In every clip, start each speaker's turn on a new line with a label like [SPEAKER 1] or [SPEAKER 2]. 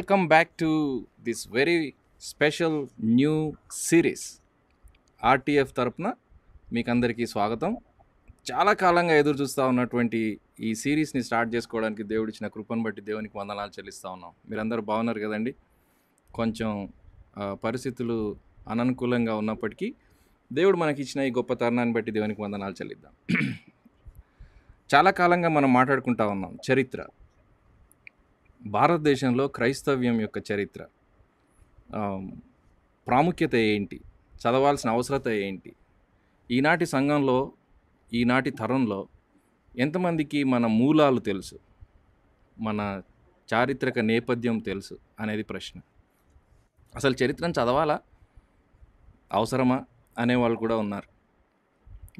[SPEAKER 1] Welcome back to this very special new series RTF తరపున మీకు అందరికీ స్వాగతం చాలా కాలంగా ఎదురు చూస్తూ ఉన్నటువంటి ఈ సిరీస్ని స్టార్ట్ చేసుకోవడానికి దేవుడిచ్చిన కృపను బట్టి దేవునికి వందనాలు చెల్లిస్తూ ఉన్నాం మీరందరూ బాగున్నారు కదండి కొంచెం పరిస్థితులు అననుకూలంగా ఉన్నప్పటికీ దేవుడు మనకి ఇచ్చిన ఈ గొప్ప తరుణాన్ని బట్టి దేవునికి వందనాలు చెల్లిద్దాం చాలా కాలంగా మనం మాట్లాడుకుంటా ఉన్నాం చరిత్ర భారతదేశంలో క్రైస్తవ్యం యొక్క చరిత్ర ప్రాముఖ్యత ఏంటి చదవాల్సిన అవసరత ఏంటి ఈనాటి సంఘంలో ఈనాటి తరంలో ఎంతమందికి మన మూలాలు తెలుసు మన చారిత్రక నేపథ్యం తెలుసు అనేది ప్రశ్న అసలు చరిత్రను చదవాలా అవసరమా అనేవాళ్ళు కూడా ఉన్నారు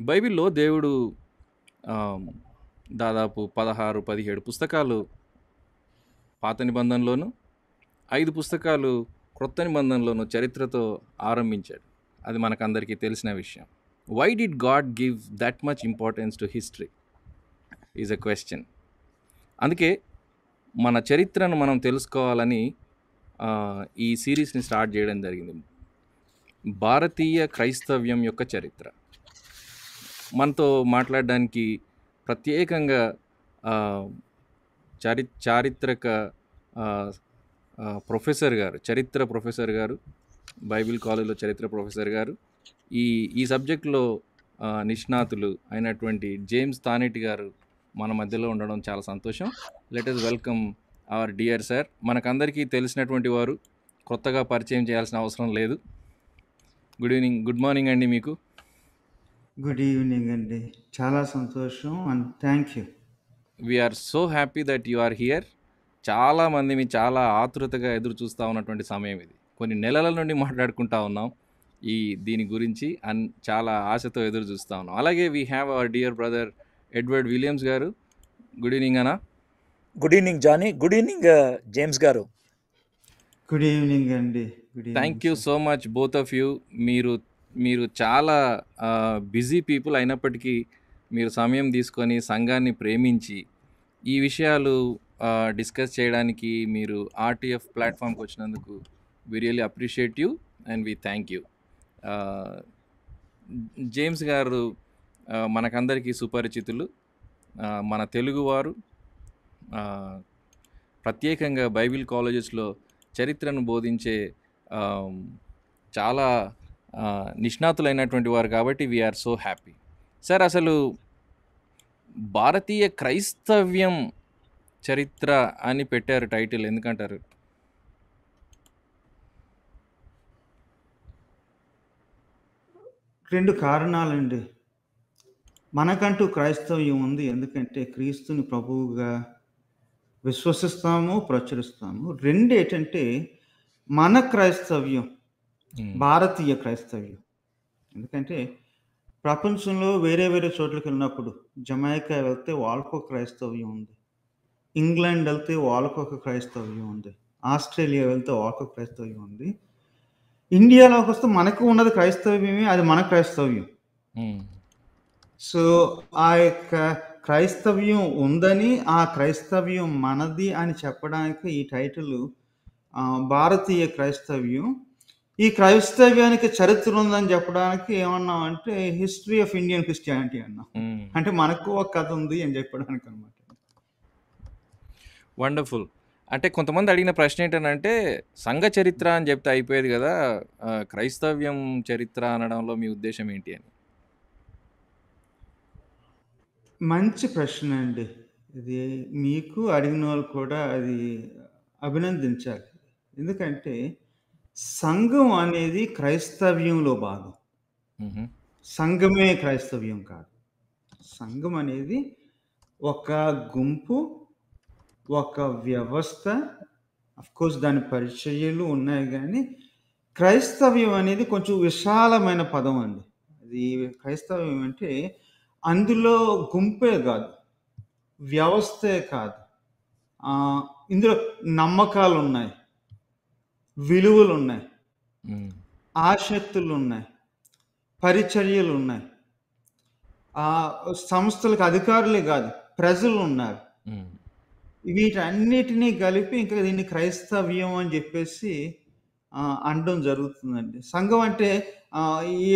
[SPEAKER 1] బైబిల్లో దేవుడు దాదాపు పదహారు పదిహేడు పుస్తకాలు పాత నిబంధనలోను ఐదు పుస్తకాలు క్రొత్త నిబంధనలోను చరిత్రతో ఆరంభించాడు అది మనకందరికీ తెలిసిన విషయం why did God give that much importance to history is a question అందుకే మన చరిత్రను మనం తెలుసుకోవాలని ఈ సిరీస్ని స్టార్ట్ చేయడం జరిగింది భారతీయ క్రైస్తవ్యం యొక్క చరిత్ర మనతో మాట్లాడడానికి ప్రత్యేకంగా చారి చారిత్రక ప్రొఫెసర్ గారు చరిత్ర ప్రొఫెసర్ గారు బైబిల్ కాలేజ్లో చరిత్ర ప్రొఫెసర్ గారు ఈ ఈ సబ్జెక్ట్లో నిష్ణాతులు అయినటువంటి జేమ్స్ తానెట్ గారు మన మధ్యలో ఉండడం చాలా సంతోషం let us welcome our dear sir మనకందరికీ తెలిసినటువంటి వారు కొత్తగా పరిచయం చేయాల్సిన అవసరం లేదు గుడ్ ఈవినింగ్ గుడ్ మార్నింగ్ అండి మీకు
[SPEAKER 2] గుడ్ ఈవినింగ్ అండి చాలా సంతోషం and thank you
[SPEAKER 1] we are so happy that you are here చాలామంది మీ చాలా ఆతృతగా ఎదురు చూస్తూ ఉన్నటువంటి సమయం ఇది కొన్ని నెలల నుండి మాట్లాడుకుంటా ఉన్నాం ఈ దీని గురించి అన్ చాలా ఆశతో ఎదురు చూస్తూ ఉన్నాం అలాగే we have our dear brother Edward Williams గారు గుడ్ ఈవినింగ్ అనా
[SPEAKER 3] good evening Johnny good evening James గారు గుడ్ ఈవినింగ్ అండి thank
[SPEAKER 1] you so much both of you మీరు మీరు చాలా బిజీ uh, పీపుల్ అయినప్పటికీ మీరు సమయం తీసుకొని సంఘాన్ని ప్రేమించి ఈ విషయాలు డిస్కస్ చేయడానికి మీరు ఆర్టీఎఫ్ ప్లాట్ఫామ్కి వచ్చినందుకు we really appreciate you and we thank you James గారు మనకందరికీ సుపరిచితులు మన తెలుగువారు ప్రత్యేకంగా బైబిల్ కాలేజెస్లో చరిత్రను బోధించే చాలా నిష్ణాతులైనటువంటి వారు కాబట్టి వీఆర్ సో హ్యాపీ సార్ అసలు భారతీయ క్రైస్తవ్యం చరిత్ర అని పెట్టారు టైటిల్ ఎందుకంటారు
[SPEAKER 2] రెండు కారణాలండి మనకంటూ క్రైస్తవ్యం ఉంది ఎందుకంటే క్రీస్తుని ప్రభువుగా విశ్వసిస్తాము ప్రచురిస్తాము రెండు ఏంటంటే మన క్రైస్తవ్యం భారతీయ క్రైస్తవ్యం ఎందుకంటే ప్రపంచంలో వేరే వేరే చోట్లకి వెళ్ళినప్పుడు జమాయికా వెళ్తే ఒక క్రైస్తవ్యం ఉంది ఇంగ్లాండ్ వెళ్తే ఒక క్రైస్తవ్యం ఉంది ఆస్ట్రేలియా వెళ్తే ఒక క్రైస్తవ్యం ఉంది ఇండియాలోకి వస్తే మనకు ఉన్నది క్రైస్తవ్యమే అది మన క్రైస్తవ్యం సో ఆ యొక్క క్రైస్తవ్యం ఉందని ఆ క్రైస్తవ్యం మనది అని చెప్పడానికి ఈ టైటిల్ భారతీయ క్రైస్తవ్యం ఈ క్రైస్తవ్యానికి చరిత్ర ఉందని చెప్పడానికి ఏమన్నా అంటే హిస్టరీ ఆఫ్ ఇండియన్ క్రిస్టియానిటీ అన్నా hmm. అంటే మనకు ఒక కథ ఉంది అని చెప్పడానికి అనమాట
[SPEAKER 1] వండర్ఫుల్ అంటే కొంతమంది అడిగిన ప్రశ్న ఏంటంటే సంఘ చరిత్ర అని చెప్తే అయిపోయేది కదా క్రైస్తవ్యం చరిత్ర అనడంలో మీ ఉద్దేశం ఏంటి అని
[SPEAKER 2] మంచి ప్రశ్న అండి ఇది మీకు అడిగిన వాళ్ళు కూడా అది అభినందించాలి ఎందుకంటే సంఘం అనేది క్రైస్తవ్యంలో భాగం సంఘమే క్రైస్తవ్యం కాదు సంఘం అనేది ఒక గుంపు ఒక వ్యవస్థ కోర్స్ దాని పరిచర్యలు ఉన్నాయి కానీ క్రైస్తవ్యం అనేది కొంచెం విశాలమైన పదం అండి అది క్రైస్తవ్యం అంటే అందులో గుంపే కాదు వ్యవస్థే కాదు ఇందులో నమ్మకాలు ఉన్నాయి విలువలు ఉన్నాయి ఆసక్తులు ఉన్నాయి పరిచర్యలు ఉన్నాయి ఆ సంస్థలకు అధికారులే కాదు ప్రజలు ఉన్నారు వీటన్నిటినీ కలిపి ఇంకా దీన్ని క్రైస్తవ్యం అని చెప్పేసి అనడం జరుగుతుందండి సంఘం అంటే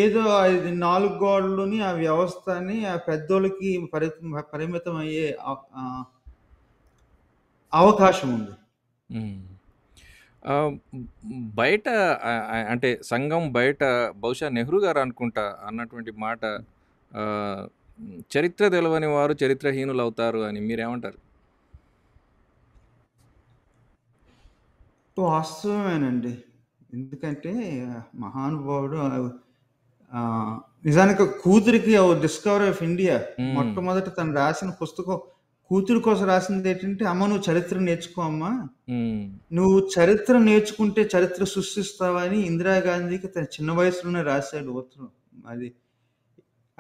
[SPEAKER 2] ఏదో అది నాలుగు గోడలుని ఆ వ్యవస్థని ఆ పెద్దోళ్ళకి పరి పరిమితం అయ్యే అవకాశం ఉంది
[SPEAKER 1] బయట అంటే సంఘం బయట బహుశా నెహ్రూ గారు అనుకుంటా అన్నటువంటి మాట చరిత్ర తెలవని వారు చరిత్రహీనులు అవుతారు అని మీరేమంటారు
[SPEAKER 2] వాస్తవమేనండి ఎందుకంటే మహానుభావుడు నిజానికి కూతురికి డిస్కవరీ ఆఫ్ ఇండియా మొట్టమొదట తను రాసిన పుస్తకం కూతురు కోసం రాసింది ఏంటంటే అమ్మ నువ్వు చరిత్ర నేర్చుకో అమ్మా నువ్వు చరిత్ర నేర్చుకుంటే చరిత్ర సృష్టిస్తావని ఇందిరాగాంధీకి తన చిన్న వయసులోనే రాశాడు ఉత్తరం అది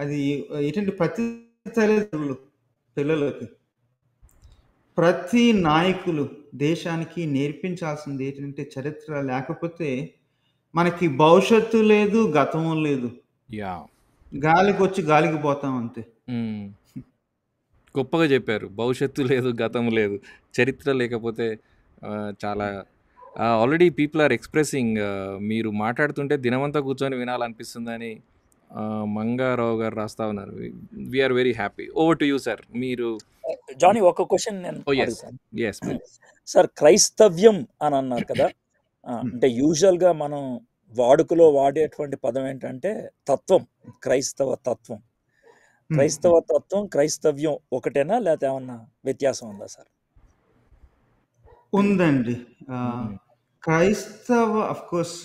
[SPEAKER 2] అది ఏంటంటే ప్రతి తల్లిదండ్రులు పిల్లలకి ప్రతి నాయకులు దేశానికి నేర్పించాల్సింది ఏంటంటే చరిత్ర లేకపోతే మనకి భవిష్యత్తు లేదు గతం లేదు గాలికి వచ్చి గాలికి పోతాం అంతే
[SPEAKER 1] గొప్పగా చెప్పారు భవిష్యత్తు లేదు గతం లేదు చరిత్ర లేకపోతే చాలా ఆల్రెడీ పీపుల్ ఆర్ ఎక్స్ప్రెసింగ్ మీరు మాట్లాడుతుంటే దినమంతా కూర్చొని వినాలనిపిస్తుందని మంగారావు గారు రాస్తా ఉన్నారు we are very happy over to you sir మీరు జానీ ఒక క్వశ్చన్ నేను
[SPEAKER 3] సార్ oh, క్రైస్తవ్యం అని అన్నారు కదా hmm. అంటే యూజువల్గా మనం వాడుకలో వాడేటువంటి పదం ఏంటంటే తత్వం క్రైస్తవ తత్వం క్రైస్తవ తత్వం క్రైస్తవ్యం ఒకటేనా లేకపోతే ఏమన్నా వ్యత్యాసం ఉందా సార్
[SPEAKER 2] ఉందండి క్రైస్తవ అఫ్ కోర్స్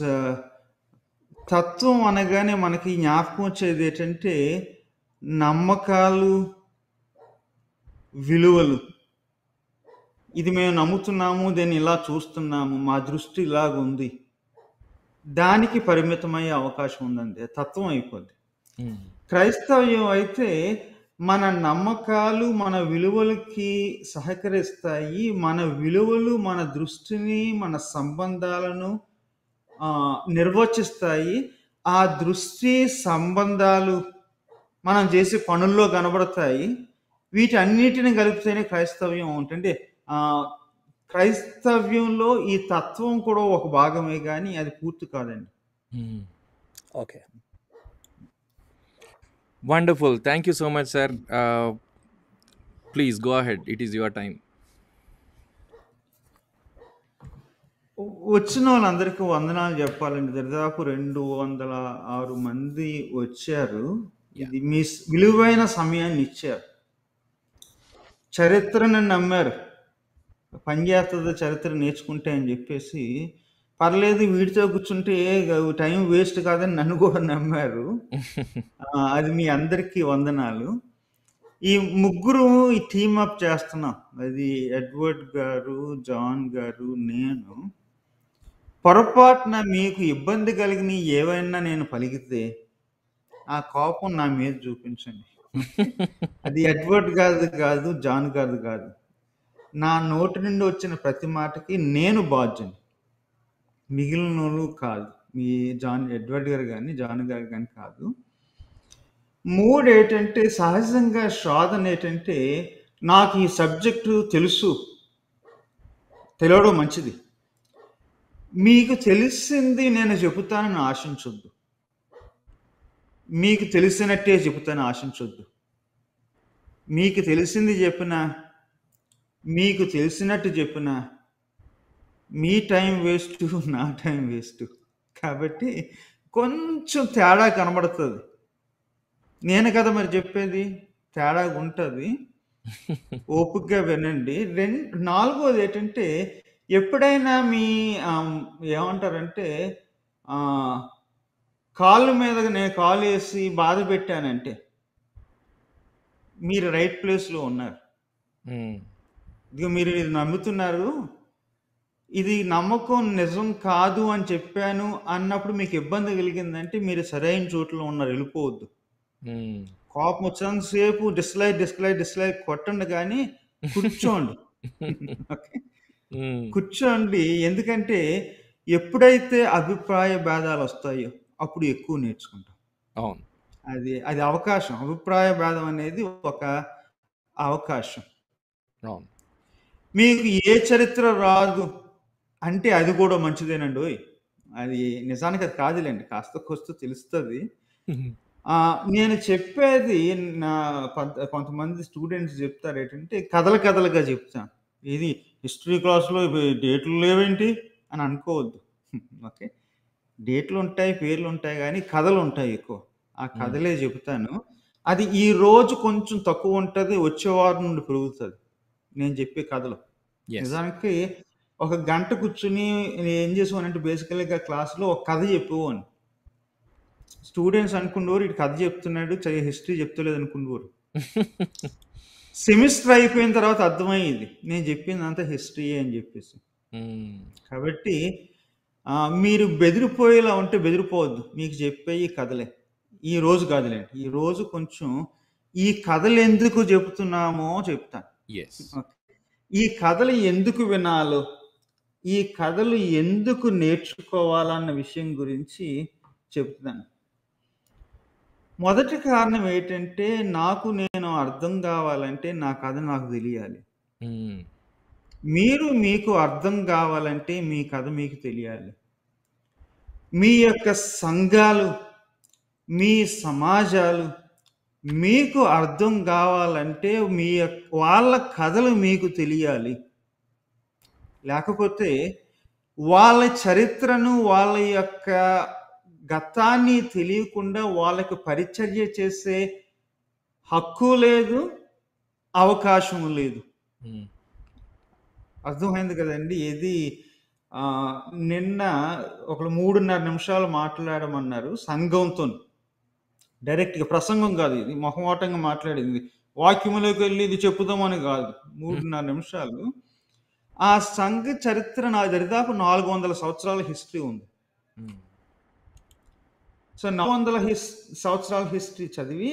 [SPEAKER 2] తత్వం అనగానే మనకి జ్ఞాపకం వచ్చేది ఏంటంటే నమ్మకాలు విలువలు ఇది మేము నమ్ముతున్నాము దీన్ని ఇలా చూస్తున్నాము మా దృష్టి ఇలాగుంది దానికి పరిమితమయ్యే అవకాశం ఉందండి తత్వం అయిపోద్ది క్రైస్తవ్యం అయితే మన నమ్మకాలు, మన విలువలకి సహకరిస్తాయి. మన విలువలు, మన దృష్టిని, మన సంబంధాలను నిర్వచిస్తాయి. ఆ దృష్టి, సంబంధాలు మనం చేసే పనుల్లో వీటి వీటన్నిటిని గలిపితేనే క్రైస్తవ్యం ఉంటుంది. క్రైస్తవ్యంలో ఈ తత్వం కూడా ఒక భాగమే కానీ అది పూర్తి కాదండి.
[SPEAKER 3] Okay.
[SPEAKER 1] Wonderful thank you so much sir please go ahead it is your time
[SPEAKER 2] వచ్చిన వాళ్ళందరికీ వందనాలు చెప్పాలండి దాదాపు రెండు వందల ఆరు మంది వచ్చారు ఇది మీ విలువైన సమయాన్ని ఇచ్చారు చరిత్రను నమ్మారు పనిచేస్తుందో చరిత్ర నేర్చుకుంటే అని చెప్పేసి పర్లేదు వీడితో కూర్చుంటే టైం వేస్ట్ కాదని నన్ను కూడా నమ్మారు అది మీ అందరికీ వందనాలు ఈ ముగ్గురు ఈ టీమ్ అప్ చేస్తున్నాం అది ఎడ్వర్డ్ గారు జాన్ గారు నేను పొరపాటున మీకు ఇబ్బంది కలిగిన ఏవైనా నేను పలికితే ఆ కోపం నా మీద చూపించండి అది ఎడ్వర్డ్ గారిది కాదు జాన్ గారిది కాదు నా నోటి నుండి వచ్చిన ప్రతి మాటకి నేను బాధ్యని మిగిలిన వాళ్ళు కాదు మీ జాన్ ఎడ్వర్డ్ గారు కానీ జాన్ గారు కానీ కాదు మూడు ఏంటంటే సహజంగా శ్రాధన ఏంటంటే నాకు ఈ సబ్జెక్టు తెలుసు తెలియడం మంచిది మీకు తెలిసింది నేను చెబుతానని ఆశించొద్దు మీకు తెలిసినట్టే చెబుతాను ఆశించొద్దు మీకు తెలిసింది చెప్పిన మీకు తెలిసినట్టు చెప్పినా మీ టైం వేస్ట్ నా టైం వేస్ట్ కాబట్టి కొంచెం తేడా కనబడుతుంది నేను కదా మరి చెప్పేది తేడా ఉంటుంది ఓపికగా వినండి రెండు నాలుగోది ఏంటంటే ఎప్పుడైనా మీ ఏమంటారంటే కాళ్ళు మీద నేను కాల్ వేసి బాధ పెట్టానంటే మీరు రైట్ ప్లేస్లో ఉన్నారు ఇదిగో మీరు ఇది నమ్ముతున్నారు ఇది నమ్మకం నిజం కాదు అని చెప్పాను అన్నప్పుడు మీకు ఇబ్బంది కలిగిందంటే మీరు సరైన చోట్లో ఉన్నారు వెళ్ళిపోవద్దు కోపం కోపం సేపు డిస్లైక్ డిస్లైక్ డిస్లైక్ కొట్టండి కానీ కూర్చోండి కూర్చోండి ఎందుకంటే ఎప్పుడైతే అభిప్రాయ భేదాలు వస్తాయో అప్పుడు ఎక్కువ నేర్చుకుంటాం అవును అది అది అవకాశం అభిప్రాయ భేదం అనేది ఒక అవకాశం అవును మీకు ఏ చరిత్ర రాదు అంటే అది కూడా మంచిదేనండి అది నిజానికి అది కాదులేండి కాస్త కొస్త తెలుస్తుంది నేను చెప్పేది నా కొంతమంది స్టూడెంట్స్ చెప్తారు ఏంటంటే కథల కథలుగా చెప్తాను ఇది హిస్టరీ క్లాస్లో డేట్లు లేవేంటి అని అనుకోవద్దు ఓకే డేట్లు ఉంటాయి పేర్లు ఉంటాయి కానీ కథలు ఉంటాయి ఎక్కువ ఆ కథలే చెబుతాను అది ఈ రోజు కొంచెం తక్కువ ఉంటుంది వచ్చే వారం నుండి పెరుగుతుంది నేను చెప్పే కథలు నిజానికి ఒక గంట కూర్చుని నేను ఏం అంటే బేసికల్గా క్లాస్లో ఒక కథ చెప్పేవాను స్టూడెంట్స్ అనుకునేవారు ఇటు కథ చెప్తున్నాడు హిస్టరీ చెప్తలేదు అనుకునేవారు సెమిస్టర్ అయిపోయిన తర్వాత అర్థమయ్యేది నేను చెప్పింది అంతా హిస్టరీ అని చెప్పేసి కాబట్టి మీరు బెదిరిపోయేలా ఉంటే బెదిరిపోవద్దు మీకు చెప్పే ఈ కథలే ఈ రోజు కథలే ఈ రోజు కొంచెం ఈ కథలు ఎందుకు చెప్తున్నామో చెప్తాను ఈ కథలు ఎందుకు వినాలో ఈ కథలు ఎందుకు నేర్చుకోవాలన్న విషయం గురించి చెప్తాను మొదటి కారణం ఏంటంటే నాకు నేను అర్థం కావాలంటే నా కథ నాకు తెలియాలి మీరు మీకు అర్థం కావాలంటే మీ కథ మీకు తెలియాలి మీ యొక్క సంఘాలు మీ సమాజాలు మీకు అర్థం కావాలంటే మీ వాళ్ళ కథలు మీకు తెలియాలి లేకపోతే వాళ్ళ చరిత్రను వాళ్ళ యొక్క గతాన్ని తెలియకుండా వాళ్ళకు పరిచర్య చేసే హక్కు లేదు అవకాశం లేదు అర్థమైంది కదండి ఏది నిన్న ఒక మూడున్నర నిమిషాలు మాట్లాడమన్నారు సంఘంతో డైరెక్ట్గా ప్రసంగం కాదు ఇది మొహమాటంగా మాట్లాడింది వాక్యంలోకి వెళ్ళి ఇది చెప్పుదామని కాదు మూడున్నర నిమిషాలు ఆ సంఘ చరిత్ర నా దరిదాపు నాలుగు వందల సంవత్సరాల హిస్టరీ ఉంది సో నాలుగు వందల హిస్ సంవత్సరాల హిస్టరీ చదివి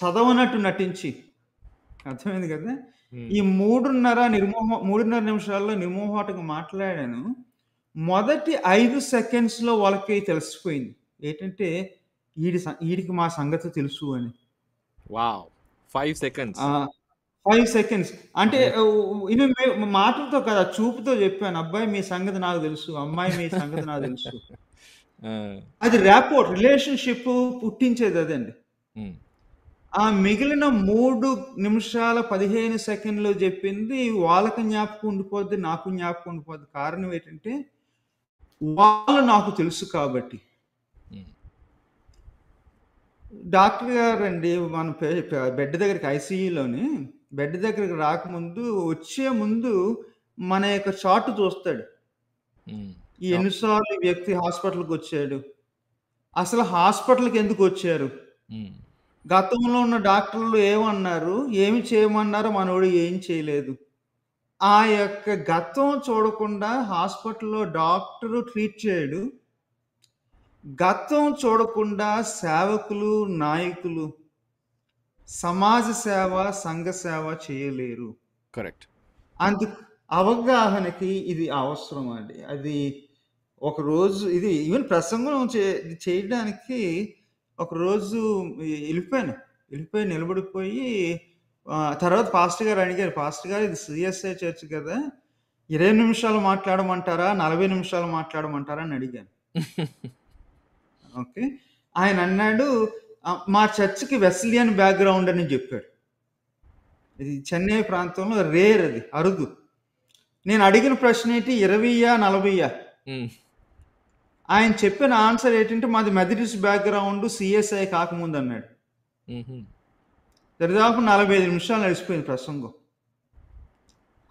[SPEAKER 2] చదవనట్టు నటించి అర్థమైంది కదా ఈ మూడున్నర నిర్మోహ మూడున్నర నిమిషాల్లో నిర్మోహాటకు మాట్లాడాను మొదటి ఐదు సెకండ్స్లో వాళ్ళకి తెలిసిపోయింది ఏంటంటే ఈడి ఈడికి మా సంగతి తెలుసు అని wow five seconds five seconds. అంటే ఇవి మాటలతో కదా చూపుతో చెప్పాను. అబ్బాయి మీ సంగతి నాకు తెలుసు. అమ్మాయి మీ సంగతి నాకు తెలుసు. అది రాపోర్ట్ రిలేషన్‌షిప్ పుట్టించేది అదండి. అండి ఆ మిగిలిన మూడు నిమిషాల పదిహేను సెకండ్లు చెప్పింది వాళ్ళకి జ్ఞాపకం ఉండిపోద్ది. నాకు జ్ఞాపకం ఉండిపోద్ది. కారణం ఏంటంటే, వాళ్ళు నాకు తెలుసు కాబట్టి. డాక్టర్ డాక్టర్ గారండి మన బెడ్ దగ్గరికి ఐసీయూలోని బెడ్ దగ్గరికి రాకముందు వచ్చే ముందు మన యొక్క చాటు చూస్తాడు ఈ ఎన్నిసార్లు ఈ వ్యక్తి హాస్పిటల్కి వచ్చాడు అసలు హాస్పిటల్కి ఎందుకు వచ్చారు గతంలో ఉన్న డాక్టర్లు ఏమన్నారు ఏమి చేయమన్నారు మనోడు ఏం చేయలేదు ఆ యొక్క గతం చూడకుండా హాస్పిటల్లో డాక్టరు ట్రీట్ చేయడు గతం చూడకుండా సేవకులు నాయకులు సమాజ సేవ సంఘ సేవ చేయలేరు కరెక్ట్ అందు అవగాహనకి ఇది అవసరం అండి అది ఒక రోజు ఇది ఈవెన్ ప్రసంగం చేయడానికి ఒక రోజు వెళ్ళిపోయాను వెళ్ళిపోయి నిలబడిపోయి తర్వాత పాస్టర్ గారు అడిగారు పాస్టర్ గారు ఇది సిఎస్ఐ చర్చ్ కదా ఇరవై నిమిషాలు మాట్లాడమంటారా నలభై నిమిషాలు మాట్లాడమంటారా అని అడిగాను ఓకే ఆయన అన్నాడు మా చర్చ్కి వెస్లియన్ బ్యాక్గ్రౌండ్ అని చెప్పాడు ఇది చెన్నై ప్రాంతంలో రేర్ అది అరుదు నేను అడిగిన ప్రశ్న ఏంటి ఇరవైయా నలభైయా ఆయన చెప్పిన ఆన్సర్ ఏంటంటే మాది మెథడిస్ బ్యాక్గ్రౌండ్ సిఎస్ఐ కాకముందు అన్నాడు దరిదాపు నలభై ఐదు నిమిషాలు నడిచిపోయింది ప్రసంగం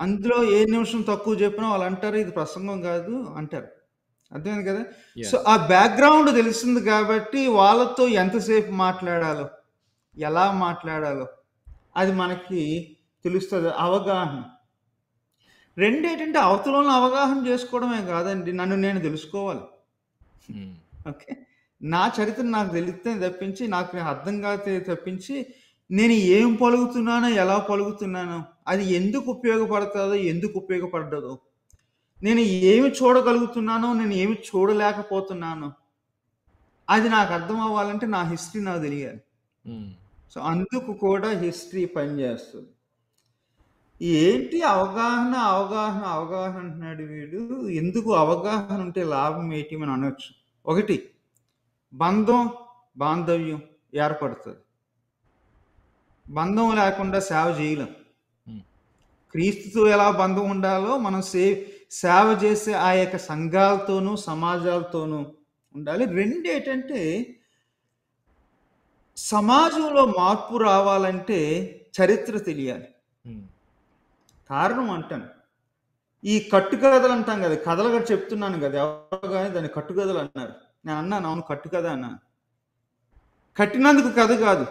[SPEAKER 2] అందులో ఏ నిమిషం తక్కువ చెప్పినా వాళ్ళు అంటారు ఇది ప్రసంగం కాదు అంటారు అర్థమైంది కదా సో ఆ బ్యాక్గ్రౌండ్ తెలిసింది కాబట్టి వాళ్ళతో ఎంతసేపు మాట్లాడాలో ఎలా మాట్లాడాలో అది మనకి తెలుస్తుంది అవగాహన రెండు ఏంటంటే అవతలను అవగాహన చేసుకోవడమే కాదండి నన్ను నేను తెలుసుకోవాలి hmm. ఓకే నా చరిత్ర నాకు తెలిస్తే తప్పించి నాకు అర్థం కాతే తప్పించి నేను ఏం పలుకుతున్నానో ఎలా పలుకుతున్నానో అది ఎందుకు ఉపయోగపడుతుందో ఎందుకు ఉపయోగపడ్డదో నేను ఏమి చూడగలుగుతున్నానో నేను ఏమి చూడలేకపోతున్నానో అది నాకు అర్థం అవ్వాలంటే నా హిస్టరీ నాకు తెలియాలి సో అందుకు కూడా హిస్టరీ పనిచేస్తుంది ఏంటి అవగాహన అవగాహన అవగాహన అంటున్నాడు వీడు ఎందుకు అవగాహన ఉంటే లాభం ఏంటి మనం అనొచ్చు ఒకటి బంధం బాంధవ్యం ఏర్పడుతుంది బంధం లేకుండా సేవ చేయలేం క్రీస్తుతో ఎలా బంధం ఉండాలో మనం సేవ్ సేవ చేసే ఆ యొక్క సంఘాలతోనూ సమాజాలతోనూ ఉండాలి రెండు ఏంటంటే సమాజంలో మార్పు రావాలంటే చరిత్ర తెలియాలి కారణం అంటాను ఈ కట్టుకథలు అంటాం కదా కథలు కూడా చెప్తున్నాను కదా ఎవరు కానీ దాన్ని కట్టుకథలు అన్నారు నేను అన్నాను అవును కట్టుకథ అన్నాను కట్టినందుకు కథ కాదు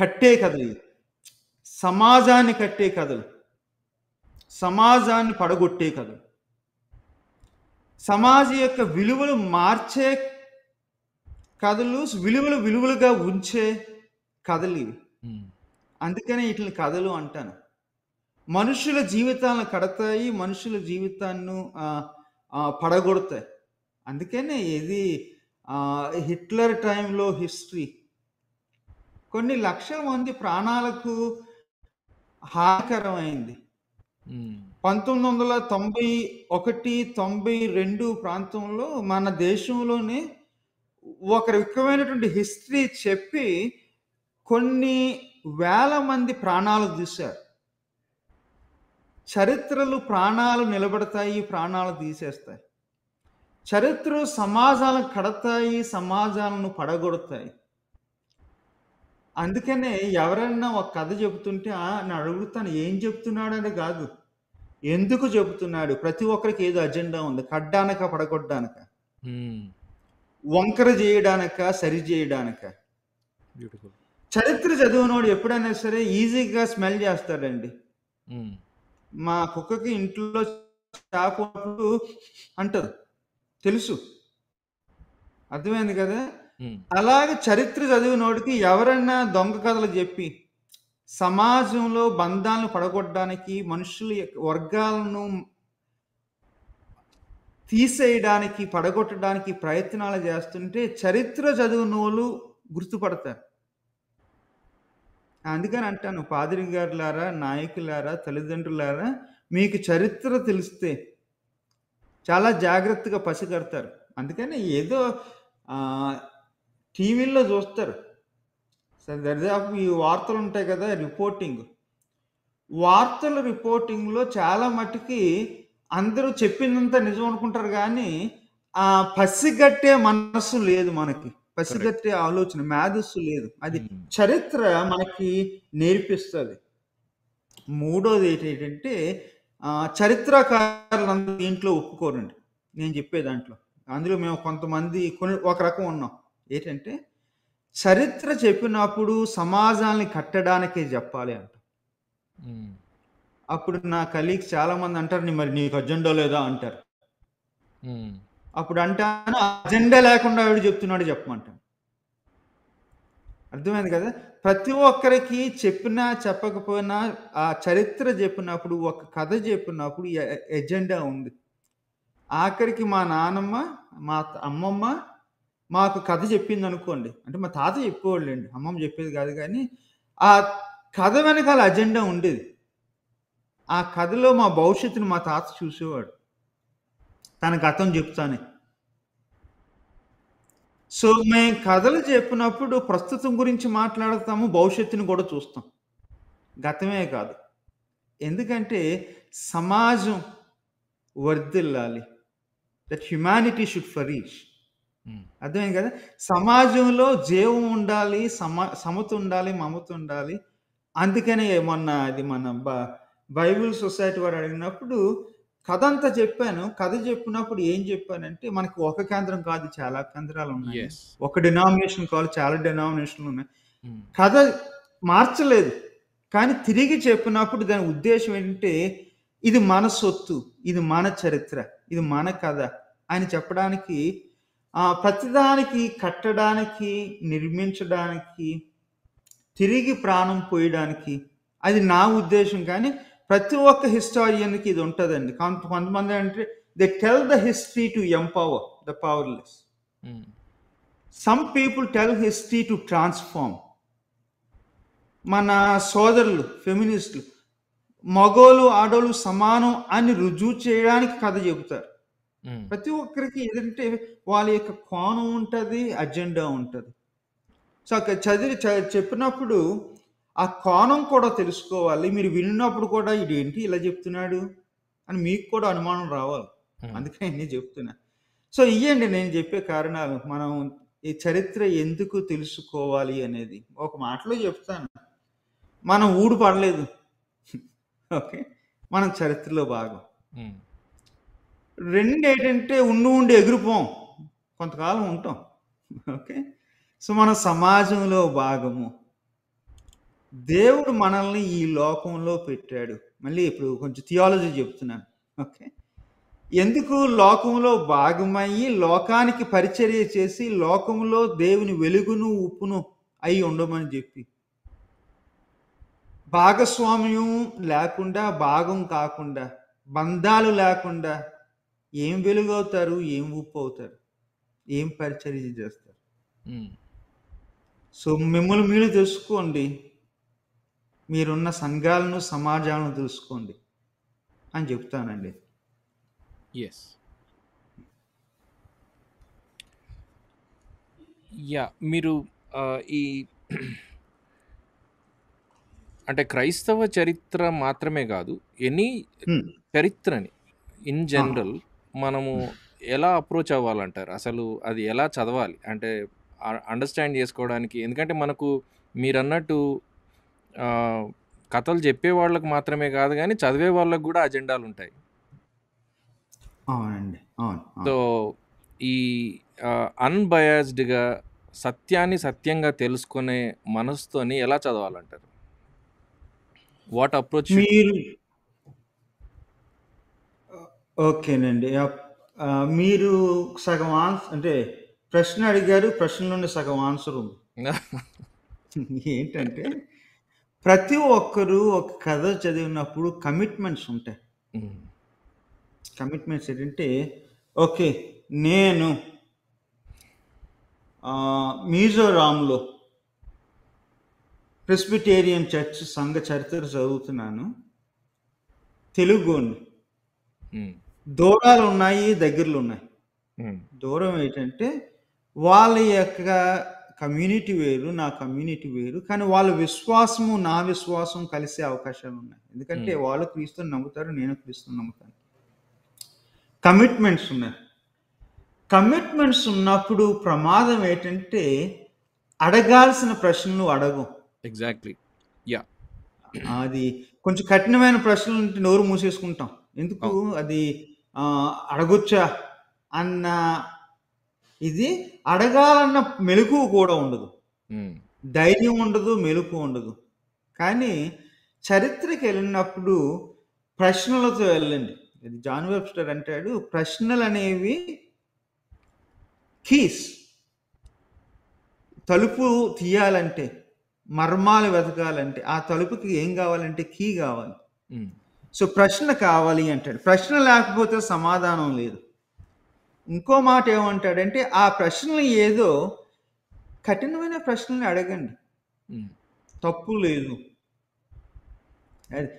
[SPEAKER 2] కట్టే కథలు సమాజాన్ని కట్టే కథలు సమాజాన్ని పడగొట్టే కథ సమాజ యొక్క విలువలు మార్చే కథలు విలువలు విలువలుగా ఉంచే కథలు ఇవి అందుకనే వీటిని కథలు అంటాను మనుషుల జీవితాలను కడతాయి మనుషుల జీవితాన్ని పడగొడతాయి అందుకనే ఇది హిట్లర్ టైంలో హిస్టరీ కొన్ని లక్షల మంది ప్రాణాలకు హానికరమైంది పంతొమ్మిది వందల తొంభై ఒకటి, తొంభై రెండు ప్రాంతంలో మన దేశంలోనే ఒక రకమైనటువంటి హిస్టరీ చెప్పి కొన్ని వేల మంది ప్రాణాలు తీశారు. చరిత్రలు ప్రాణాలు నిలబడతాయి ప్రాణాలు తీసేస్తాయి. చరిత్ర సమాజాలను కడతాయి. సమాజాలను పడగొడతాయి. అందుకనే ఎవరన్నా ఒక కథ చెబుతుంటే ఆ! అని అడుగుతాను. ఏం అని కాదు ఎందుకు చెబుతున్నాడు? ప్రతి ఒక్కరికి ఏదో అజెండా ఉంది. కడ్డానక పడగొట్టడానిక వంకర చేయడానిక సరి చేయడానిక చరిత్ర చదివినోడు ఎప్పుడైనా సరే ఈజీగా స్మెల్ చేస్తాడండి మా కుక్కకి ఇంట్లో చేప అంటారు తెలుసు. అర్థమైంది కదా అలాగే చరిత్ర చదివినోడికి ఎవరన్నా దొంగ కథలు చెప్పి సమాజంలో బంధాలను పడగొట్టడానికి మనుషుల వర్గాలను తీసేయడానికి పడగొట్టడానికి ప్రయత్నాలు చేస్తుంటే చరిత్ర చదివిన వాళ్ళు గుర్తుపడతారు అందుకని అంటాను పాదిరి గారులారా నాయకులారా తల్లిదండ్రులారా మీకు చరిత్ర తెలిస్తే చాలా జాగ్రత్తగా పసిగడతారు అందుకని ఏదో టీవీల్లో చూస్తారు సరే దరిదాపు ఈ వార్తలు ఉంటాయి కదా రిపోర్టింగ్ వార్తల రిపోర్టింగ్లో చాలా మటుకి అందరూ చెప్పిందంతా నిజం అనుకుంటారు కానీ ఆ పసిగట్టే మనస్సు లేదు మనకి పసిగట్టే ఆలోచన మేధస్సు లేదు అది hmm. చరిత్ర మనకి నేర్పిస్తుంది మూడోది ఏంటంటే చరిత్రకారులందరూ దీంట్లో ఒప్పుకోరండి నేను చెప్పే దాంట్లో అందులో మేము కొంతమంది కొన్ని ఒక రకం ఉన్నాం ఏంటంటే చరిత్ర చెప్పినప్పుడు సమాజాన్ని కట్టడానికే చెప్పాలి అంట అప్పుడు నా కలీగ్స్ చాలా మంది అంటారు నీ మరి నీకు అజెండా లేదా అంటారు అప్పుడు అంటాను అజెండా లేకుండా ఆవిడ చెప్తున్నాడు చెప్పమంటాను అర్థమైంది కదా ప్రతి ఒక్కరికి చెప్పినా చెప్పకపోయినా ఆ చరిత్ర చెప్పినప్పుడు ఒక కథ చెప్పినప్పుడు ఎజెండా ఉంది ఆఖరికి మా నానమ్మ మా అమ్మమ్మ మాకు కథ చెప్పింది అనుకోండి అంటే మా తాత అండి అమ్మమ్మ చెప్పేది కాదు కానీ ఆ కథ వెనకాల అజెండా ఉండేది ఆ కథలో మా భవిష్యత్తును మా తాత చూసేవాడు తన గతం చెప్తానే సో మేము కథలు చెప్పినప్పుడు ప్రస్తుతం గురించి మాట్లాడతాము భవిష్యత్తుని కూడా చూస్తాం గతమే కాదు ఎందుకంటే సమాజం వర్దిల్లాలి దట్ హ్యుమానిటీ షుడ్ ఫరీష్ హ్మ్. అర్థమైంది కదా! సమాజంలో జీవం ఉండాలి. సమా సమతుండాలి. మమతుండాలి. అందుకనే మొన్న అది మన బ బైబిల్ సొసైటీ వారు అడిగినప్పుడు కథ అంతా చెప్పాను. కథ చెప్పినప్పుడు ఏం చెప్పానంటే, మనకి ఒక కేంద్రం కాదు చాలా కేంద్రాలు ఉన్నాయి ఒక డినామినేషన్ కాదు చాలా డినామినేషన్లు ఉన్నాయి కథ మార్చలేదు. కానీ తిరిగి చెప్పినప్పుడు దాని ఉద్దేశం ఏంటంటే, ఇది మన సొత్తు. ఇది మన చరిత్ర. ఇది మన కథ అని చెప్పడానికి ప్రతిదానికి కట్టడానికి నిర్మించడానికి తిరిగి ప్రాణం పోయడానికి అది నా ఉద్దేశం కానీ ప్రతి ఒక్క హిస్టారియన్కి ఇది ఉంటుందండి కొంత కొంతమంది అంటే they tell the history to empower the powerless some people tell history to transform మన సోదరులు ఫెమినిస్టులు మగోలు ఆడోళ్ళు సమానం అని రుజువు చేయడానికి కథ చెబుతారు ప్రతి ఒక్కరికి ఏదంటే వాళ్ళ యొక్క కోణం ఉంటుంది అజెండా ఉంటుంది సో, అక్కడ చదివి చ చెప్పినప్పుడు ఆ కోణం కూడా తెలుసుకోవాలి. మీరు విన్నప్పుడు కూడా ఇదేంటి ఇలా చెప్తున్నాడు అని మీకు కూడా అనుమానం రావాలి. అందుకని నేను చెప్తున్నా సో, ఇవ్వండి నేను చెప్పే కారణాలు. మనం ఈ చరిత్ర ఎందుకు తెలుసుకోవాలి అనేది. ఒక మాటలో చెప్తాను మనం ఊడు పడలేదు. ఓకే. మనం చరిత్రలో భాగం. రెండు ఏంటంటే ఉండు ఉండి ఎగిరిపోం కొంతకాలం ఉంటాం ఓకే సో మన సమాజంలో భాగము దేవుడు మనల్ని ఈ లోకంలో పెట్టాడు మళ్ళీ ఇప్పుడు కొంచెం థియాలజీ చెప్తున్నాను ఓకే ఎందుకు లోకంలో భాగమయ్యి లోకానికి పరిచర్య చేసి లోకంలో దేవుని వెలుగును ఉప్పును అయి ఉండమని చెప్పి భాగస్వామ్యం లేకుండా భాగం కాకుండా బంధాలు లేకుండా ఏం వెలుగు అవుతారు ఏం ఉప్పు అవుతారు ఏం పరిచర్య చేస్తారు సో మిమ్మల్ని మీరు తెలుసుకోండి మీరున్న సంఘాలను సమాజాలను తెలుసుకోండి అని చెప్తానండి
[SPEAKER 1] ఎస్ యా మీరు ఈ అంటే క్రైస్తవ చరిత్ర మాత్రమే కాదు ఎనీ hmm. చరిత్రని ఇన్ జనరల్ మనము ఎలా అప్రోచ్ అవ్వాలంటారు అసలు అది ఎలా చదవాలి అంటే అండర్స్టాండ్ చేసుకోవడానికి ఎందుకంటే మనకు మీరు అన్నట్టు కథలు చెప్పే వాళ్ళకు మాత్రమే కాదు కానీ చదివే వాళ్ళకు కూడా అజెండాలు ఉంటాయి అవునండి సో ఈ అన్బయాజ్డ్గా సత్యాన్ని సత్యంగా తెలుసుకునే మనసుతోని ఎలా చదవాలంటారు
[SPEAKER 2] వాట్ అప్రోచ్ మీరు ఓకేనండి. మీరు సగం ఆన్సర్ అంటే ప్రశ్న అడిగారు. ప్రశ్నలోనే సగం ఆన్సర్ ఉంది. ఏంటంటే, ప్రతి ఒక్కరు ఒక కథ చదివినప్పుడు కమిట్మెంట్స్ ఉంటాయి. కమిట్మెంట్స్ ఏంటంటే, ఓకే. నేను మీజోరాంలో మిజోరాంలో ప్రెస్బిటేరియన్ చర్చ్ సంఘ చరిత్ర చదువుతున్నాను. తెలుగు దూరాలు ఉన్నాయి దగ్గరలు ఉన్నాయి దూరం ఏంటంటే వాళ్ళ యొక్క కమ్యూనిటీ వేరు నా కమ్యూనిటీ వేరు కానీ వాళ్ళ విశ్వాసము నా విశ్వాసం కలిసే అవకాశాలు ఉన్నాయి ఎందుకంటే వాళ్ళు క్రీస్తుని నమ్ముతారు నేను క్రీస్తుని నమ్ముతాను కమిట్మెంట్స్ ఉన్నాయి కమిట్మెంట్స్ ఉన్నప్పుడు ప్రమాదం ఏంటంటే అడగాల్సిన ప్రశ్నలు అడగవు ఎగ్జాక్ట్లీ యా అది కొంచెం కఠినమైన ప్రశ్నలు ఉంటే నోరు మూసేసుకుంటాం ఎందుకు అది అడగొచ్చా అన్న ఇది అడగాలన్న మెలకు కూడా ఉండదు ధైర్యం ఉండదు మెలకు ఉండదు కానీ చరిత్రకి వెళ్ళినప్పుడు ప్రశ్నలతో వెళ్ళండి ఇది జాన్ వెబ్స్టర్ అంటాడు ప్రశ్నలు అనేవి కీస్ తలుపు తీయాలంటే మర్మాలు వెతకాలంటే ఆ తలుపుకి ఏం కావాలంటే కీ కావాలి సో ప్రశ్న కావాలి అంటాడు ప్రశ్న లేకపోతే సమాధానం లేదు ఇంకో మాట ఏమంటాడంటే ఆ ప్రశ్నలు ఏదో కఠినమైన ప్రశ్నలు అడగండి తప్పు లేదు అది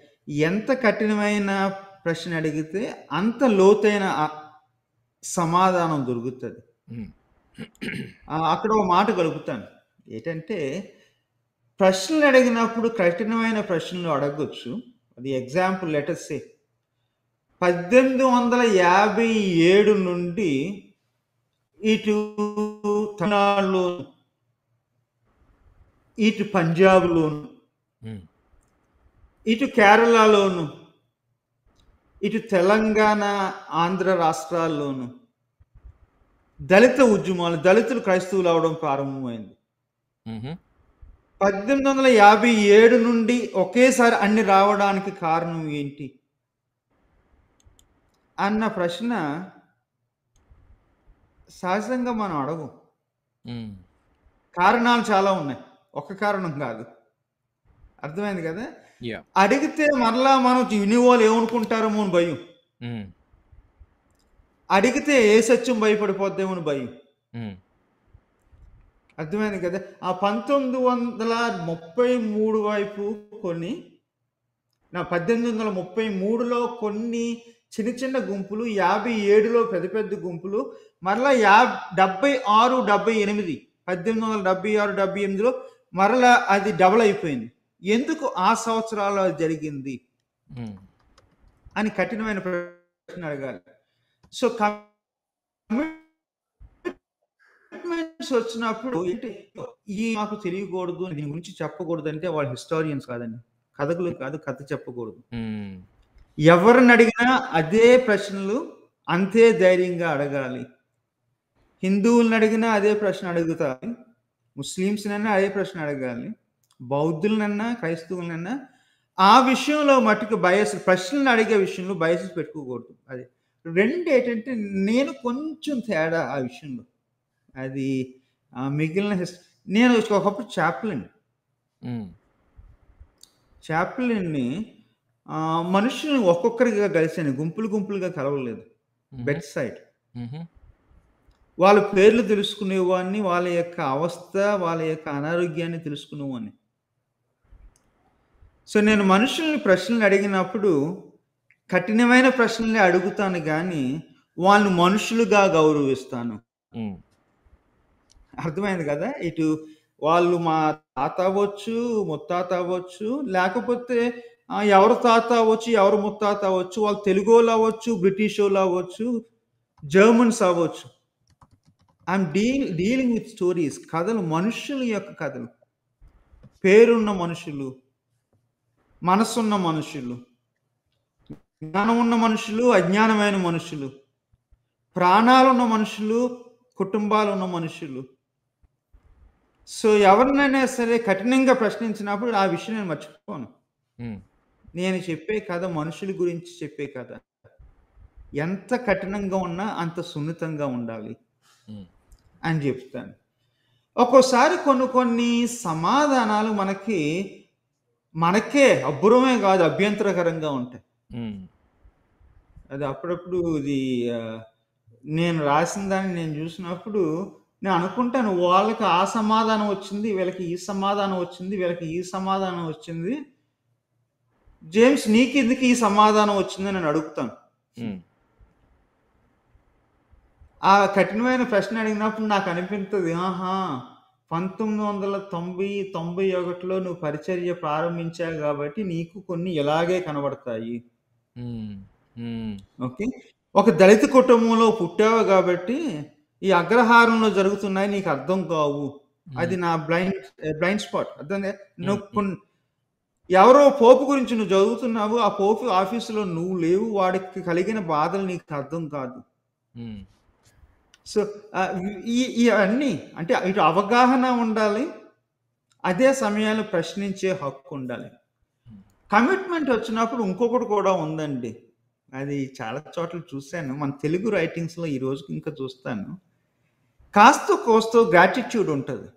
[SPEAKER 2] ఎంత కఠినమైన ప్రశ్న అడిగితే అంత లోతైన సమాధానం దొరుకుతుంది అక్కడ ఒక మాట కలుపుతాను ఏంటంటే ప్రశ్నలు అడిగినప్పుడు కఠినమైన ప్రశ్నలు అడగచ్చు అది ఎగ్జాంపుల్ లెటర్స్ సే పద్దెనిమిది వందల యాభై ఏడు నుండి ఇటు తమిళనాడులో ఇటు పంజాబ్లోను hmm. ఇటు కేరళలోను ఇటు తెలంగాణ ఆంధ్ర రాష్ట్రాల్లోను దళిత ఉద్యమాలు దళితులు క్రైస్తవులు అవడం ప్రారంభమైంది mm-hmm. పద్దెనిమిది వందల యాభై ఏడు నుండి ఒకేసారి అన్ని రావడానికి కారణం ఏంటి అన్న ప్రశ్న సహజంగా మనం అడగం కారణాలు చాలా ఉన్నాయి ఒక కారణం కాదు అర్థమైంది కదా అడిగితే మరలా మనం వాళ్ళు ఏమనుకుంటారేమో అని భయం అడిగితే ఏ సత్యం భయపడిపోద్దేమో అని భయం అర్థమైంది కదా ఆ పంతొమ్మిది వందల ముప్పై మూడు వైపు కొన్ని నా పద్దెనిమిది వందల ముప్పై మూడులో కొన్ని చిన్న చిన్న గుంపులు యాభై ఏడులో పెద్ద పెద్ద గుంపులు మరలా యా డెబ్బై ఆరు డెబ్బై ఎనిమిది పద్దెనిమిది వందల డెబ్బై ఆరు డెబ్బై ఎనిమిదిలో మరలా అది డబుల్ అయిపోయింది ఎందుకు ఆ సంవత్సరాల్లో జరిగింది అని కఠినమైన ప్రశ్న అడగాలి సో కమ్యూ కమిట్మెంట్స్ వచ్చినప్పుడు ఈ మాకు తెలియకూడదు దీని గురించి చెప్పకూడదు అంటే వాళ్ళు హిస్టారియన్స్ కాదండి కథకులు కాదు కథ చెప్పకూడదు hmm. ఎవరిని అడిగినా అదే ప్రశ్నలు అంతే ధైర్యంగా అడగాలి హిందువులను అడిగినా అదే ప్రశ్న అడుగుతారు ముస్లిమ్స్నైనా అదే ప్రశ్న అడగాలి బౌద్ధులనన్నా క్రైస్తవులనన్నా ఆ విషయంలో మటుకు బయస్ ప్రశ్నలు అడిగే విషయంలో బయస్ పెట్టుకోకూడదు అదే రెండు ఏంటంటే నేను కొంచెం తేడా ఆ విషయంలో అది మిగిలిన నేను ఒకప్పుడు చాప్లిన్ చాప్లిన్ని మనుషులు మనుషుల్ని ఒక్కొక్కరిగా కలిసాను. గుంపులు గుంపులుగా కలవలేదు. Bed side. వాళ్ళ పేర్లు తెలుసుకునేవాడిని. వాళ్ళ యొక్క అవస్థ, వాళ్ళ యొక్క అనారోగ్యాన్ని తెలుసుకునేవాడిని. సో, నేను మనుషుల్ని ప్రశ్నలు అడిగినప్పుడు, కఠినమైన ప్రశ్నలే అడుగుతాను కానీ వాళ్ళని మనుషులుగా గౌరవిస్తాను. అర్థమైంది కదా ఇటు వాళ్ళు మా తాత అవ్వచ్చు ముత్తాత అవ్వచ్చు లేకపోతే ఎవరు తాత అవ్వచ్చు ఎవరు ముత్తాత అవ్వచ్చు వాళ్ళు తెలుగు వాళ్ళు అవ్వచ్చు బ్రిటిష్ వాళ్ళు అవ్వచ్చు జర్మన్స్ అవ్వచ్చు I'm deal dealing with stories కథలు మనుషుల యొక్క కథలు పేరున్న మనుషులు మనసున్న మనుషులు జ్ఞానం ఉన్న మనుషులు అజ్ఞానమైన మనుషులు ప్రాణాలున్న మనుషులు కుటుంబాలు ఉన్న మనుషులు సో ఎవరినైనా సరే కఠినంగా ప్రశ్నించినప్పుడు ఆ విషయం నేను మర్చిపోను నేను చెప్పే కథ మనుషుల గురించి చెప్పే కథ ఎంత కఠినంగా ఉన్నా అంత సున్నితంగా ఉండాలి అని చెప్తాను ఒక్కోసారి కొన్ని కొన్ని సమాధానాలు మనకి మనకే అబ్బురమే కాదు అభ్యంతరకరంగా ఉంటాయి అది అప్పుడప్పుడు ఇది నేను రాసిన దాన్ని నేను చూసినప్పుడు నేను అనుకుంటాను వాళ్ళకి ఆ సమాధానం వచ్చింది వీళ్ళకి ఈ సమాధానం వచ్చింది వీళ్ళకి ఈ సమాధానం వచ్చింది జేమ్స్ నీకు ఎందుకు ఈ సమాధానం వచ్చింది నేను అడుగుతాను ఆ కఠినమైన ప్రశ్న అడిగినప్పుడు నాకు అనిపించదు ఆహా పంతొమ్మిది వందల తొంభై తొంభై ఒకటిలో నువ్వు పరిచర్య ప్రారంభించావు కాబట్టి నీకు కొన్ని ఇలాగే కనబడతాయి ఓకే ఒక దళిత కుటుంబంలో పుట్టావు కాబట్టి ఈ అగ్రహారంలో జరుగుతున్నాయి నీకు అర్థం కావు అది నా బ్లైండ్ బ్లైండ్ స్పాట్ అర్థం నువ్వు ఎవరో పోపు గురించి నువ్వు చదువుతున్నావు ఆ పోపు ఆఫీసులో నువ్వు లేవు వాడికి కలిగిన బాధలు నీకు అర్థం కాదు సో ఈ ఇవన్నీ అంటే ఇటు అవగాహన ఉండాలి అదే సమయాన్ని ప్రశ్నించే హక్కు ఉండాలి కమిట్మెంట్ వచ్చినప్పుడు ఇంకొకటి కూడా ఉందండి అది చాలా చోట్ల చూశాను మన తెలుగు రైటింగ్స్లో ఈ రోజుకి ఇంకా చూస్తాను కాస్త కోస్తో గ్రాటిట్యూడ్ ఉంటుంది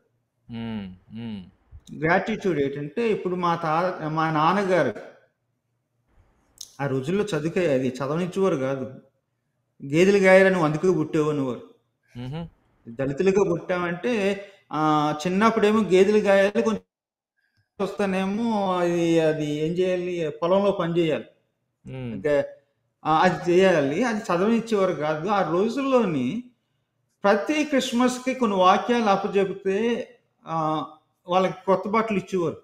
[SPEAKER 2] గ్రాటిట్యూడ్ ఏంటంటే ఇప్పుడు మా తా మా నాన్నగారు ఆ రోజుల్లో చదువుకే అది చదవనిచ్చేవారు కాదు గేదెలు గాయాలని అందుకు పుట్టేవు అనేవారు దళితులుగా పుట్టామంటే ఏమో గేదెలు గాయాలి కొంచెం వస్తానేమో అది అది ఏం చేయాలి పొలంలో పని చేయాలి అది చేయాలి అది చదవనిచ్చేవారు కాదు ఆ రోజుల్లోని ప్రతి క్రిస్మస్కి కొన్ని వాక్యాలు అప్పచెబితే వాళ్ళకి కొత్త బట్టలు ఇచ్చేవారు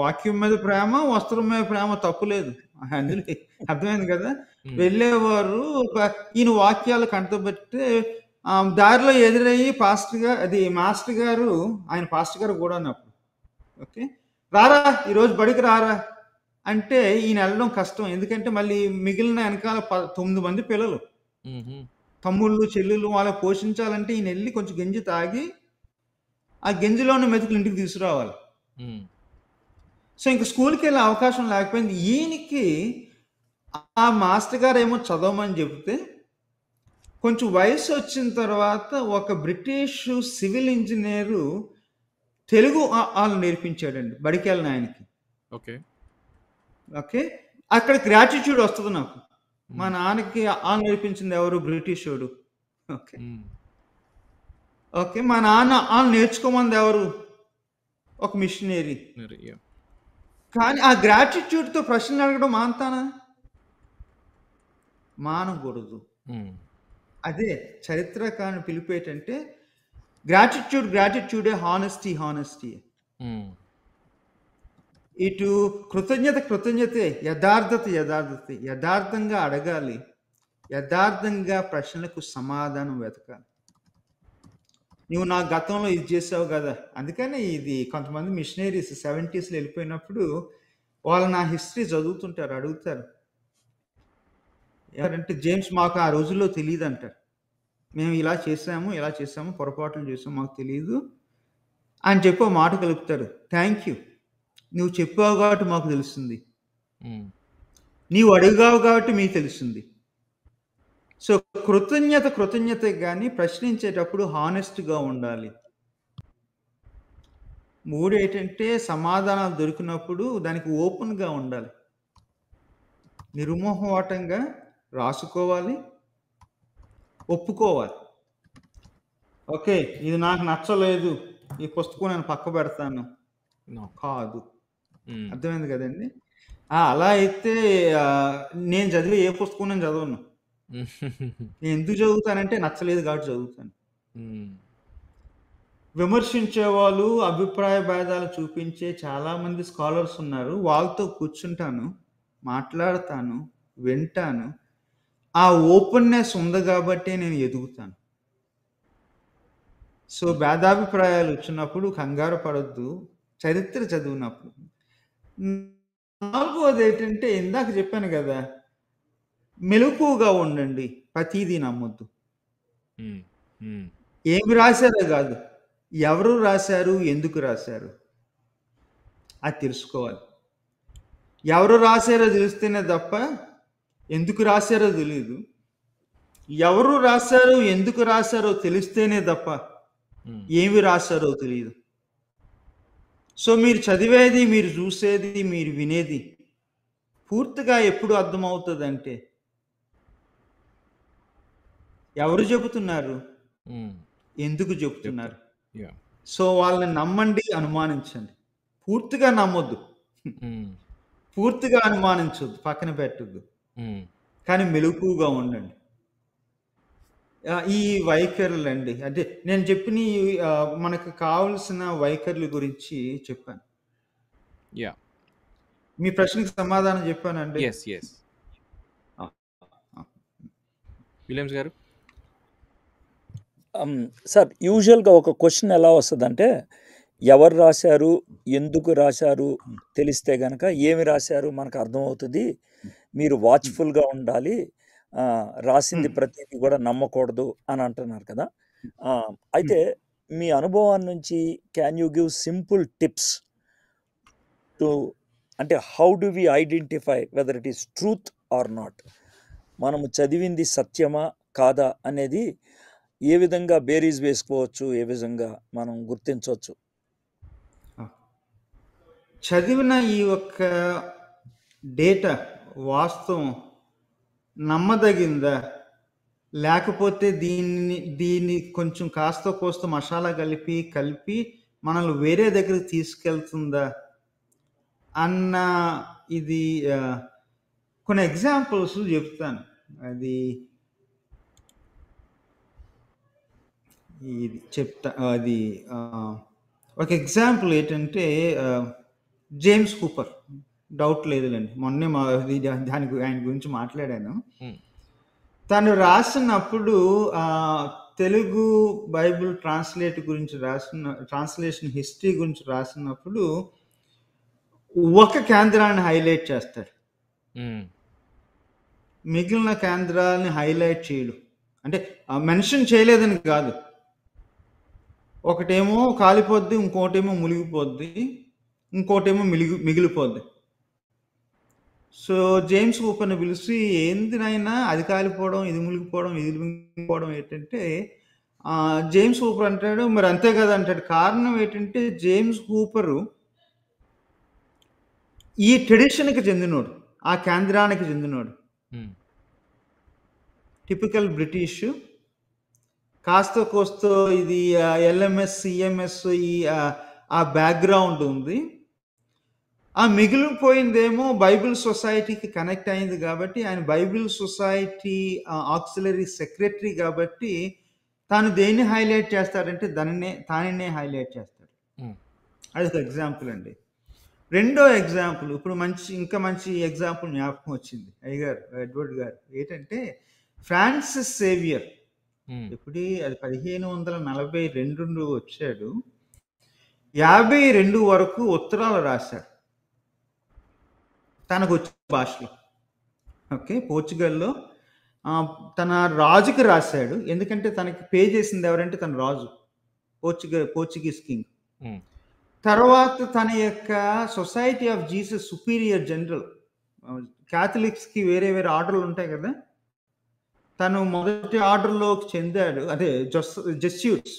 [SPEAKER 2] వాక్యం మీద ప్రేమ వస్త్రం మీద ప్రేమ తప్పు లేదు అందులో అర్థమైంది కదా వెళ్ళేవారు ఈయన వాక్యాలు కంటబెట్టి దారిలో ఎదురయ్యి పాస్టర్ గారు అది మాస్టర్ గారు ఆయన పాస్టర్ గారు కూడా అన్నప్పుడు ఓకే రారా ఈరోజు బడికి రారా అంటే ఈయన వెళ్ళడం కష్టం ఎందుకంటే మళ్ళీ మిగిలిన వెనకాల తొమ్మిది మంది పిల్లలు తమ్ముళ్ళు చెల్లెళ్ళు వాళ్ళ పోషించాలంటే ఈయన వెళ్ళి కొంచెం గంజి తాగి ఆ గంజిలో ఉన్న మెతుకులు ఇంటికి తీసుకురావాలి సో ఇంక స్కూల్కి వెళ్ళే అవకాశం లేకపోయింది ఈయనకి ఆ మాస్టర్ గారు ఏమో చదవమని చెబితే కొంచెం వయసు వచ్చిన తర్వాత ఒక బ్రిటిష్ సివిల్ ఇంజనీరు తెలుగు వాళ్ళు నేర్పించాడండి బడికెళ్ళిన ఆయనకి ఓకే ఓకే అక్కడ గ్రాటిట్యూడ్ వస్తుంది నాకు మా నాన్నకి ఆన్ నేర్పించింది ఎవరు బ్రిటిషోడు ఓకే ఓకే మా నాన్న ఆన్ నేర్చుకోమంది ఎవరు ఒక మిషనరీ కానీ ఆ గ్రాటిట్యూడ్తో ప్రశ్నలు అడగడం మానతానా మానకూడదు అదే చరిత్రకారుని పిలిపేటంటే గ్రాటిట్యూడ్ గ్రాటిట్యూడే హానెస్టీ హానెస్టీ ఇటు కృతజ్ఞత కృతజ్ఞతే యథార్థత యథార్థత యథార్థంగా అడగాలి యథార్థంగా ప్రశ్నలకు సమాధానం వెతకాలి నువ్వు నా గతంలో ఇది చేసావు కదా అందుకనే ఇది కొంతమంది మిషనరీస్ సెవెంటీస్లో వెళ్ళిపోయినప్పుడు వాళ్ళు నా హిస్టరీ చదువుతుంటారు అడుగుతారు ఎవరంటే జేమ్స్ మాకు ఆ రోజుల్లో తెలియదు అంటారు మేము ఇలా చేసాము ఇలా చేసాము పొరపాట్లు చేసాము మాకు తెలియదు అని చెప్పి మాట కలుపుతారు థ్యాంక్ యూ నువ్వు చెప్పావు కాబట్టి మాకు తెలుస్తుంది నీవు అడుగుగావు కాబట్టి మీకు తెలుస్తుంది సో కృతజ్ఞత కృతజ్ఞత కానీ ప్రశ్నించేటప్పుడు హానెస్ట్గా ఉండాలి మూడు ఏంటంటే సమాధానాలు దొరికినప్పుడు దానికి ఓపెన్గా ఉండాలి నిర్మోహవాటంగా రాసుకోవాలి ఒప్పుకోవాలి ఓకే ఇది నాకు నచ్చలేదు ఈ పుస్తకం నేను పక్క పెడతాను కాదు అర్థమైంది కదండి అలా అయితే నేను చదివి ఏ పుస్తకం నేను చదవను. ఎందుకు చదువుతానంటే నచ్చలేదు కాబట్టి చదువుతాను. విమర్శించే వాళ్ళు అభిప్రాయ భేదాలు చూపించే చాలా మంది స్కాలర్స్ ఉన్నారు. వాళ్ళతో కూర్చుంటాను, మాట్లాడతాను, వింటాను. ఆ ఓపెన్‌నెస్ ఉంది కాబట్టి నేను ఎదుగుతాను. సో, వచ్చినప్పుడు కంగారు పడద్దు చరిత్ర చదివినప్పుడు నాలుగవది ఏంటంటే ఇందాక చెప్పాను కదా మెలకుగా ఉండండి ప్రతిదీ నమ్మొద్దు ఏమి రాశారో కాదు ఎవరు రాశారు ఎందుకు రాశారు అది తెలుసుకోవాలి ఎవరు రాశారో తెలిస్తేనే తప్ప ఎందుకు రాశారో తెలియదు ఎవరు రాశారు ఎందుకు రాశారో తెలిస్తేనే తప్ప ఏమి రాశారో తెలియదు సో మీరు చదివేది మీరు చూసేది మీరు వినేది పూర్తిగా ఎప్పుడు అర్థమవుతుందంటే ఎవరు చెబుతున్నారు ఎందుకు చెబుతున్నారు సో వాళ్ళని నమ్మండి అనుమానించండి పూర్తిగా నమ్మొద్దు పూర్తిగా అనుమానించొద్దు పక్కన పెట్టద్దు కానీ మెలుపుగా ఉండండి ఈ ఈ వైఖరులండి. అంటే నేను చెప్పిన మనకు కావాల్సిన వైఖరుల గురించి చెప్పాను. యా మీ ప్రశ్నకి సమాధానం చెప్పానండి. ఎస్ ఎస్ విలియమ్స్ గారు.
[SPEAKER 3] సార్ యూజువల్‌గా ఒక క్వశ్చన్ ఎలా వస్తుందంటే ఎవరు రాశారు? ఎందుకు రాశారు? Hmm. తెలిస్తే గనక ఏమి రాశారు? మనకు అర్థమవుతుంది hmm. మీరు వాచ్‌ఫుల్‌గా ఉండాలి. రాసింది ప్రతిదీ కూడా నమ్మకూడదు అని అంటున్నారు కదా అయితే మీ అనుభవం నుంచి can you give simple tips to అంటే how do we identify whether it is truth or not మనము చదివింది సత్యమా కాదా అనేది ఏ విధంగా బేరీస్ వేసుకోవచ్చు ఏ విధంగా మనం గుర్తించవచ్చు చదివిన ఈ
[SPEAKER 2] ఒక్క డేటా వాస్తవం నమ్మదగిందా? లేకపోతే దీన్ని దీన్ని కొంచెం కాస్త కోస్త మసాలా కలిపి, కలిపి మనల్ని వేరే దగ్గరికి తీసుకెళ్తుందా? అన్న ఇది కొన్ని ఎగ్జాంపుల్స్ చెప్తాను. అది ఇది చెప్తా. అది ఒక ఎగ్జాంపుల్ ఏంటంటే 'జేమ్స్ కూపర్.' డౌట్ లేదులేండి మొన్నే మా దాని ఆయన గురించి మాట్లాడాను తను రాసినప్పుడు తెలుగు బైబిల్ ట్రాన్స్లేట్ గురించి రాసిన ట్రాన్స్లేషన్ హిస్టరీ గురించి రాసినప్పుడు ఒక కేంద్రాన్ని హైలైట్ చేస్తాడు మిగిలిన కేంద్రాలని హైలైట్ చేయడు అంటే మెన్షన్ చేయలేదని కాదు ఒకటేమో కాలిపోద్ది ఇంకోటేమో మునిగిపోద్ది ఇంకోటేమో మిలిగి మిగిలిపోద్ది సో జేమ్స్ ఓపెన్ పిలిచి ఏందినైనా అది కాలిపోవడం ఇది మునిగిపోవడం ఇది మునిగిపోవడం ఏంటంటే జేమ్స్ హూపర్ అంటాడు మరి అంతే కదా అంటాడు కారణం ఏంటంటే జేమ్స్ కూపరు ఈ ట్రెడిషన్కి చెందినోడు ఆ కేంద్రానికి చెందినోడు టిపికల్ బ్రిటిష్ కాస్త కోస్తో ఇది ఎల్ఎంఎస్ సిఎంఎస్ ఈ ఆ బ్యాక్గ్రౌండ్ ఉంది ఆ మిగిలిపోయిందేమో బైబిల్ సొసైటీకి కనెక్ట్ అయింది కాబట్టి ఆయన బైబిల్ సొసైటీ ఆక్సిలరీ సెక్రటరీ కాబట్టి తాను దేన్ని హైలైట్ చేస్తాడంటే దానినే తానినే హైలైట్ చేస్తాడు అది ఒక ఎగ్జాంపుల్ అండి రెండో ఎగ్జాంపుల్ ఇప్పుడు మంచి ఇంకా మంచి ఎగ్జాంపుల్ జ్ఞాపకం వచ్చింది అయ్యగారు ఎడ్వర్డ్ గారు ఏంటంటే ఫ్రాన్సిస్ సేవియర్ ఇప్పుడు అది పదిహేను వందల నలభై రెండు వచ్చాడు యాభై రెండు వరకు ఉత్తరాలు రాశారు తనకు వచ్చే భాషలో ఓకే పోర్చుగల్లో తన రాజుకి రాశాడు ఎందుకంటే తనకి పే చేసింది ఎవరంటే తన రాజు పోర్చుగ పోర్చుగీస్ కింగ్ తర్వాత తన యొక్క society of Jesus superior general క్యాథలిక్స్కి వేరే వేరే ఆర్డర్లు ఉంటాయి కదా తను మొదటి ఆర్డర్లోకి చెందాడు అదే జస్ జెస్యూట్స్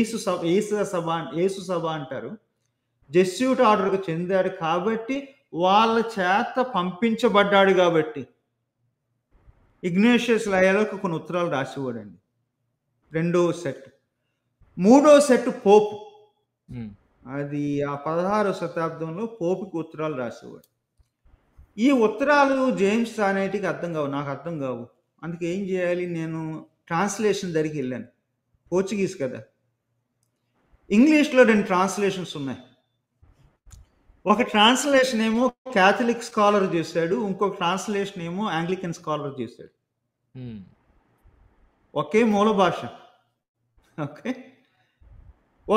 [SPEAKER 2] ఈసు సభ ఈసు సభ ఏసు సభ అంటారు జెస్యూట్ ఆర్డర్కి చెందాడు కాబట్టి వాళ్ళ చేత పంపించబడ్డాడు కాబట్టి ఇగ్నేషియస్ లయలకు కొన్ని ఉత్తరాలు రాసివాడండి రెండవ సెట్ మూడో సెట్ పోప్ అది ఆ పదహారవ శతాబ్దంలో పోపుకి ఉత్తరాలు రాసేవాడు ఈ ఉత్తరాలు జేమ్స్ అనేటికి అర్థం కావు నాకు అర్థం కావు అందుకే ఏం చేయాలి నేను ట్రాన్స్లేషన్ దగ్గరికి వెళ్ళాను పోర్చుగీస్ కదా ఇంగ్లీష్లో రెండు ట్రాన్స్లేషన్స్ ఉన్నాయి ఒక ట్రాన్స్లేషన్ ఏమో క్యాథలిక్ స్కాలర్ చేశాడు ఇంకొక ట్రాన్స్లేషన్ ఏమో ఆంగ్లికన్ స్కాలర్ చేశాడు hmm. ఒకే మూల భాష ఓకే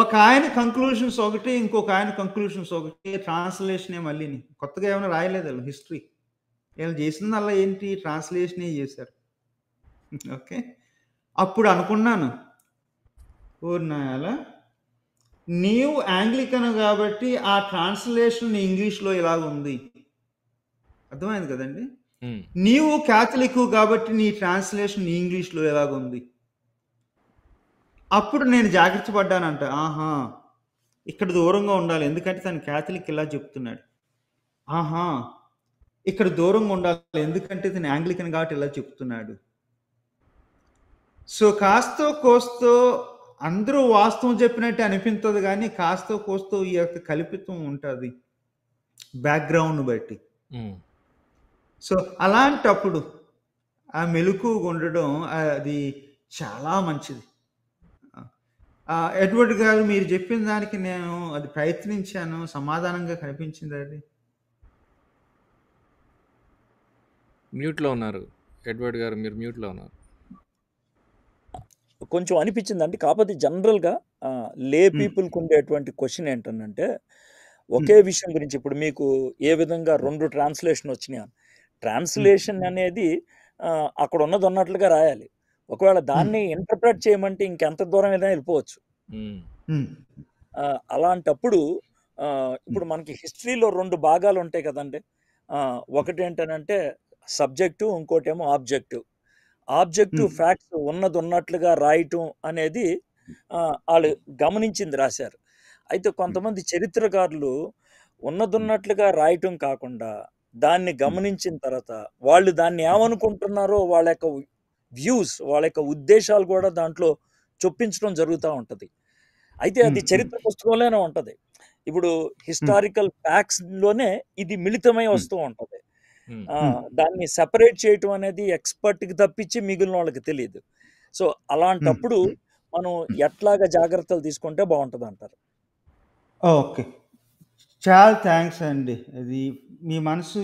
[SPEAKER 2] ఒక ఆయన కంక్లూషన్స్ ఒకటి ఇంకొక ఆయన కంక్లూషన్స్ ఒకటి ట్రాన్స్లేషనే మళ్ళీని కొత్తగా ఏమైనా రాయలేదు వాళ్ళు హిస్టరీ వీళ్ళు చేసిందల్లా ఏంటి ట్రాన్స్లేషనే చేశారు ఓకే అప్పుడు అనుకున్నాను ఊర్నాయాల నీవు యాంగ్లికన్ కాబట్టి ఆ ట్రాన్స్లేషన్ ఇంగ్లీష్లో ఉంది అర్థమైంది కదండి నీవు క్యాథలిక్ కాబట్టి నీ ట్రాన్స్లేషన్ ఇంగ్లీష్లో ఎలాగుంది అప్పుడు నేను జాగ్రత్త పడ్డానంట ఆహా ఇక్కడ దూరంగా ఉండాలి ఎందుకంటే తను క్యాథలిక్ ఇలా చెప్తున్నాడు ఆహా ఇక్కడ దూరంగా ఉండాలి ఎందుకంటే తను యాంగ్లికన్ కాబట్టి ఇలా చెప్తున్నాడు సో కాస్తో కోస్తో అందరూ వాస్తవం చెప్పినట్టు అనిపించదు కానీ కాస్త కోస్తో ఈ యొక్క కల్పితం ఉంటుంది బ్యాక్గ్రౌండ్ బట్టి సో అలాంటప్పుడు ఆ మెలకు ఉండడం అది చాలా మంచిది ఎడ్వర్డ్ గారు మీరు చెప్పిన దానికి నేను అది ప్రయత్నించాను సమాధానంగా కనిపించింది అది
[SPEAKER 1] మ్యూట్లో ఉన్నారు ఎడ్వర్డ్ గారు మీరు మ్యూట్లో
[SPEAKER 3] ఉన్నారు కొంచెం అంటే కాకపోతే జనరల్గా లే పీపుల్కి ఉండేటువంటి క్వశ్చన్ ఏంటంటే ఒకే విషయం గురించి ఇప్పుడు మీకు ఏ విధంగా రెండు ట్రాన్స్లేషన్ వచ్చినాయి ట్రాన్స్లేషన్ అనేది అక్కడ ఉన్నది ఉన్నట్లుగా రాయాలి ఒకవేళ దాన్ని ఇంటర్ప్రెట్ చేయమంటే ఇంకెంత దూరం ఏదైనా వెళ్ళిపోవచ్చు అలాంటప్పుడు ఇప్పుడు మనకి హిస్టరీలో రెండు భాగాలు ఉంటాయి కదండి ఒకటి ఏంటంటే సబ్జెక్టు ఇంకోటేమో ఆబ్జెక్టివ్ ఆబ్జెక్టివ్ ఫ్యాక్ట్స్ ఉన్నది ఉన్నట్లుగా రాయటం అనేది వాళ్ళు గమనించింది రాశారు అయితే కొంతమంది చరిత్రకారులు ఉన్నదున్నట్లుగా రాయటం కాకుండా దాన్ని గమనించిన తర్వాత వాళ్ళు దాన్ని ఏమనుకుంటున్నారో వాళ్ళ యొక్క వ్యూస్ వాళ్ళ యొక్క ఉద్దేశాలు కూడా దాంట్లో చొప్పించడం జరుగుతూ ఉంటుంది అయితే అది చరిత్ర పుస్తకంలోనే ఉంటుంది ఇప్పుడు హిస్టారికల్ ఫ్యాక్ట్స్లోనే ఇది మిళితమై వస్తూ ఉంటుంది దాన్ని సపరేట్ చేయటం అనేది ఎక్స్పర్ట్కి తప్పించి మిగిలిన వాళ్ళకి తెలియదు సో అలాంటప్పుడు మనం ఎట్లాగా జాగ్రత్తలు తీసుకుంటే బాగుంటుంది అంటారు
[SPEAKER 2] ఓకే చాలా థ్యాంక్స్ అండి అది మీ మనసు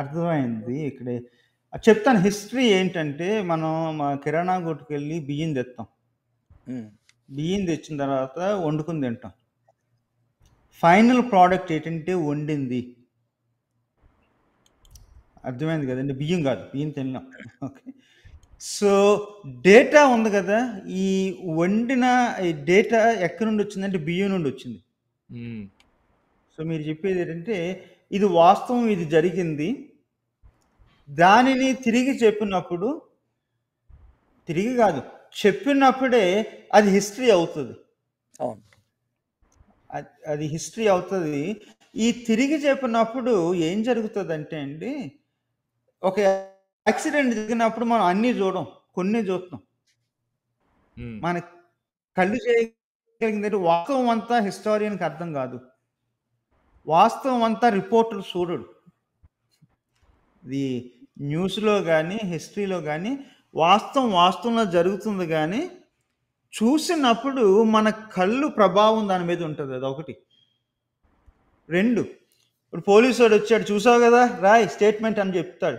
[SPEAKER 2] అర్థమైంది ఇక్కడ చెప్తాను హిస్టరీ ఏంటంటే మనం మా కిరాణా కొట్టుకు వెళ్ళి బియ్యం తెస్తాం బియ్యం తెచ్చిన తర్వాత వండుకుని తింటాం ఫైనల్ ప్రోడక్ట్ ఏంటంటే వండింది అర్థమైంది కదండి బియ్యం కాదు బియ్యం తిన్నాం ఓకే సో డేటా ఉంది కదా ఈ వండిన ఈ డేటా ఎక్కడి నుండి వచ్చిందంటే బియ్యం నుండి వచ్చింది సో మీరు చెప్పేది ఏంటంటే ఇది వాస్తవం ఇది జరిగింది దానిని తిరిగి చెప్పినప్పుడు తిరిగి కాదు చెప్పినప్పుడే అది హిస్టరీ అవుతుంది అవును అది హిస్టరీ అవుతుంది ఈ తిరిగి చెప్పినప్పుడు ఏం జరుగుతుంది అంటే అండి ఒక యాక్సిడెంట్ జరిగినప్పుడు మనం అన్ని చూడం కొన్ని చూస్తాం మన కళ్ళు చేయగలిగిందంటే వాస్తవం అంతా హిస్టారియన్కి అర్థం కాదు వాస్తవం అంతా రిపోర్టర్ చూడడు ఇది న్యూస్లో కానీ హిస్టరీలో కానీ వాస్తవం వాస్తవంలో జరుగుతుంది కానీ చూసినప్పుడు మన కళ్ళు ప్రభావం దాని మీద ఉంటుంది అది ఒకటి రెండు ఇప్పుడు పోలీసు వాడు వచ్చాడు చూసావు కదా రాయ్ స్టేట్మెంట్ అని చెప్తాడు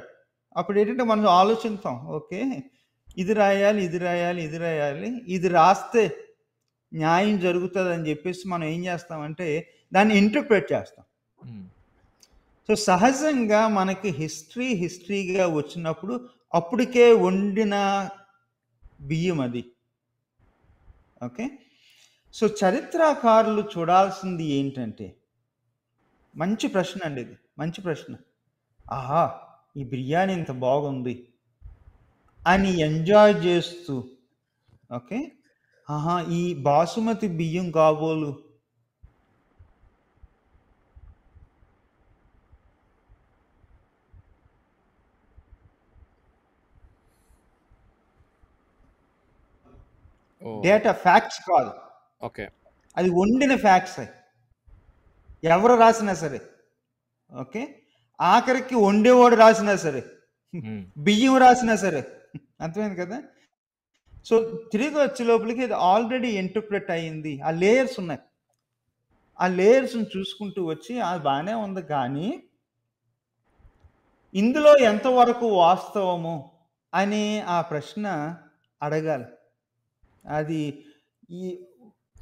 [SPEAKER 2] అప్పుడు ఏంటంటే మనం ఆలోచిస్తాం ఓకే ఇది రాయాలి ఇది రాయాలి ఇది రాయాలి ఇది రాస్తే న్యాయం జరుగుతుంది అని చెప్పేసి మనం ఏం చేస్తామంటే దాన్ని ఇంటర్ప్రిట్ చేస్తాం సో సహజంగా మనకి హిస్టరీ హిస్టరీగా వచ్చినప్పుడు అప్పటికే వండిన బియ్యం అది ఓకే సో చరిత్రకారులు చూడాల్సింది ఏంటంటే మంచి ప్రశ్న అండి ఇది మంచి ప్రశ్న ఆహా ఈ బిర్యానీ ఇంత బాగుంది అని ఎంజాయ్ చేస్తూ ఓకే ఆహా ఈ బాసుమతి బియ్యం కాబోలు డేటా ఫ్యాక్ట్స్ కాదు ఓకే అది వండిన ఫ్యాక్ట్స్ ఎవరు రాసినా సరే ఓకే ఆఖరికి వండేవాడు రాసినా సరే బియ్యం రాసినా సరే అర్థమైంది కదా సో తిరిగి వచ్చే లోపలికి ఇది ఆల్రెడీ ఇంటర్ప్రెట్ అయ్యింది ఆ లేయర్స్ ఉన్నాయి ఆ లేయర్స్ని చూసుకుంటూ వచ్చి అది బాగానే ఉంది కానీ ఇందులో ఎంతవరకు వాస్తవము అని ఆ ప్రశ్న అడగాలి అది ఈ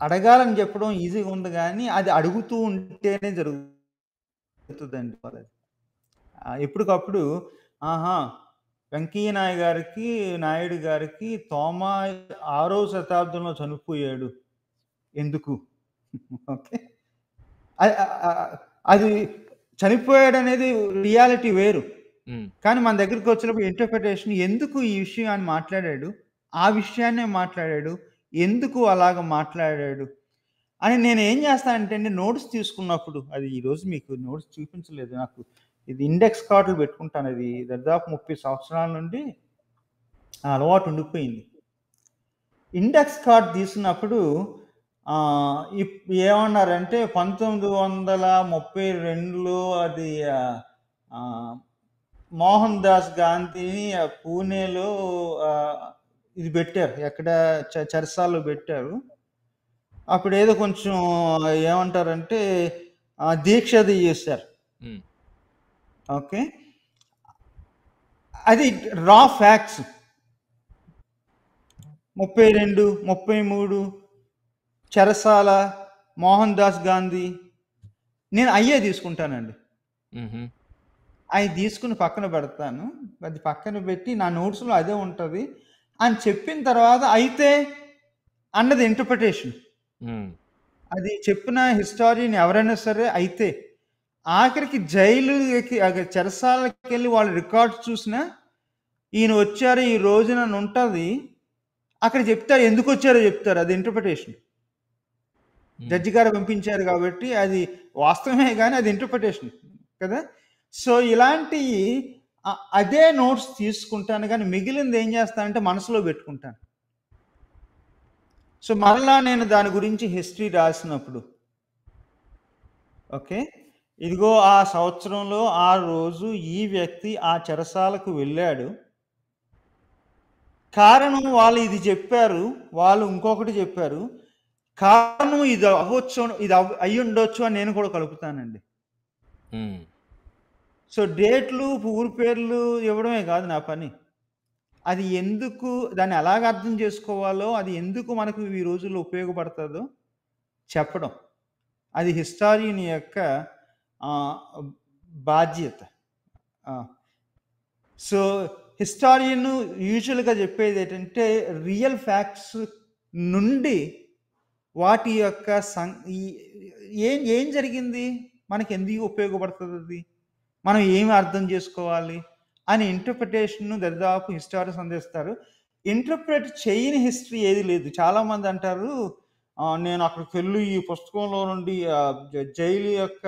[SPEAKER 2] అడగాలని చెప్పడం ఈజీగా ఉంది కానీ అది అడుగుతూ ఉంటేనే జరుగుతుందండి వాళ్ళది ఎప్పటికప్పుడు ఆహా వెంకయ్య నాయ గారికి నాయుడు గారికి తోమ ఆరో శతాబ్దంలో చనిపోయాడు ఎందుకు ఓకే అది చనిపోయాడు అనేది రియాలిటీ వేరు కానీ మన దగ్గరికి వచ్చినప్పుడు ఇంటర్ప్రిటేషన్ ఎందుకు ఈ విషయాన్ని మాట్లాడాడు ఆ విషయాన్నే మాట్లాడాడు ఎందుకు అలాగ మాట్లాడాడు అని నేను ఏం చేస్తానంటే నోట్స్ తీసుకున్నప్పుడు అది ఈరోజు మీకు నోట్స్ చూపించలేదు నాకు ఇది ఇండెక్స్ కార్డులు పెట్టుకుంటాను అది దాదాపు ముప్పై సంవత్సరాల నుండి అలవాటు ఉండిపోయింది ఇండెక్స్ కార్డ్ తీసినప్పుడు ఏమన్నారంటే పంతొమ్మిది వందల ముప్పై రెండులో అది మోహన్ దాస్ గాంధీని పూణేలో ఇది పెట్టారు ఎక్కడ చర్సాల్లో పెట్టారు అప్పుడు ఏదో కొంచెం ఏమంటారంటే దీక్షది చేశారు ఓకే అది రా ఫ్యాక్ట్స్ ముప్పై రెండు ముప్పై మూడు చెరసాల మోహన్ దాస్ గాంధీ నేను అయ్యే తీసుకుంటానండి అవి తీసుకుని పక్కన పెడతాను అది పక్కన పెట్టి నా నోట్స్లో అదే ఉంటుంది అని చెప్పిన తర్వాత అయితే అన్నది ఇంటర్ప్రిటేషన్ అది చెప్పిన హిస్టారీని ఎవరైనా సరే అయితే ఆఖరికి జైలు చెరసాలకి వెళ్ళి వాళ్ళ రికార్డ్స్ చూసినా ఈయన వచ్చారు ఈ రోజున ఉంటుంది అక్కడ చెప్తారు ఎందుకు వచ్చారో చెప్తారు అది ఇంటర్ప్రిటేషన్ జడ్జి గారు పంపించారు కాబట్టి అది వాస్తవమే కానీ అది ఇంటర్ప్రిటేషన్ కదా సో ఇలాంటి అదే నోట్స్ తీసుకుంటాను కానీ మిగిలింది ఏం చేస్తానంటే మనసులో పెట్టుకుంటాను సో మరలా నేను దాని గురించి హిస్టరీ రాసినప్పుడు ఓకే ఇదిగో ఆ సంవత్సరంలో ఆ రోజు ఈ వ్యక్తి ఆ చెరసాలకు వెళ్ళాడు కారణం వాళ్ళు ఇది చెప్పారు వాళ్ళు ఇంకొకటి చెప్పారు కారణం ఇది అవ్వచ్చు ఇది అయ్యి ఉండొచ్చు అని నేను కూడా కలుపుతానండి సో డేట్లు పూర్ పేర్లు ఇవ్వడమే కాదు నా పని అది ఎందుకు దాన్ని ఎలాగ అర్థం చేసుకోవాలో అది ఎందుకు మనకు ఈ రోజుల్లో ఉపయోగపడుతుందో చెప్పడం అది హిస్టారియన్ యొక్క బాధ్యత సో హిస్టారియన్ యూజువల్గా చెప్పేది ఏంటంటే రియల్ ఫ్యాక్ట్స్ నుండి వాటి యొక్క సం ఏం ఏం జరిగింది మనకి ఎందుకు ఉపయోగపడుతుంది అది మనం ఏమి అర్థం చేసుకోవాలి అని ఇంటర్ప్రిటేషన్ను దరిదాపు హిస్టారీస్ అందిస్తారు ఇంటర్ప్రిట్ చేయని హిస్టరీ ఏది లేదు చాలామంది అంటారు నేను అక్కడికి వెళ్ళి ఈ పుస్తకంలో నుండి జైలు యొక్క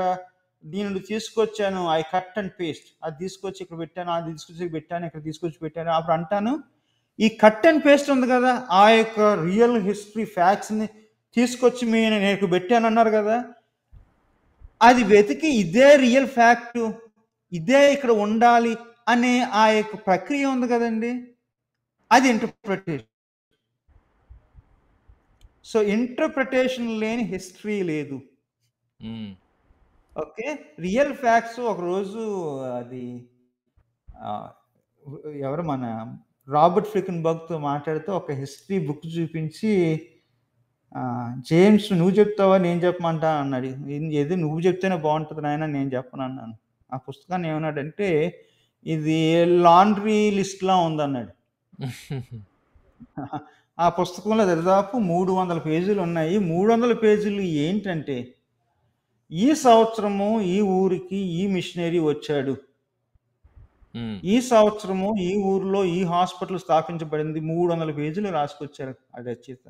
[SPEAKER 2] దీనిని తీసుకొచ్చాను ఐ కట్ అండ్ పేస్ట్ అది తీసుకొచ్చి ఇక్కడ పెట్టాను అది తీసుకొచ్చి పెట్టాను ఇక్కడ తీసుకొచ్చి పెట్టాను అప్పుడు అంటాను ఈ కట్ అండ్ పేస్ట్ ఉంది కదా ఆ యొక్క రియల్ హిస్టరీ ఫ్యాక్ట్స్ని తీసుకొచ్చి మీ నేను పెట్టాను అన్నారు కదా అది వెతికి ఇదే రియల్ ఫ్యాక్టు ఇదే ఇక్కడ ఉండాలి అనే ఆ యొక్క ప్రక్రియ ఉంది కదండి అది ఇంటర్ప్రిటేషన్ సో ఇంటర్ప్రిటేషన్ లేని హిస్టరీ లేదు ఓకే రియల్ ఫ్యాక్ట్స్ ఒకరోజు అది ఎవరు మన రాబర్ట్ ఫ్రికన్బర్గ్‌తో మాట్లాడుతూ ఒక హిస్టరీ బుక్ చూపించి "జేమ్స్ నువ్వు చెప్తావా? నేను చెప్పమంటా" అన్నాడు. ఏది నువ్వు చెప్తేనే బాగుంటుంది నాయన నేను చెప్పను అన్నాను ఆ పుస్తకాన్ని ఏమన్నాడంటే, "ఇది లాండ్రీ లిస్ట్‌లా ఉందన్నాడు." ఆ పుస్తకంలో మూడు వందల పేజీలు ఉన్నాయి మూడు వందల పేజీలు ఏంటంటే ఈ సంవత్సరము ఈ ఊరికి ఈ మిషనరీ వచ్చాడు ఈ సంవత్సరము ఈ ఊర్లో ఈ హాస్పిటల్ స్థాపించబడింది మూడు వందల పేజీలు రాసుకొచ్చారు ఆ రచయిత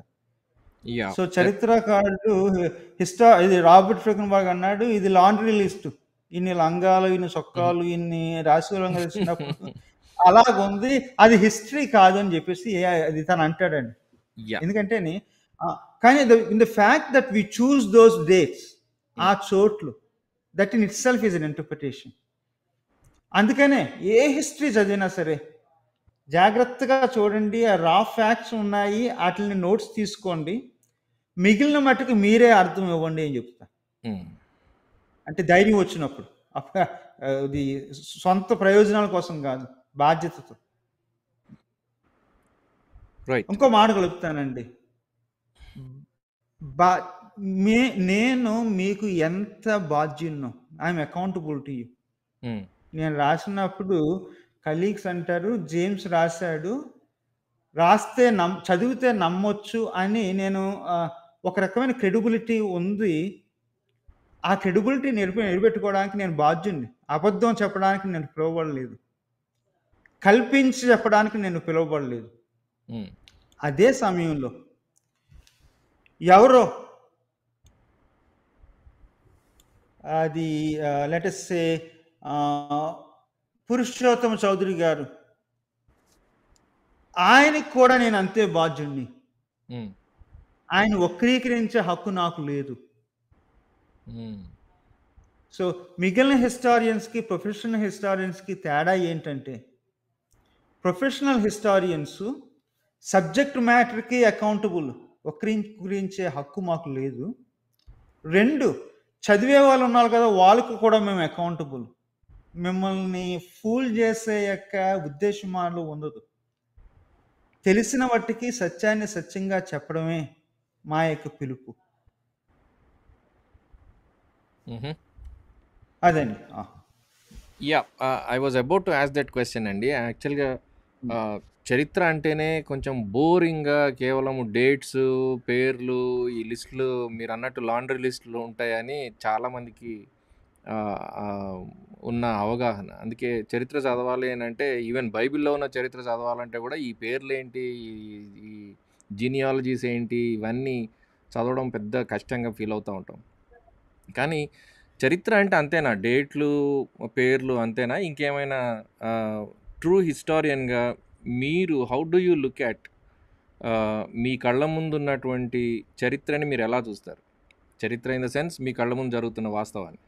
[SPEAKER 2] సో చరిత్రకారుడు హిస్టా ఇది రాబర్ట్ ఫ్రికన్ బాగ్ అన్నాడు ఇది లాండ్రీ లిస్ట్ ఇన్ని లంగాలు ఇన్ని సొక్కాలు ఇన్ని రాశి రంగాలు అలాగుంది అది హిస్టరీ కాదు అని చెప్పేసి అది తను అంటాడండి ఎందుకంటే కానీ in the fact that we choose those dates ఆ చోట్లు that in itself is an interpretation అందుకనే ఏ హిస్టరీ చదివినా సరే జాగ్రత్తగా చూడండి ఆ రా ఫ్యాక్ట్స్ ఉన్నాయి వాటిని నోట్స్ తీసుకోండి మిగిలిన మటుకు మీరే అర్థం ఇవ్వండి అని చెప్తా hmm. అంటే ధైర్యం వచ్చినప్పుడు ఇది సొంత ప్రయోజనాల కోసం కాదు బాధ్యతతో ఇంకో మాట కలుపుతానండి బా మే నేను మీకు ఎంత బాధ్యున్నో ఐఎమ్ అకౌంటబుల్ టు యూ నేను రాసినప్పుడు కలీగ్స్ అంటారు జేమ్స్ రాశాడు రాస్తే నమ్ చదివితే నమ్మొచ్చు అని నేను ఒక రకమైన క్రెడిబిలిటీ ఉంది ఆ క్రెడిబిలిటీ నిలబె నిలబెట్టుకోవడానికి నేను బాధ్యుని అబద్ధం చెప్పడానికి నేను పిలువబడలేదు కల్పించి చెప్పడానికి నేను పిలువబడలేదు hmm. అదే సమయంలో ఎవరో అది లెట్ పురుషోత్తమ చౌదరి గారు ఆయనకు కూడా నేను అంతే బాధ్యుణ్ణి ఆయన వక్రీకరించే హక్కు నాకు లేదు సో మిగిలిన హిస్టారియన్స్కి ప్రొఫెషనల్ హిస్టారియన్స్కి తేడా ఏంటంటే ప్రొఫెషనల్ హిస్టారియన్స్ సబ్జెక్ట్ మ్యాటర్కి అకౌంటబుల్ వక్రీకరించే హక్కు మాకు లేదు రెండు చదివే వాళ్ళు ఉన్నారు కదా వాళ్ళకు కూడా మేము అకౌంటబుల్ మిమ్మల్ని ఫూల్ చేసే యొక్క ఉద్దేశమాలు ఉండదు తెలిసిన వాటికి సత్యాన్ని సత్యంగా చెప్పడమే మా యొక్క పిలుపు అదండి
[SPEAKER 1] yeah I was about to ask that question అండి యాక్చువల్గా చరిత్ర అంటేనే కొంచెం బోరింగ్గా కేవలం డేట్స్ పేర్లు ఈ లిస్టులు మీరు అన్నట్టు లాండ్రీ లిస్టులు ఉంటాయని చాలామందికి ఉన్న అవగాహన అందుకే చరిత్ర చదవాలి అని అంటే ఈవెన్ బైబిల్లో ఉన్న చరిత్ర చదవాలంటే కూడా ఈ పేర్లు ఏంటి ఈ జీనియాలజీస్ ఏంటి ఇవన్నీ చదవడం పెద్ద కష్టంగా ఫీల్ అవుతూ ఉంటాం కానీ చరిత్ర అంటే అంతేనా డేట్లు పేర్లు అంతేనా ఇంకేమైనా ట్రూ హిస్టారియన్గా మీరు how do you look at మీ కళ్ళ ముందున్నటువంటి చరిత్రని మీరు ఎలా చూస్తారు చరిత్ర ఇన్ ద సెన్స్ మీ కళ్ళ ముందు జరుగుతున్న వాస్తవాన్ని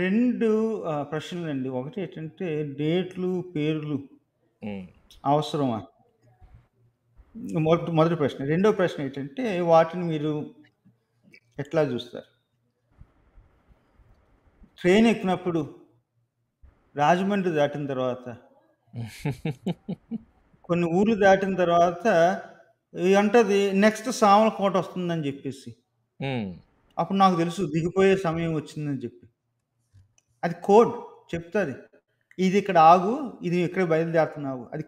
[SPEAKER 2] రెండు ప్రశ్నలు అండి ఒకటి ఏంటంటే డేట్లు పేర్లు అవసరమా మొదటి మొదటి ప్రశ్న రెండో ప్రశ్న ఏంటంటే వాటిని మీరు ఎట్లా చూస్తారు ట్రైన్ ఎక్కినప్పుడు రాజమండ్రి దాటిన తర్వాత కొన్ని ఊర్లు దాటిన తర్వాత అంటది నెక్స్ట్ సామల కోట వస్తుందని చెప్పేసి అప్పుడు నాకు తెలుసు దిగిపోయే సమయం వచ్చిందని చెప్పి అది కోడ్ చెప్తుంది ఇది ఇక్కడ ఆగు ఇది ఇక్కడ బయలుదేరుతున్నావు అది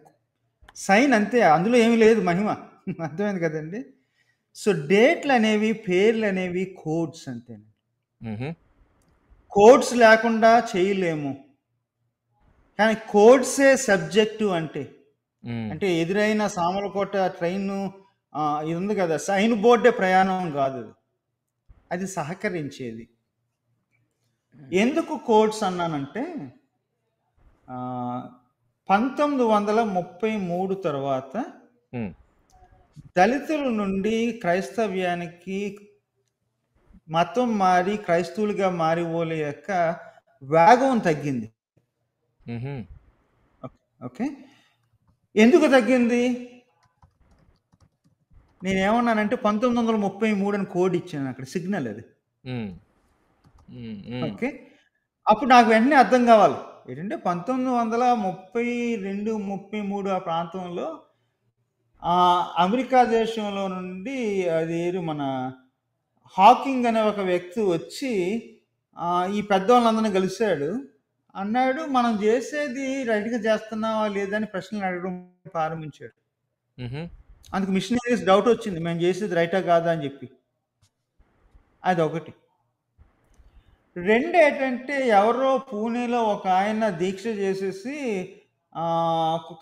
[SPEAKER 2] సైన్ అంతే అందులో ఏమీ లేదు మహిమ అర్థమైంది కదండి సో డేట్లు అనేవి పేర్లు అనేవి కోడ్స్ అంతేనండి కోడ్స్ లేకుండా చేయలేము కానీ కోడ్సే సబ్జెక్టు అంటే అంటే ఎదురైన సామలకోట ట్రైన్ ఇది ఉంది కదా సైన్ బోర్డే ప్రయాణం కాదు అది సహకరించేది ఎందుకు కోడ్స్ అన్నానంటే పంతొమ్మిది వందల ముప్పై మూడు తర్వాత దళితుల నుండి క్రైస్తవ్యానికి మతం మారి క్రైస్తవులుగా మారిపోలే యొక్క వేగం తగ్గింది ఓకే. ఎందుకు తగ్గింది? నేను పంతొమ్మిది వందల ముప్పై మూడు అని కోడ్ ఇచ్చాను అక్కడ సిగ్నల్ అది. ఓకే. అప్పుడు నాకు వెంటనే అర్థం కావాలి. ఏంటంటే పంతొమ్మిది వందల ముప్పై రెండు ముప్పై మూడు ఆ ప్రాంతంలో అమెరికా దేశంలో నుండి అది ఏది మన హాకింగ్ అనే ఒక వ్యక్తి వచ్చి ఈ పెద్దవాళ్ళందరినీ కలిశాడు అన్నాడు మనం చేసేది రైట్గా చేస్తున్నావా లేదని ప్రశ్నలు అడగడం ప్రారంభించాడు అందుకు మిషనరీస్ డౌట్ వచ్చింది మేము చేసేది రైటా కాదా అని చెప్పి అది ఒకటి రెండు ఏంటంటే ఎవరో పూణేలో ఒక ఆయన దీక్ష చేసేసి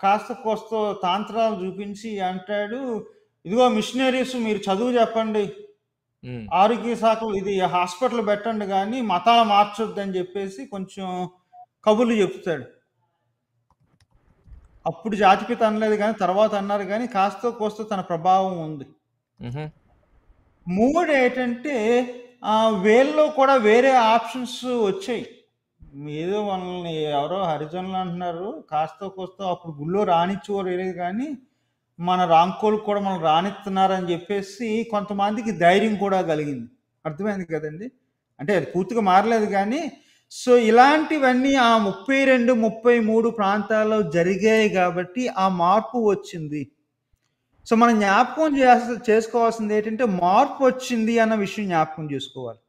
[SPEAKER 2] కాస్త కోస్త తాంత్రాలు చూపించి అంటాడు ఇదిగో మిషనరీస్ మీరు చదువు చెప్పండి ఆరోగ్య శాఖలు ఇది హాస్పిటల్ పెట్టండి కానీ మతాలు మార్చొద్దని చెప్పేసి కొంచెం కబుర్లు చెప్తాడు అప్పుడు జాతిపిత అనలేదు కానీ తర్వాత అన్నారు కానీ కాస్త కోస్త తన ప్రభావం ఉంది మూడు ఏంటంటే వేల్లో కూడా వేరే ఆప్షన్స్ వచ్చాయి ఏదో మనల్ని ఎవరో హరిజనులు అంటున్నారు కాస్త కోస్త అప్పుడు గుళ్ళో రానిచ్చేవారు లేదు కానీ మన రాంకోలు కూడా మనం రాణిస్తున్నారని చెప్పేసి కొంతమందికి ధైర్యం కూడా కలిగింది అర్థమైంది కదండి అంటే అది పూర్తిగా మారలేదు కానీ సో ఇలాంటివన్నీ ఆ ముప్పై రెండు ముప్పై మూడు ప్రాంతాల్లో జరిగాయి కాబట్టి ఆ మార్పు వచ్చింది సో మనం జ్ఞాపకం చేయాల్సి చేసుకోవాల్సింది ఏంటంటే మార్పు వచ్చింది అన్న విషయం జ్ఞాపకం చేసుకోవాలి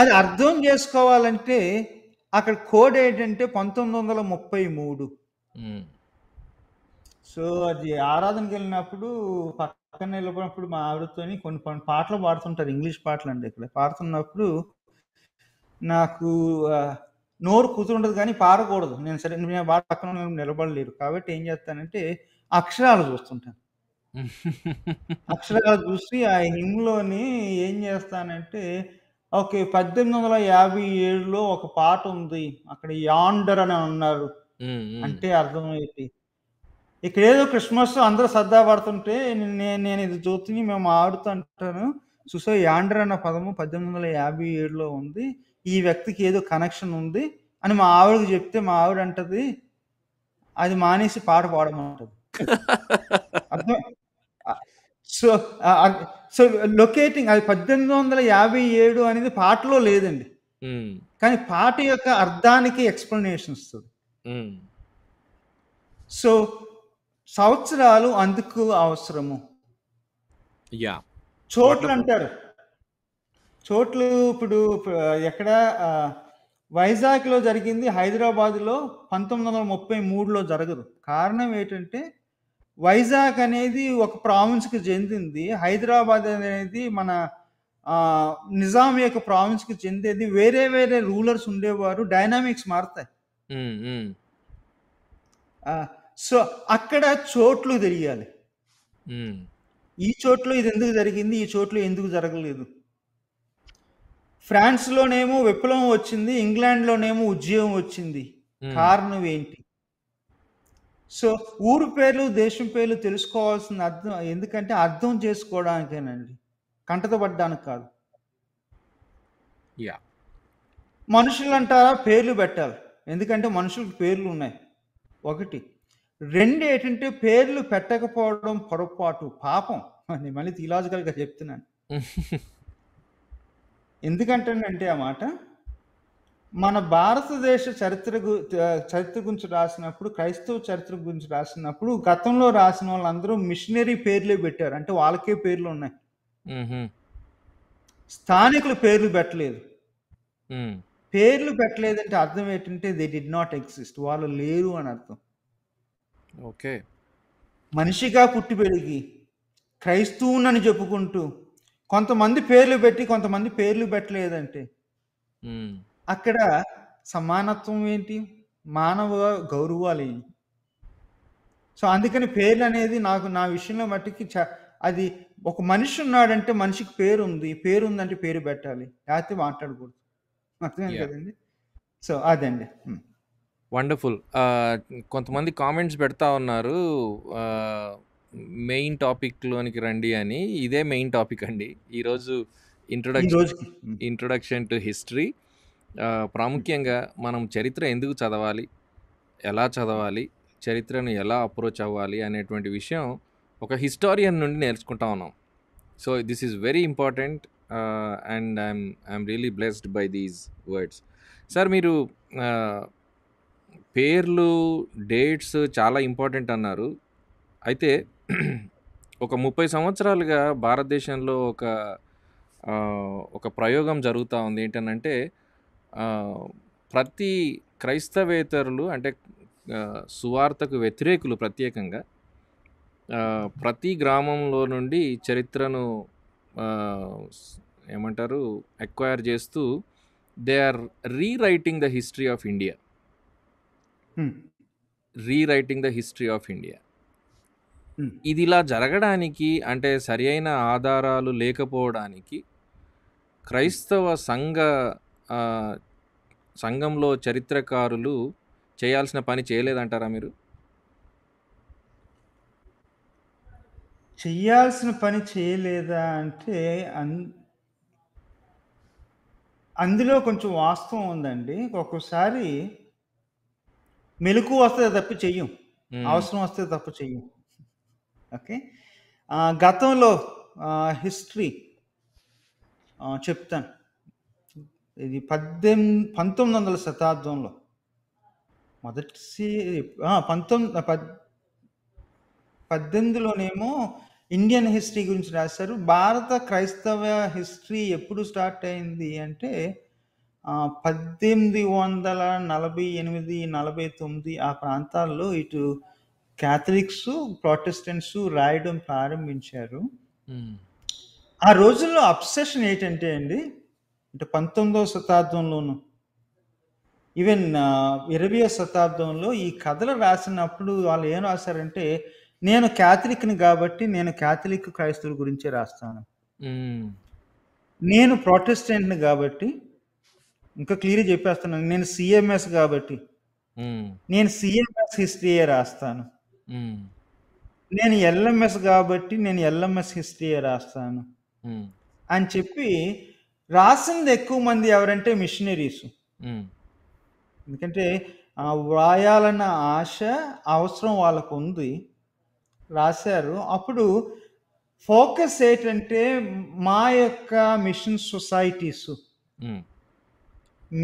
[SPEAKER 2] అది అర్థం చేసుకోవాలంటే అక్కడ కోడ్ ఏంటంటే పంతొమ్మిది వందల ముప్పై మూడు సో అది ఆరాధనకి వెళ్ళినప్పుడు పక్కన వెళ్ళిపోయినప్పుడు మా ఆవిడతో కొన్ని కొన్ని పాటలు పాడుతుంటారు ఇంగ్లీష్ పాటలు అండి ఇక్కడ పాడుతున్నప్పుడు నాకు నోరు కుదురుండదు కానీ పారకూడదు నేను సరే నేను వాళ్ళ పక్కన నిలబడలేరు కాబట్టి ఏం చేస్తానంటే అక్షరాలు చూస్తుంటాను అక్షరాలు చూసి ఆ హిమ్లోని ఏం చేస్తానంటే ఓకే పద్దెనిమిది వందల యాభై ఏడులో ఒక పాట ఉంది అక్కడ యాండర్ అని అన్నారు అంటే అర్థమైంది ఇక్కడ ఏదో క్రిస్మస్ అందరూ సర్దా పడుతుంటే నేను నేను ఇది చూస్తుని మేము ఆడుతుంటాను చూసా యాండర్ అన్న పదము పద్దెనిమిది వందల యాభై ఏడులో ఉంది ఈ వ్యక్తికి ఏదో కనెక్షన్ ఉంది అని మా ఆవిడకి చెప్తే మా ఆవిడ అంటది అది మానేసి పాట పాడడం అర్థం సో సో లొకేటింగ్ అది పద్దెనిమిది వందల యాభై ఏడు అనేది పాటలో లేదండి కానీ పాట యొక్క అర్థానికి ఎక్స్ప్లెనేషన్ ఇస్తుంది సో సంవత్సరాలు అందుకు అవసరము యా చోట్లు అంటారు చోట్లు ఇప్పుడు ఎక్కడ వైజాగ్లో జరిగింది హైదరాబాద్లో పంతొమ్మిది వందల ముప్పై మూడులో జరగదు కారణం ఏంటంటే వైజాగ్ అనేది ఒక ప్రావిన్స్కి చెందింది హైదరాబాద్ అనేది మన నిజాం యొక్క ప్రావిన్స్కి చెందేది వేరే వేరే రూలర్స్ ఉండేవారు డైనామిక్స్ మారుతాయి సో అక్కడ చోట్లు తెలియాలి ఈ చోట్లో ఇది ఎందుకు జరిగింది ఈ చోట్లో ఎందుకు జరగలేదు ఫ్రాన్స్లోనేమో విప్లవం వచ్చింది ఇంగ్లాండ్లోనేమో ఉద్యమం వచ్చింది కారణం ఏంటి సో ఊరు పేర్లు దేశం పేర్లు తెలుసుకోవాల్సిన అర్థం ఎందుకంటే అర్థం చేసుకోవడానికేనండి కంటతపడ్డానికి కాదు యా మనుషులు అంటారా పేర్లు పెట్టాలి ఎందుకంటే మనుషులకు పేర్లు ఉన్నాయి ఒకటి రెండు ఏంటంటే పేర్లు పెట్టకపోవడం పొరపాటు పాపం మళ్ళీ థియలాజికల్గా చెప్తున్నాను ఎందుకంటేనంటే ఆ మాట మన భారతదేశ చరిత్ర చరిత్ర గురించి రాసినప్పుడు క్రైస్తవ చరిత్ర గురించి రాసినప్పుడు గతంలో రాసిన వాళ్ళందరూ మిషనరీ పేర్లే పెట్టారు అంటే వాళ్ళకే పేర్లు ఉన్నాయి స్థానికుల పేర్లు పెట్టలేదు పేర్లు పెట్టలేదంటే అర్థం ఏంటంటే దే డి నాట్ ఎగ్జిస్ట్ వాళ్ళు లేరు అని అర్థం ఓకే మనిషిగా పుట్టి పెరిగి క్రైస్తవునని చెప్పుకుంటూ కొంతమంది పేర్లు పెట్టి కొంతమంది పేర్లు పెట్టలేదంటే అక్కడ సమానత్వం ఏంటి మానవ గౌరవాలు ఏంటి సో అందుకని పేర్లు అనేది నాకు నా విషయంలో మట్టికి అది ఒక మనిషి ఉన్నాడంటే మనిషికి పేరు ఉంది పేరు ఉందంటే పేరు పెట్టాలి లేకపోతే మాట్లాడకూడదు అర్థమైంది కదండి సో అదండి
[SPEAKER 1] వండర్ఫుల్ కొంతమంది కామెంట్స్ పెడతా ఉన్నారు మెయిన్ టాపిక్లోనికి రండి అని ఇదే మెయిన్ టాపిక్ అండి ఈరోజు ఇంట్రొడక్షన్ ఇంట్రొడక్షన్ టు హిస్టరీ ప్రాముఖ్యంగా మనం చరిత్ర ఎందుకు చదవాలి ఎలా చదవాలి చరిత్రను ఎలా అప్రోచ్ అవ్వాలి అనేటువంటి విషయం ఒక హిస్టారియన్ నుండి నేర్చుకుంటా ఉన్నాం so this is very important and I'm I'm really blessed by these words sir మీరు పేర్లు డేట్స్ చాలా ఇంపార్టెంట్ అన్నారు అయితే ఒక ముప్పై సంవత్సరాలుగా భారతదేశంలో ఒక ఒక ప్రయోగం జరుగుతూ ఉంది. ఏంటనంటే ప్రతి క్రైస్తవేతరులు అంటే సువార్తకు వ్యతిరేకులు ప్రత్యేకంగా ప్రతి గ్రామంలో నుండి చరిత్రను ఏమంటారు? ఎక్వైర్ చేస్తూ they are rewriting the history of India. Rewriting the history of India. ఇది ఇలా జరగడానికి అంటే సరి అయిన ఆధారాలు లేకపోవడానికి క్రైస్తవ సంఘ సంఘంలో చరిత్రకారులు చేయాల్సిన పని చేయలేదంటారా మీరు
[SPEAKER 2] చేయాల్సిన పని చేయలేదా అంటే అందులో కొంచెం వాస్తవం ఉందండి ఒక్కోసారి మెలకు వస్తే తప్పు చెయ్యం అవసరం వస్తే తప్పు చెయ్యం ఓకే గతంలో హిస్టరీ చెప్తాను ఇది పద్దెనిమిది పంతొమ్మిది వందల శతాబ్దంలో మొదటి పంతొమ్మిది పద్ పద్దెనిమిదిలోనేమో ఇండియన్ హిస్టరీ గురించి రాశారు భారత క్రైస్తవ హిస్టరీ ఎప్పుడు స్టార్ట్ అయింది అంటే పద్దెనిమిది వందల నలభై ఎనిమిది నలభై తొమ్మిది ఆ ప్రాంతాల్లో ఇటు క్యాథలిక్స్ ప్రొటెస్టెంట్స్ రాయడం ప్రారంభించారు hmm. ఆ రోజుల్లో అబ్సెషన్ ఏంటంటే అండి అంటే పంతొమ్మిదవ శతాబ్దంలోను ఈవెన్ ఇరవయో శతాబ్దంలో ఈ కథలు రాసినప్పుడు వాళ్ళు ఏం రాశారంటే నేను క్యాథలిక్ని కాబట్టి నేను క్యాథలిక్ క్రైస్తవుల గురించే రాస్తాను hmm. నేను ప్రొటెస్టెంట్ని కాబట్టి ఇంకా క్లియర్ చెప్పేస్తున్నాను నేను సిఎంఎస్ కాబట్టి hmm. నేను సిఎంఎస్ హిస్టరీయే రాస్తాను నేను ఎల్ఎంఎస్ కాబట్టి నేను ఎల్ఎంఎస్ హిస్టరీ రాస్తాను. అని చెప్పి రాసింది ఎక్కువ మంది ఎవరంటే మిషనరీస్ ఎందుకంటే వ్రాయాలన్న ఆశ, అవసరం వాళ్ళకు ఉంది రాశారు. అప్పుడు ఫోకస్ ఏంటంటే మా యొక్క మిషన్ సొసైటీస్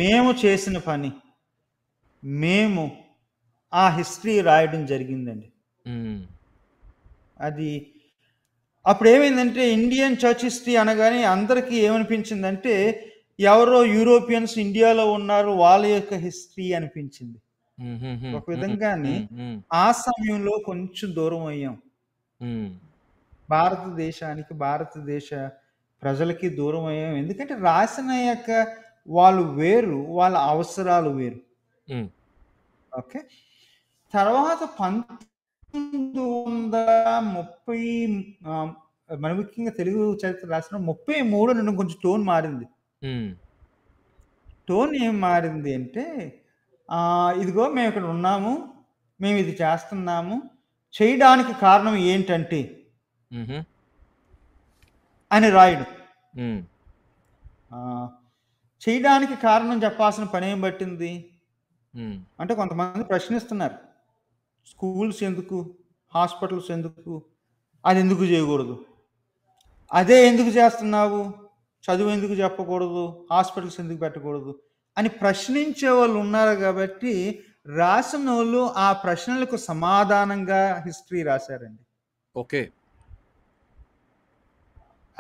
[SPEAKER 2] మేము చేసిన పని. మేము ఆ హిస్టరీ రాయడం జరిగిందండి. అది అప్పుడు ఏమైందంటే ఇండియన్ చర్చ్ హిస్టరీ అనగానే అందరికీ ఏమనిపించిందంటే, ఎవరో యూరోపియన్స్ ఇండియాలో ఉన్నారు. వాళ్ళ యొక్క హిస్టరీ అనిపించింది.
[SPEAKER 4] ఒక విధంగానే
[SPEAKER 2] ఆ సమయంలో కొంచెం దూరం అయ్యాం. భారతదేశానికి, భారతదేశ ప్రజలకి దూరం అయ్యాం. ఎందుకంటే రాసిన యొక్క వాళ్ళు వేరు. వాళ్ళ అవసరాలు వేరు. ఓకే. తర్వాత పం రెండు వందల ముప్పై మన ముఖ్యంగా తెలుగు చరిత్ర రాసిన ముప్పై మూడు నుండి కొంచెం టోన్ మారింది టోన్ ఏం మారింది అంటే ఇదిగో మేము ఇక్కడ ఉన్నాము మేము ఇది చేస్తున్నాము చేయడానికి కారణం ఏంటంటే అని రాయడు చేయడానికి కారణం చెప్పాల్సిన పని ఏం పట్టింది అంటే కొంతమంది ప్రశ్నిస్తున్నారు స్కూల్స్ ఎందుకు హాస్పిటల్స్ ఎందుకు అది ఎందుకు చేయకూడదు అదే ఎందుకు చేస్తున్నావు చదువు ఎందుకు చెప్పకూడదు హాస్పిటల్స్ ఎందుకు పెట్టకూడదు అని ప్రశ్నించే వాళ్ళు ఉన్నారు కాబట్టి రాసిన వాళ్ళు ఆ ప్రశ్నలకు సమాధానంగా హిస్టరీ రాశారండి ఓకే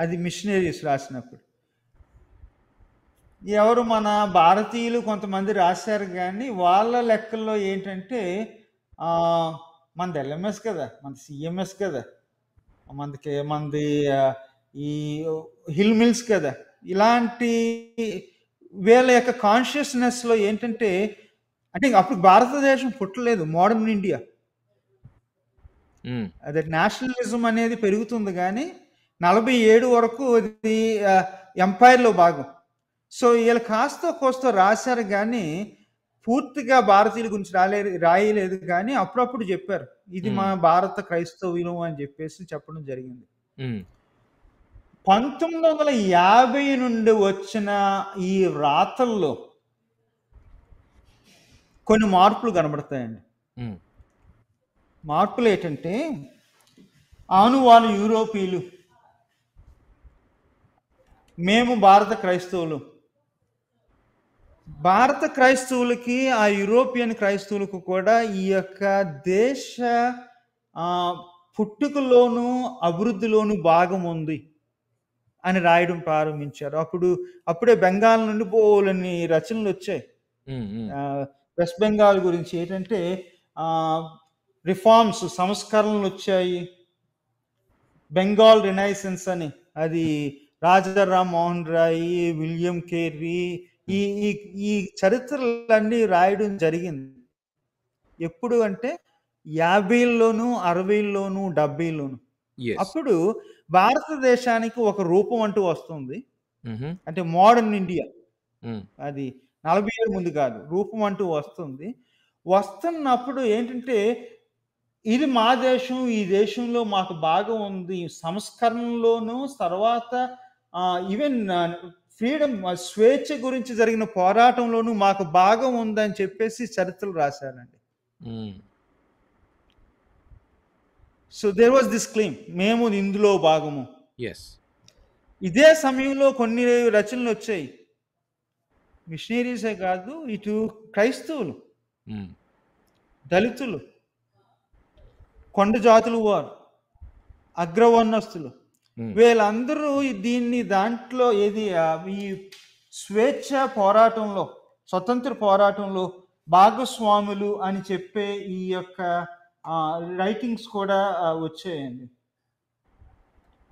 [SPEAKER 2] అది మిషనరీస్ రాసినప్పుడు ఎవరు మన భారతీయులు కొంతమంది రాశారు కానీ వాళ్ళ లెక్కల్లో ఏంటంటే మనది ఎల్ఎంఎస్ కదా మన సిఎంఎస్ కదా మనకి మనది ఈ హిల్ మిల్స్ కదా ఇలాంటి వీళ్ళ యొక్క కాన్షియస్నెస్లో ఏంటంటే అంటే అప్పుడు భారతదేశం పుట్టలేదు మోడర్న్ ఇండియా అదే నేషనలిజం అనేది పెరుగుతుంది కానీ నలభై ఏడు వరకు ఇది ఎంపైర్లో భాగం సో వీళ్ళు కాస్త కోస్తో రాశారు కానీ పూర్తిగా భారతీయుల గురించి రాలే రాయలేదు కానీ అప్పుడప్పుడు చెప్పారు ఇది మా భారత క్రైస్తవులు అని చెప్పేసి చెప్పడం జరిగింది పంతొమ్మిది వందల యాభై నుండి వచ్చిన ఈ రాతల్లో కొన్ని మార్పులు కనబడతాయండి మార్పులు ఏంటంటే అవును వాళ్ళు యూరోపియలు మేము భారత క్రైస్తవులు భారత క్రైస్తవులకి ఆ యూరోపియన్ క్రైస్తవులకు కూడా ఈ యొక్క దేశ పుట్టుకలోను అభివృద్ధిలోను భాగం ఉంది అని రాయడం ప్రారంభించారు అప్పుడు అప్పుడే బెంగాల్ నుండి పోలని రచనలు వచ్చాయి వెస్ట్ బెంగాల్ గురించి ఏంటంటే రిఫార్మ్స్ సంస్కరణలు వచ్చాయి బెంగాల్ రినైసెన్స్ అని అది రాజా రామ్ మోహన్ రాయ్ విలియం కేర్రీ ఈ ఈ చరిత్రలన్నీ రాయడం జరిగింది ఎప్పుడు అంటే యాభైల్లోను అరవైల్లోను డెబ్బైలోను అప్పుడు భారతదేశానికి ఒక రూపం అంటూ వస్తుంది అంటే మోడర్న్ ఇండియా అది నలభై ఏళ్ళ ముందు కాదు రూపం అంటూ వస్తుంది వస్తున్నప్పుడు ఏంటంటే ఇది మా దేశం ఈ దేశంలో మాకు బాగా ఉంది సంస్కరణలోను తర్వాత ఈవెన్ ఫ్రీడమ్ స్వేచ్ఛ గురించి జరిగిన పోరాటంలోనూ మాకు భాగం ఉందని చెప్పేసి చరిత్రలు రాశారండి so there was this claim మేము ఇందులో భాగము ఎస్ ఇదే సమయంలో కొన్ని రచనలు వచ్చాయి మిషనరీసే కాదు ఇటు క్రైస్తవులు hmm. దళితులు కొండ జాతులు వారు అగ్రవర్ణస్తులు వీళ్ళందరూ దీన్ని దాంట్లో ఏది ఈ స్వేచ్ఛ పోరాటంలో స్వతంత్ర పోరాటంలో భాగస్వాములు అని చెప్పే ఈ యొక్క రైటింగ్స్ కూడా వచ్చాయండి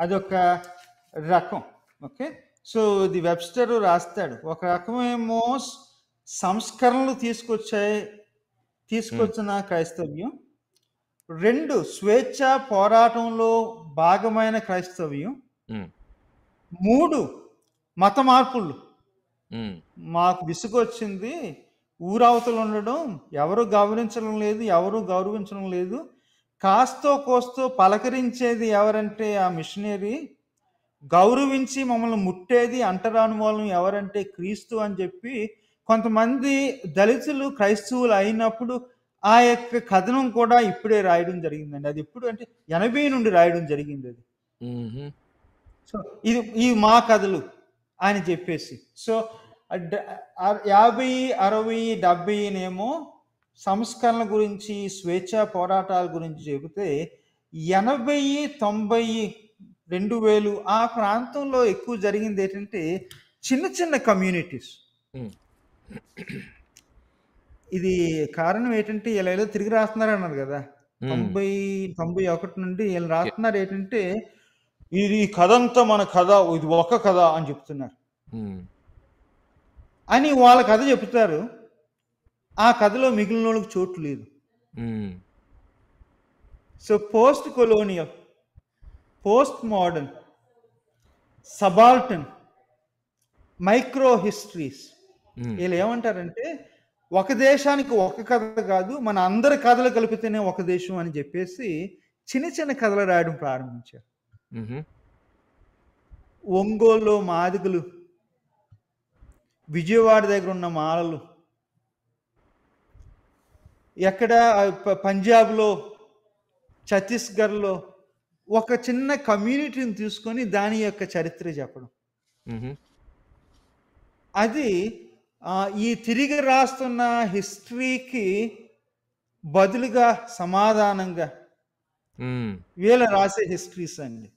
[SPEAKER 2] అదొక రకం ఓకే సో ది వెబ్స్టర్ రాస్తాడు ఒక రకమేమో సంస్కరణలు తీసుకొచ్చాయి తీసుకొచ్చిన క్రైస్తవ్యం రెండు స్వేచ్ఛ పోరాటంలో భాగమైన క్రైస్తవ్యం మూడు మత మార్పులు మాకు విసుగొచ్చింది ఊరావతలు ఉండడం ఎవరు గౌరవించడం లేదు ఎవరు గౌరవించడం లేదు కాస్తో కోస్తో పలకరించేది ఎవరంటే ఆ మిషనరీ గౌరవించి మమ్మల్ని ముట్టేది అంటరాని వాళ్ళం ఎవరంటే క్రీస్తు అని చెప్పి కొంతమంది దళితులు క్రైస్తవులు అయినప్పుడు ఆ యొక్క కథనం కూడా ఇప్పుడే రాయడం జరిగిందండి అది ఎప్పుడు అంటే ఎనభై నుండి రాయడం జరిగింది అది సో ఇది ఈ మా కథలు అని చెప్పేసి సో యాభై అరవై ఏమో సంస్కరణ గురించి స్వేచ్ఛ పోరాటాల గురించి చెబితే ఎనభై తొంభై రెండు వేలు ఆ ప్రాంతంలో ఎక్కువ జరిగింది ఏంటంటే చిన్న చిన్న కమ్యూనిటీస్ ఇది కారణం ఏంటంటే ఇలా ఏదో తిరిగి రాస్తున్నారు అన్నారు కదా. తొంభై తొంభై ఒకటి నుండి వీళ్ళు రాస్తున్నారు ఏంటంటే, "ఇది కథ అంతా మన కథ. ఇది ఒక కథ" అని చెప్తున్నారు. అని వాళ్ళ కథ చెప్తారు. ఆ కథలో వాళ్ళకి చోటు లేదు. So post colonial, post modern, subaltern micro histories వీళ్ళు ఏమంటారంటే ఒక దేశానికి ఒక కథ కాదు మన అందరి కథలు కలిపితేనే ఒక దేశం అని చెప్పేసి చిన్న చిన్న కథలు రాయడం ప్రారంభించారు ఒంగోలులో మాదిగలు విజయవాడ దగ్గర ఉన్న మాలలు ఎక్కడ పంజాబ్లో ఛత్తీస్గఢ్లో ఒక చిన్న కమ్యూనిటీని తీసుకొని దాని యొక్క చరిత్ర చెప్పడం అది ఈ తిరిగి రాస్తున్న హిస్టరీకి బదులుగా సమాధానంగా వీళ్ళ రాసే హిస్టరీస్ అండి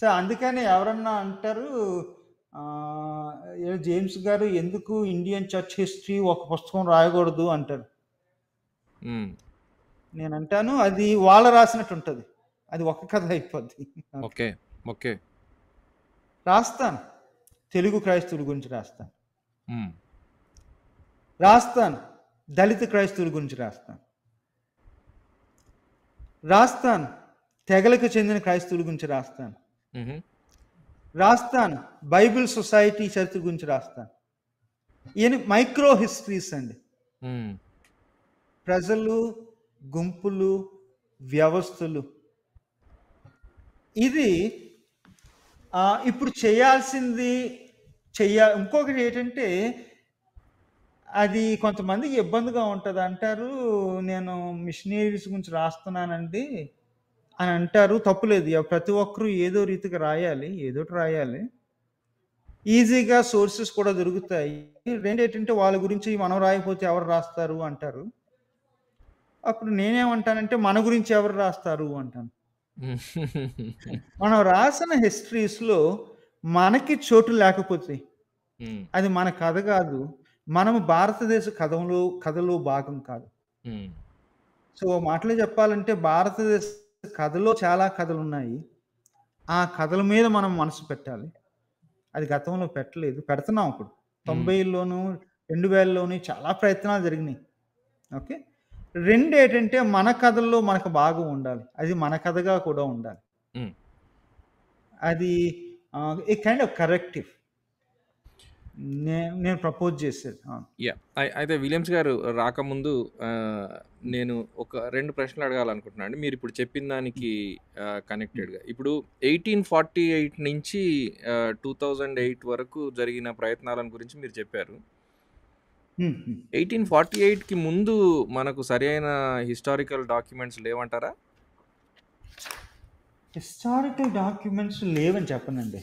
[SPEAKER 2] సో అందుకని ఎవరన్నా అంటారు జేమ్స్ గారు ఎందుకు ఇండియన్ చర్చ్ హిస్టరీ ఒక పుస్తకం రాయకూడదు అంటారు నేను అంటాను అది వాళ్ళ రాసినట్టు ఉంటుంది అది ఒక కథ అయిపోద్ది
[SPEAKER 1] ఓకే ఓకే
[SPEAKER 2] రాస్తాను తెలుగు క్రైస్తవుల గురించి రాస్తాను రాస్తాను. దళిత క్రైస్తవుల గురించి రాస్తాను. రాస్తాను. తెగలకు చెందిన క్రైస్తవుల గురించి రాస్తాను. రాస్తాను. బైబిల్ సొసైటీ చరిత్ర గురించి రాస్తాను. ఈయన మైక్రో హిస్టరీస్ అండి. ప్రజలు, గుంపులు, వ్యవస్థలు. ఇది ఇప్పుడు చేయాల్సింది చెయ్యాలి ఇంకొకటి ఏంటంటే అది కొంతమందికి ఇబ్బందిగా ఉంటుంది అంటారు నేను మిషనరీస్ గురించి రాస్తున్నానండి అని అంటారు. తప్పులేదు ప్రతి ఒక్కరూ ఏదో రీతికి రాయాలి. ఏదోటి రాయాలి. ఈజీగా సోర్సెస్ కూడా దొరుకుతాయి. రెండేంటంటే వాళ్ళ గురించి మనం రాయకపోతే ఎవరు రాస్తారు అంటారు. అప్పుడు నేనేమంటానంటే మన గురించి ఎవరు రాస్తారు అంటాను. మనం రాసిన హిస్టరీస్‌లో మనకి చోటు లేకపోతే అది మన కథ కాదు మనము భారతదేశ కథంలో కథలో భాగం కాదు సో మాటలు చెప్పాలంటే భారతదేశ కథలో చాలా కథలు ఉన్నాయి ఆ కథల మీద మనం మనసు పెట్టాలి అది గతంలో పెట్టలేదు పెడుతున్నాం ఇప్పుడు తొంభైలోను రెండు వేలలోను చాలా ప్రయత్నాలు జరిగినాయి ఓకే రెండు ఏంటంటే మన కథల్లో మనకు భాగం ఉండాలి అది మన కథగా కూడా ఉండాలి అది a కైండ్ ఆఫ్ కరెక్టివ్ నేను ప్రపోజ్ చేసేది
[SPEAKER 1] యా అయితే విలియమ్స్ గారు రాకముందు నేను ఒక రెండు ప్రశ్నలు అడగాలనుకుంటున్నాను అండి మీరు ఇప్పుడు చెప్పిన దానికి కనెక్టెడ్గా ఇప్పుడు ఎయిటీన్ ఫార్టీ ఎయిట్ నుంచి టూ థౌజండ్ ఎయిట్ వరకు జరిగిన ప్రయత్నాలను గురించి మీరు చెప్పారు ఎయిటీన్ ఫార్టీ ఎయిట్కి ముందు మనకు సరైన హిస్టారికల్ డాక్యుమెంట్స్ లేవంటారా
[SPEAKER 2] హిస్టారికల్ డాక్యుమెంట్స్ లేవని చెప్పనండి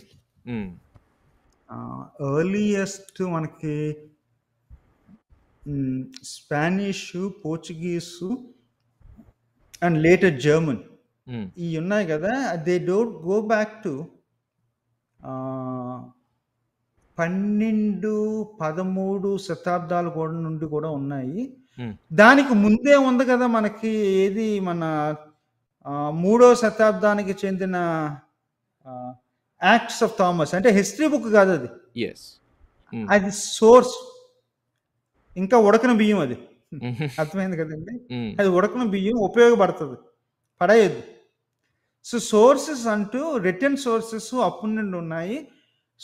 [SPEAKER 2] ఎర్లీయెస్ట్ hmm. మనకి Spanish Portuguese and later German ఇవి ఉన్నాయి కదా they don't go back to పన్నెండు పదమూడు శతాబ్దాలు కూడా నుండి కూడా ఉన్నాయి hmm. దానికి ముందే ఉంది కదా మనకి ఏది మన మూడో శతాబ్దానికి చెందిన యాక్ట్స్ ఆఫ్ థామస్ అంటే హిస్టరీ బుక్ కాదు అది hmm. అది సోర్స్ ఇంకా ఉడకన బియ్యం అది mm-hmm. అర్థమైంది కదండి mm. అది ఉడకన బియ్యం ఉపయోగపడుతుంది పడేది సో సోర్సెస్ అంటూ రిటర్న్ సోర్సెస్ అప్పటి నుండి ఉన్నాయి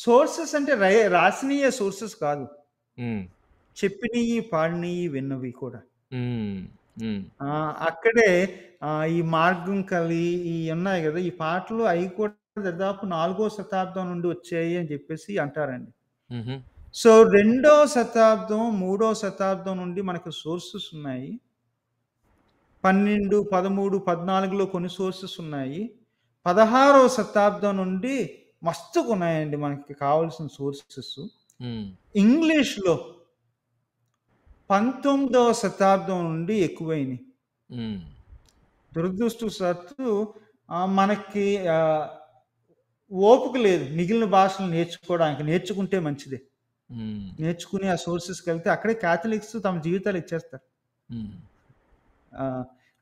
[SPEAKER 2] సోర్సెస్ అంటే రాసినీయ సోర్సెస్ కాదు mm. చెప్పినవి పాడినవి విన్నవి కూడా mm. ఆ! అక్కడే ఈ మార్గం కలి ఈ ఉన్నాయి కదా ఈ పాటలు అవి కూడా దాదాపు నాలుగో శతాబ్దం నుండి వచ్చాయి అని చెప్పేసి అంటారండి. సో, రెండో శతాబ్దం, మూడో శతాబ్దం నుండి మనకు సోర్సెస్ ఉన్నాయి. పన్నెండు పదమూడు పద్నాలుగులో కొన్ని సోర్సెస్ ఉన్నాయి. పదహారో శతాబ్దం నుండి ఉన్నాయండి మనకి కావాల్సిన సోర్సెస్. హ్మ్. ఇంగ్లీష్‌లో పంతొమ్మిదవ శతాబ్దం నుండి ఎక్కువైనవి దురదృష్టవశాత్తు మనకి ఓపిక లేదు మిగిలిన భాషలు నేర్చుకోవడానికి నేర్చుకుంటే మంచిదే నేర్చుకుని ఆ సోర్సెస్కి వెళ్తే అక్కడే క్యాథలిక్స్ తమ జీవితాలు ఇచ్చేస్తారు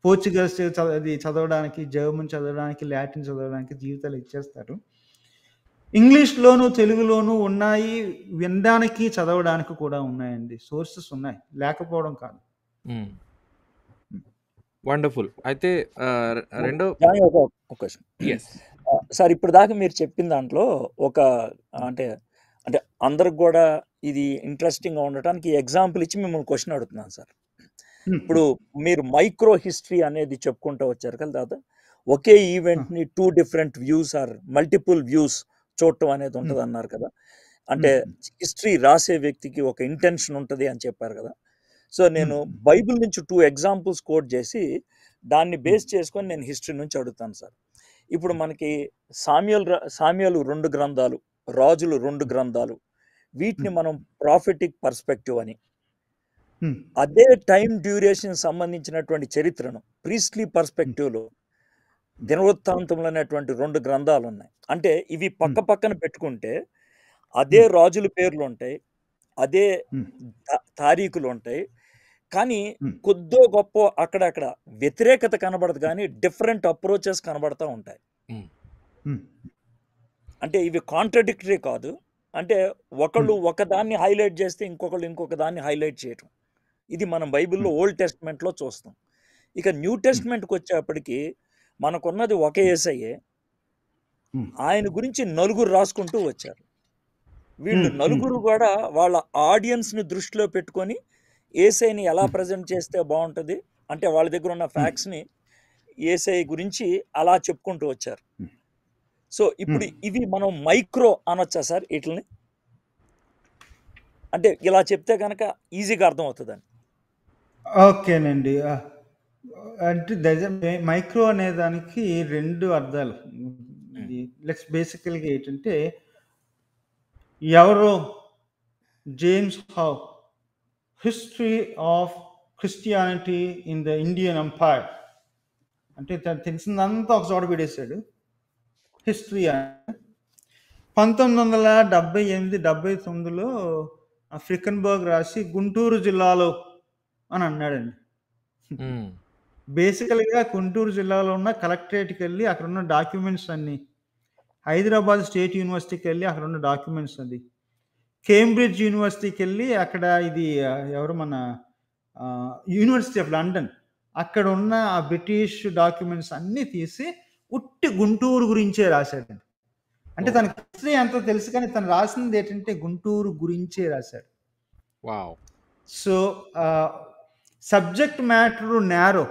[SPEAKER 2] పోర్చుగల్స్ అది చదవడానికి జర్మన్ చదవడానికి లాటిన్ చదవడానికి జీవితాలు ఇచ్చేస్తారు ఇంగ్లీష్లోను తెలుగులోనూ ఉన్నాయి వినడానికి చదవడానికి కూడా ఉన్నాయండి సోర్సెస్ ఉన్నాయి లేకపోవడం కాదు
[SPEAKER 1] వండర్ఫుల్ అయితే
[SPEAKER 3] సార్ ఇప్పుడు దాకా మీరు చెప్పిన దాంట్లో ఒక అంటే అంటే అందరికి కూడా ఇది ఇంట్రెస్టింగ్గా ఉండటానికి ఎగ్జాంపుల్ ఇచ్చి మిమ్మల్ని క్వశ్చన్ అడుగుతున్నాను సార్ ఇప్పుడు మీరు మైక్రో హిస్టరీ అనేది చెప్పుకుంటూ వచ్చారు కదా దాదా ఒకే ఈవెంట్ని two different views or multiple views చూడటం అనేది ఉంటుంది అన్నారు కదా అంటే హిస్టరీ రాసే వ్యక్తికి ఒక ఇంటెన్షన్ ఉంటుంది అని చెప్పారు కదా సో నేను బైబిల్ నుంచి టూ ఎగ్జాంపుల్స్ కోట్ చేసి దాన్ని బేస్ చేసుకొని నేను హిస్టరీ నుంచి అడుగుతాను సార్ ఇప్పుడు మనకి సామ్యుల్ సామ్యాలు రెండు గ్రంథాలు రాజులు రెండు గ్రంథాలు వీటిని మనం ప్రాఫిటిక్ పర్స్పెక్టివ్ అని అదే టైం డ్యూరేషన్ సంబంధించినటువంటి చరిత్రను ప్రీస్లీ పర్స్పెక్టివ్లో దినవృత్తాంతములు అనేటువంటి రెండు గ్రంథాలు ఉన్నాయి అంటే ఇవి పక్క పక్కన పెట్టుకుంటే అదే రాజుల పేర్లు ఉంటాయి అదే తారీఖులు ఉంటాయి కానీ కొద్దో గొప్ప అక్కడక్కడ వ్యతిరేకత కనబడదు కానీ డిఫరెంట్ అప్రోచెస్ కనబడతా ఉంటాయి అంటే ఇవి కాంట్రడిక్టరీ కాదు అంటే ఒకళ్ళు ఒకదాన్ని హైలైట్ చేస్తే ఇంకొకళ్ళు ఇంకొక దాన్ని హైలైట్ చేయటం ఇది మనం బైబిల్లో ఓల్డ్ టెస్ట్మెంట్లో చూస్తాం ఇక న్యూ టెస్ట్మెంట్కి వచ్చేప్పటికి మనకున్నది ఒక ఏసయ్యే ఆయన గురించి నలుగురు రాసుకుంటూ వచ్చారు వీళ్ళు నలుగురు కూడా వాళ్ళ ఆడియన్స్ని దృష్టిలో పెట్టుకొని ఏసైని ఎలా ప్రజెంట్ చేస్తే బాగుంటుంది అంటే వాళ్ళ దగ్గర ఉన్న ఫ్యాక్ట్స్ని ఏసఐ గురించి అలా చెప్పుకుంటూ వచ్చారు సో ఇప్పుడు ఇవి మనం మైక్రో అనొచ్చా సార్ వీటిని అంటే ఇలా చెప్తే కనుక ఈజీగా అర్థం అవుతుందని
[SPEAKER 2] ఓకేనండి అంటే దజ మైక్రో అనే దానికి రెండు అర్థాలు లెట్స్ బేసికల్గా ఏంటంటే ఎవరో James how history of Christianity in the Indian empire అంటే తను తెలిసిందంతా ఒక చోట పెట్టేశాడు హిస్టరీ పంతొమ్మిది వందల డెబ్బై ఎనిమిది డెబ్బై తొమ్మిదిలో ఫ్రికన్బర్గ్ రాసి గుంటూరు జిల్లాలో అని అన్నాడండి hmm. బేసికల్గా గుంటూరు జిల్లాలో ఉన్న కలెక్టరేట్కి వెళ్ళి అక్కడ ఉన్న డాక్యుమెంట్స్ అన్నీ హైదరాబాద్ స్టేట్ యూనివర్సిటీకి వెళ్ళి అక్కడ ఉన్న డాక్యుమెంట్స్ అది కేంబ్రిడ్జ్ యూనివర్సిటీకి వెళ్ళి అక్కడ ఇది ఎవరు మన యూనివర్సిటీ ఆఫ్ లండన్ అక్కడ ఉన్న ఆ బ్రిటిష్ డాక్యుమెంట్స్ అన్నీ తీసి ఉట్టి గుంటూరు గురించే రాశాడు అంటే తన హిస్టరీ అంత తెలుసు కానీ తను రాసింది ఏంటంటే గుంటూరు గురించే రాశాడు wow so subject matter narrow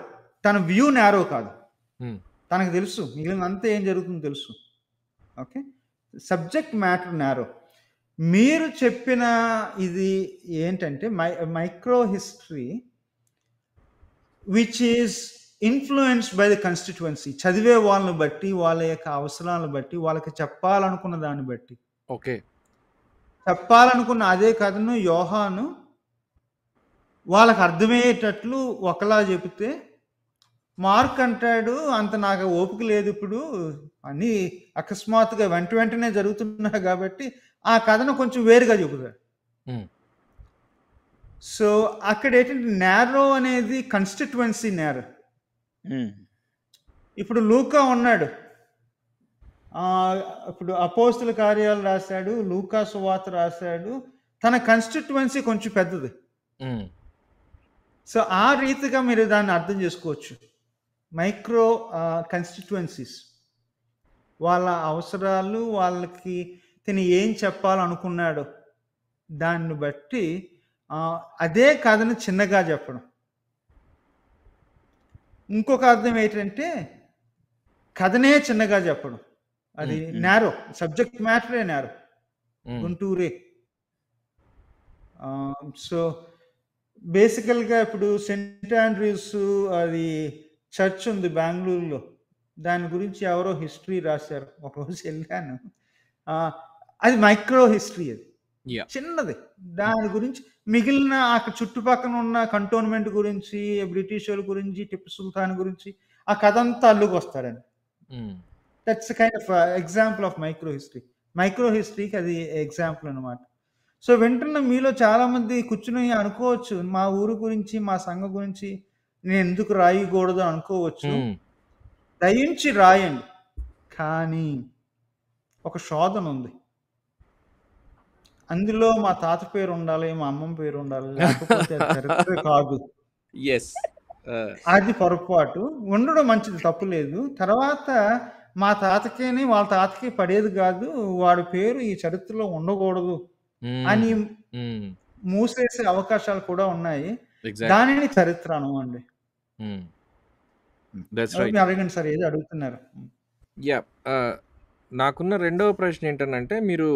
[SPEAKER 2] తన వ్యూ నేరో కాదు hmm. తనకు తెలుసు మిగిలిన అంతా ఏం జరుగుతుందో తెలుసు ఓకే సబ్జెక్ట్ మ్యాటర్ నేరో మీరు చెప్పిన ఇది ఏంటంటే my micro history which is influenced by the constituency చదివే వాళ్ళని బట్టి వాళ్ళ యొక్క అవసరాలను బట్టి వాళ్ళకి చెప్పాలనుకున్న దాన్ని బట్టి ఓకే చెప్పాలనుకున్న అదే కథను యోహాను వాళ్ళకి అర్థమయ్యేటట్లు ఒకలా చెబితే మార్క్ అంటాడు అంత నాకు ఓపిక లేదు ఇప్పుడు అని అకస్మాత్తుగా వెంట వెంటనే జరుగుతున్నా కాబట్టి ఆ కథను కొంచెం వేరుగా చూపుతాడు సో అక్కడ ఏంటంటే నేరో అనేది కన్స్టిట్యువెన్సీ నేర ఇప్పుడు లూకా ఉన్నాడు ఇప్పుడు అపోస్తుల కార్యాలు రాశాడు లూకా సువాత రాశాడు తన కన్స్టిట్యువెన్సీ కొంచెం పెద్దది సో ఆ రీతిగా మీరు దాన్ని అర్థం చేసుకోవచ్చు మైక్రో కన్స్టిట్యువెన్సీస్ వాళ్ళ అవసరాలు వాళ్ళకి తిని ఏం చెప్పాలనుకున్నాడు దాన్ని బట్టి అదే కథను చిన్నగా చెప్పడం ఇంకొక అర్థం ఏంటంటే కథనే చిన్నగా చెప్పడం అది నేరో సబ్జెక్ట్ మ్యాటరే నేరో గుంటూరే సో బేసికల్గా ఇప్పుడు సెంట్ ఆండ్రూస్ అది చర్చ్ ఉంది బెంగళూరులో దాని గురించి ఎవరో హిస్టరీ రాశారు ఒకరోజు వెళ్ళాను అది మైక్రో హిస్టరీ అది చిన్నది దాని గురించి మిగిలిన అక్కడ చుట్టుపక్కన ఉన్న కంటోన్మెంట్ గురించి బ్రిటిష్ వాళ్ళ గురించి టిప్పు సుల్తాన్ గురించి ఆ కథ అంతా అల్లుకు వస్తాడని that's kind of example of micro history micro హిస్టరీకి అది ఎగ్జాంపుల్ అనమాట సో వింటున్న మీలో చాలా మంది కూర్చుని అనుకోవచ్చు మా ఊరు గురించి మా సంఘం గురించి నేను ఎందుకు రాయకూడదు అనుకోవచ్చు దయించి రాయండి కానీ ఒక శోధన ఉంది అందులో మా తాత పేరు ఉండాలి మా అమ్మమ్మ పేరు ఉండాలి లేకపోతే కాదు
[SPEAKER 1] ఎస్
[SPEAKER 2] అది పొరపాటు ఉండడం మంచిది తప్పు లేదు తర్వాత మా తాతకేని వాళ్ళ తాతకి పడేది కాదు వాడి పేరు ఈ చరిత్రలో ఉండకూడదు అని మూసేసే అవకాశాలు కూడా ఉన్నాయి దానిని చరిత్ర అనువండి
[SPEAKER 1] రైట్. Hmm.
[SPEAKER 2] సార్ అడుగుతున్నారు.
[SPEAKER 1] Uh, నాకున్న రెండవ ప్రశ్న ఏంటంటే మీరు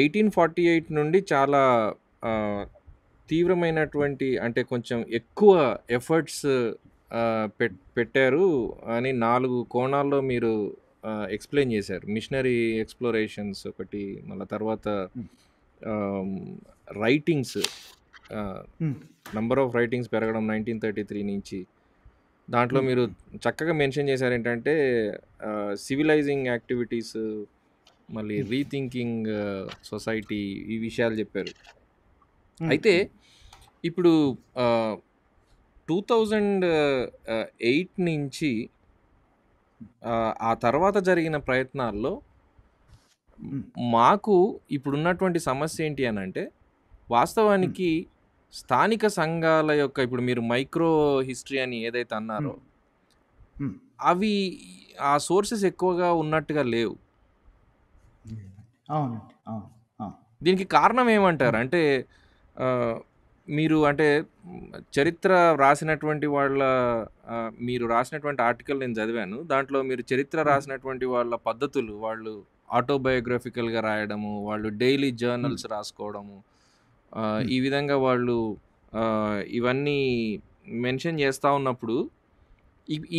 [SPEAKER 1] ఎయిటీన్ ఫార్టీ ఎయిట్ నుండి చాలా uh, తీవ్రమైనటువంటి అంటే కొంచెం ఎక్కువ ఎఫర్ట్స్ uh, పెట్టారు అని నాలుగు కోణాల్లో మీరు ఎక్స్‌ప్లెయిన్ చేశారు. మిషనరీ ఎక్స్‌ప్లోరేషన్స్ ఒకటి, మళ్ళీ తర్వాత writings hmm. um, number of writings పెరగడం నైన్టీన్ థర్టీ త్రీ నుంచి దాంట్లో మీరు చక్కగా మెన్షన్ చేశారు ఏంటంటే సివిలైజింగ్ యాక్టివిటీస్ మళ్ళీ రీథింకింగ్ సొసైటీ ఈ విషయాలు చెప్పారు అయితే ఇప్పుడు టూ థౌజండ్ ఎయిట్ నుంచి ఆ తర్వాత జరిగిన ప్రయత్నాల్లో మాకు ఇప్పుడున్నటువంటి సమస్య ఏంటి అని అంటే వాస్తవానికి స్థానిక సంఘాల యొక్క ఇప్పుడు మీరు మైక్రో హిస్టరీ అని ఏదైతే అన్నారో అవి ఆ సోర్సెస్ ఎక్కువగా ఉన్నట్టుగా లేవు దీనికి కారణం ఏమంటారు అంటే మీరు అంటే చరిత్ర రాసినటువంటి వాళ్ళ మీరు రాసినటువంటి ఆర్టికల్ నేను చదివాను దాంట్లో మీరు చరిత్ర రాసినటువంటి వాళ్ళ పద్ధతులు వాళ్ళు ఆటోబయోగ్రఫికల్గా రాయడము వాళ్ళు డైలీ జర్నల్స్ రాసుకోవడము ఈ విధంగా వాళ్ళు ఇవన్నీ మెన్షన్ చేస్తూ ఉన్నప్పుడు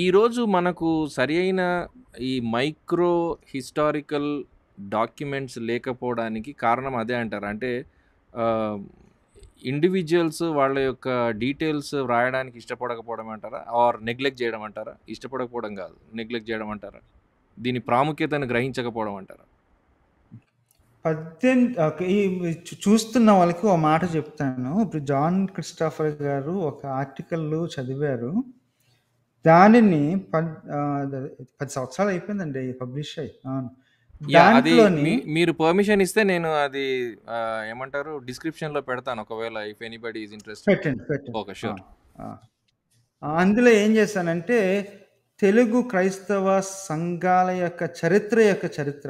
[SPEAKER 1] ఈరోజు మనకు సరి అయిన ఈ మైక్రో హిస్టారికల్ డాక్యుమెంట్స్ లేకపోవడానికి కారణం అదే అంటారు అంటే ఇండివిజువల్స్ వాళ్ళ యొక్క డీటెయిల్స్ వ్రాయడానికి ఇష్టపడకపోవడం అంటారా ఆర్ నెగ్లెక్ట్ చేయడం అంటారా ఇష్టపడకపోవడం కాదు నెగ్లెక్ట్ చేయడం అంటారా దీని ప్రాముఖ్యతను గ్రహించకపోవడం అంటారా
[SPEAKER 2] పద్దెనిమిది ఈ చూస్తున్న వాళ్ళకి ఒక మాట చెప్తాను ఇప్పుడు జాన్ క్రిస్టాఫర్ గారు ఒక ఆర్టికల్ చదివారు దానిని పద్ పది సంవత్సరాలు అయిపోయిందండి పబ్లిష్ అయ్యి అవును
[SPEAKER 1] మీరు పర్మిషన్ ఇస్తే నేను అది ఏమంటారు డిస్క్రిప్షన్ లో పెడతాను ఒకవేళ ఇఫ్ ఎనీబడి ఇంట్రెస్ట్ పెట్టండి
[SPEAKER 2] అందులో ఏం చేశానంటే తెలుగు క్రైస్తవ సంఘాల యొక్క చరిత్ర యొక్క చరిత్ర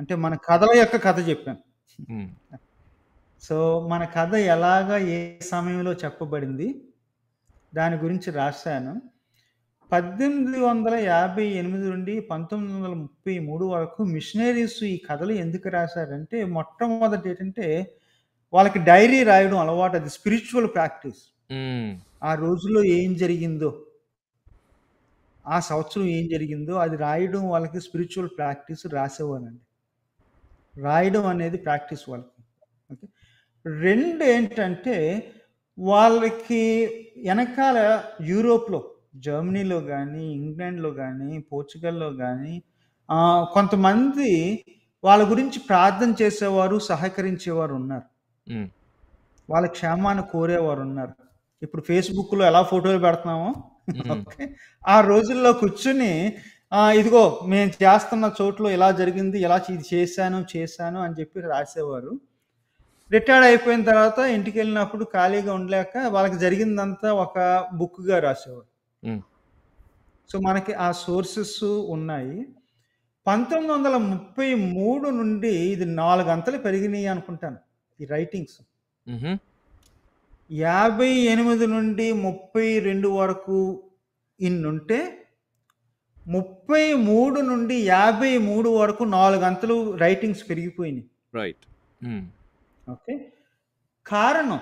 [SPEAKER 2] అంటే మన కథల యొక్క కథ చెప్పాను సో, మన కథ ఎలాగా, ఏ సమయంలో చెప్పబడింది, దాని గురించి రాశాను. పద్దెనిమిది వందల యాభై ఎనిమిది నుండి పంతొమ్మిది వందల ముప్పై మూడు వరకు మిషనరీస్ ఈ కథలు ఎందుకు రాశారంటే, మొట్టమొదటి ఏంటంటే, వాళ్ళకి డైరీ రాయడం అలవాటు. అది స్పిరిచువల్ ప్రాక్టీస్. ఆ రోజుల్లో ఏం జరిగిందో. ఆ సంవత్సరం ఏం జరిగిందో అది రాయడం వాళ్ళకి స్పిరిచువల్ ప్రాక్టీస్ రాసేవారండి రాయడం అనేది ప్రాక్టీస్ వాళ్ళకి ఓకే రెండు ఏంటంటే వాళ్ళకి వెనకాల యూరోప్లో జర్మనీలో కానీ ఇంగ్లాండ్లో కానీ పోర్చుగల్లో కానీ కొంతమంది వాళ్ళ గురించి ప్రార్థన చేసేవారు సహకరించేవారు ఉన్నారు వాళ్ళ క్షేమాన్ని కోరేవారు ఉన్నారు ఇప్పుడు ఫేస్బుక్లో ఎలా ఫోటోలు పెడుతున్నామో ఆ రోజుల్లో కూర్చుని ఆ, ఇదిగో మేము చేస్తున్న చోట్లో ఇలా జరిగింది ఎలా ఇది చేశాను చేశాను అని చెప్పి రాసేవారు రిటైర్డ్ అయిపోయిన తర్వాత ఇంటికి వెళ్ళినప్పుడు ఖాళీగా ఉండలేక వాళ్ళకి జరిగిందంతా ఒక బుక్గా రాసేవారు సో మనకి ఆ సోర్సెస్ ఉన్నాయి పంతొమ్మిది వందల ముప్పై మూడు నుండి ఇది నాలుగు అంతలు పెరిగినాయి అనుకుంటాను ఈ రైటింగ్స్ యాభై ఎనిమిది నుండి ముప్పై రెండు వరకు ఇన్నుంటే ముప్పై మూడు నుండి యాభై మూడు వరకు నాలుగు అంతలు రైటింగ్స్ పెరిగిపోయినాయి రైట్ hmm. ఓకే కారణం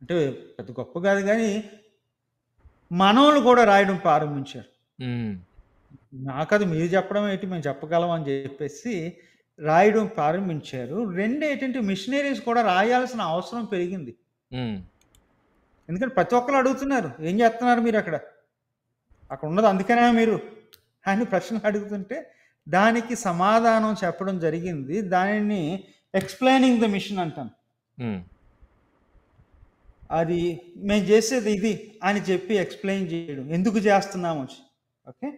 [SPEAKER 2] అంటే పెద్ద గొప్ప కాదు కానీ మనోళ్ళు కూడా రాయడం ప్రారంభించారు hmm. నాకది మీరు చెప్పడం ఏంటి మేము చెప్పగలం అని చెప్పేసి రాయడం ప్రారంభించారు రెండు ఏంటంటే మిషనరీస్ కూడా రాయాల్సిన అవసరం పెరిగింది ఎందుకంటే ప్రతి ఒక్కరు అడుగుతున్నారు. ఏం చేస్తున్నారు మీరు అక్కడ అక్కడ ఉన్నది అందుకనే మీరు? అని ప్రశ్నలు అడుగుతుంటే దానికి సమాధానం చెప్పడం జరిగింది. దానిని ఎక్స్‌ప్లెయినింగ్ ద మిషన్ అంటాను అది మేము చేసేది ఇది అని చెప్పి ఎక్స్‌ప్లెయిన్ చేయడం. ఎందుకు చేస్తున్నాము? ఓకే.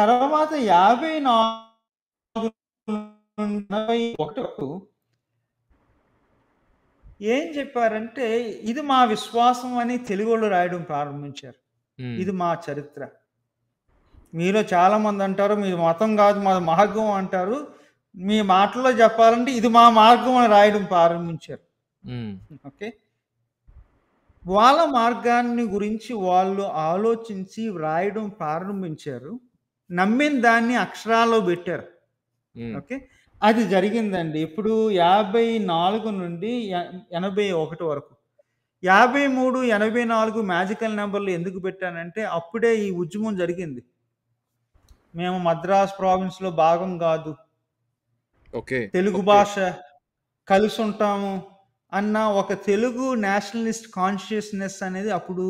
[SPEAKER 2] తర్వాత యాభై నాలుగు ఒకటి ఏం చెప్పారంటే ఇది మా విశ్వాసం అని తెలుగు వాళ్ళు రాయడం ప్రారంభించారు ఇది మా చరిత్ర మీలో చాలా మంది అంటారు మీ మతం కాదు మా మార్గం అంటారు మీ మాటల్లో చెప్పాలంటే ఇది మా మార్గం అని రాయడం ప్రారంభించారు ఓకే వాళ్ళ మార్గాన్ని గురించి వాళ్ళు ఆలోచించి వ్రాయడం ప్రారంభించారు నమ్మిన దాన్ని అక్షరాల్లో పెట్టారు ఓకే అది జరిగిందండి. ఇప్పుడు యాభై నాలుగు నుండి ఎనభై ఒకటి వరకు. యాభై మూడు ఎనభై నాలుగు మ్యాజికల్ నెంబర్లు ఎందుకు పెట్టానంటే, అప్పుడే ఈ ఉద్యమం జరిగింది. మేము మద్రాస్ ప్రావిన్స్‌లో భాగం కాదు
[SPEAKER 4] ఓకే. తెలుగు భాష
[SPEAKER 2] కలిసి ఉంటాము అన్న ఒక తెలుగు నేషనలిస్ట్ కాన్షియస్‌నెస్ అనేది అప్పుడు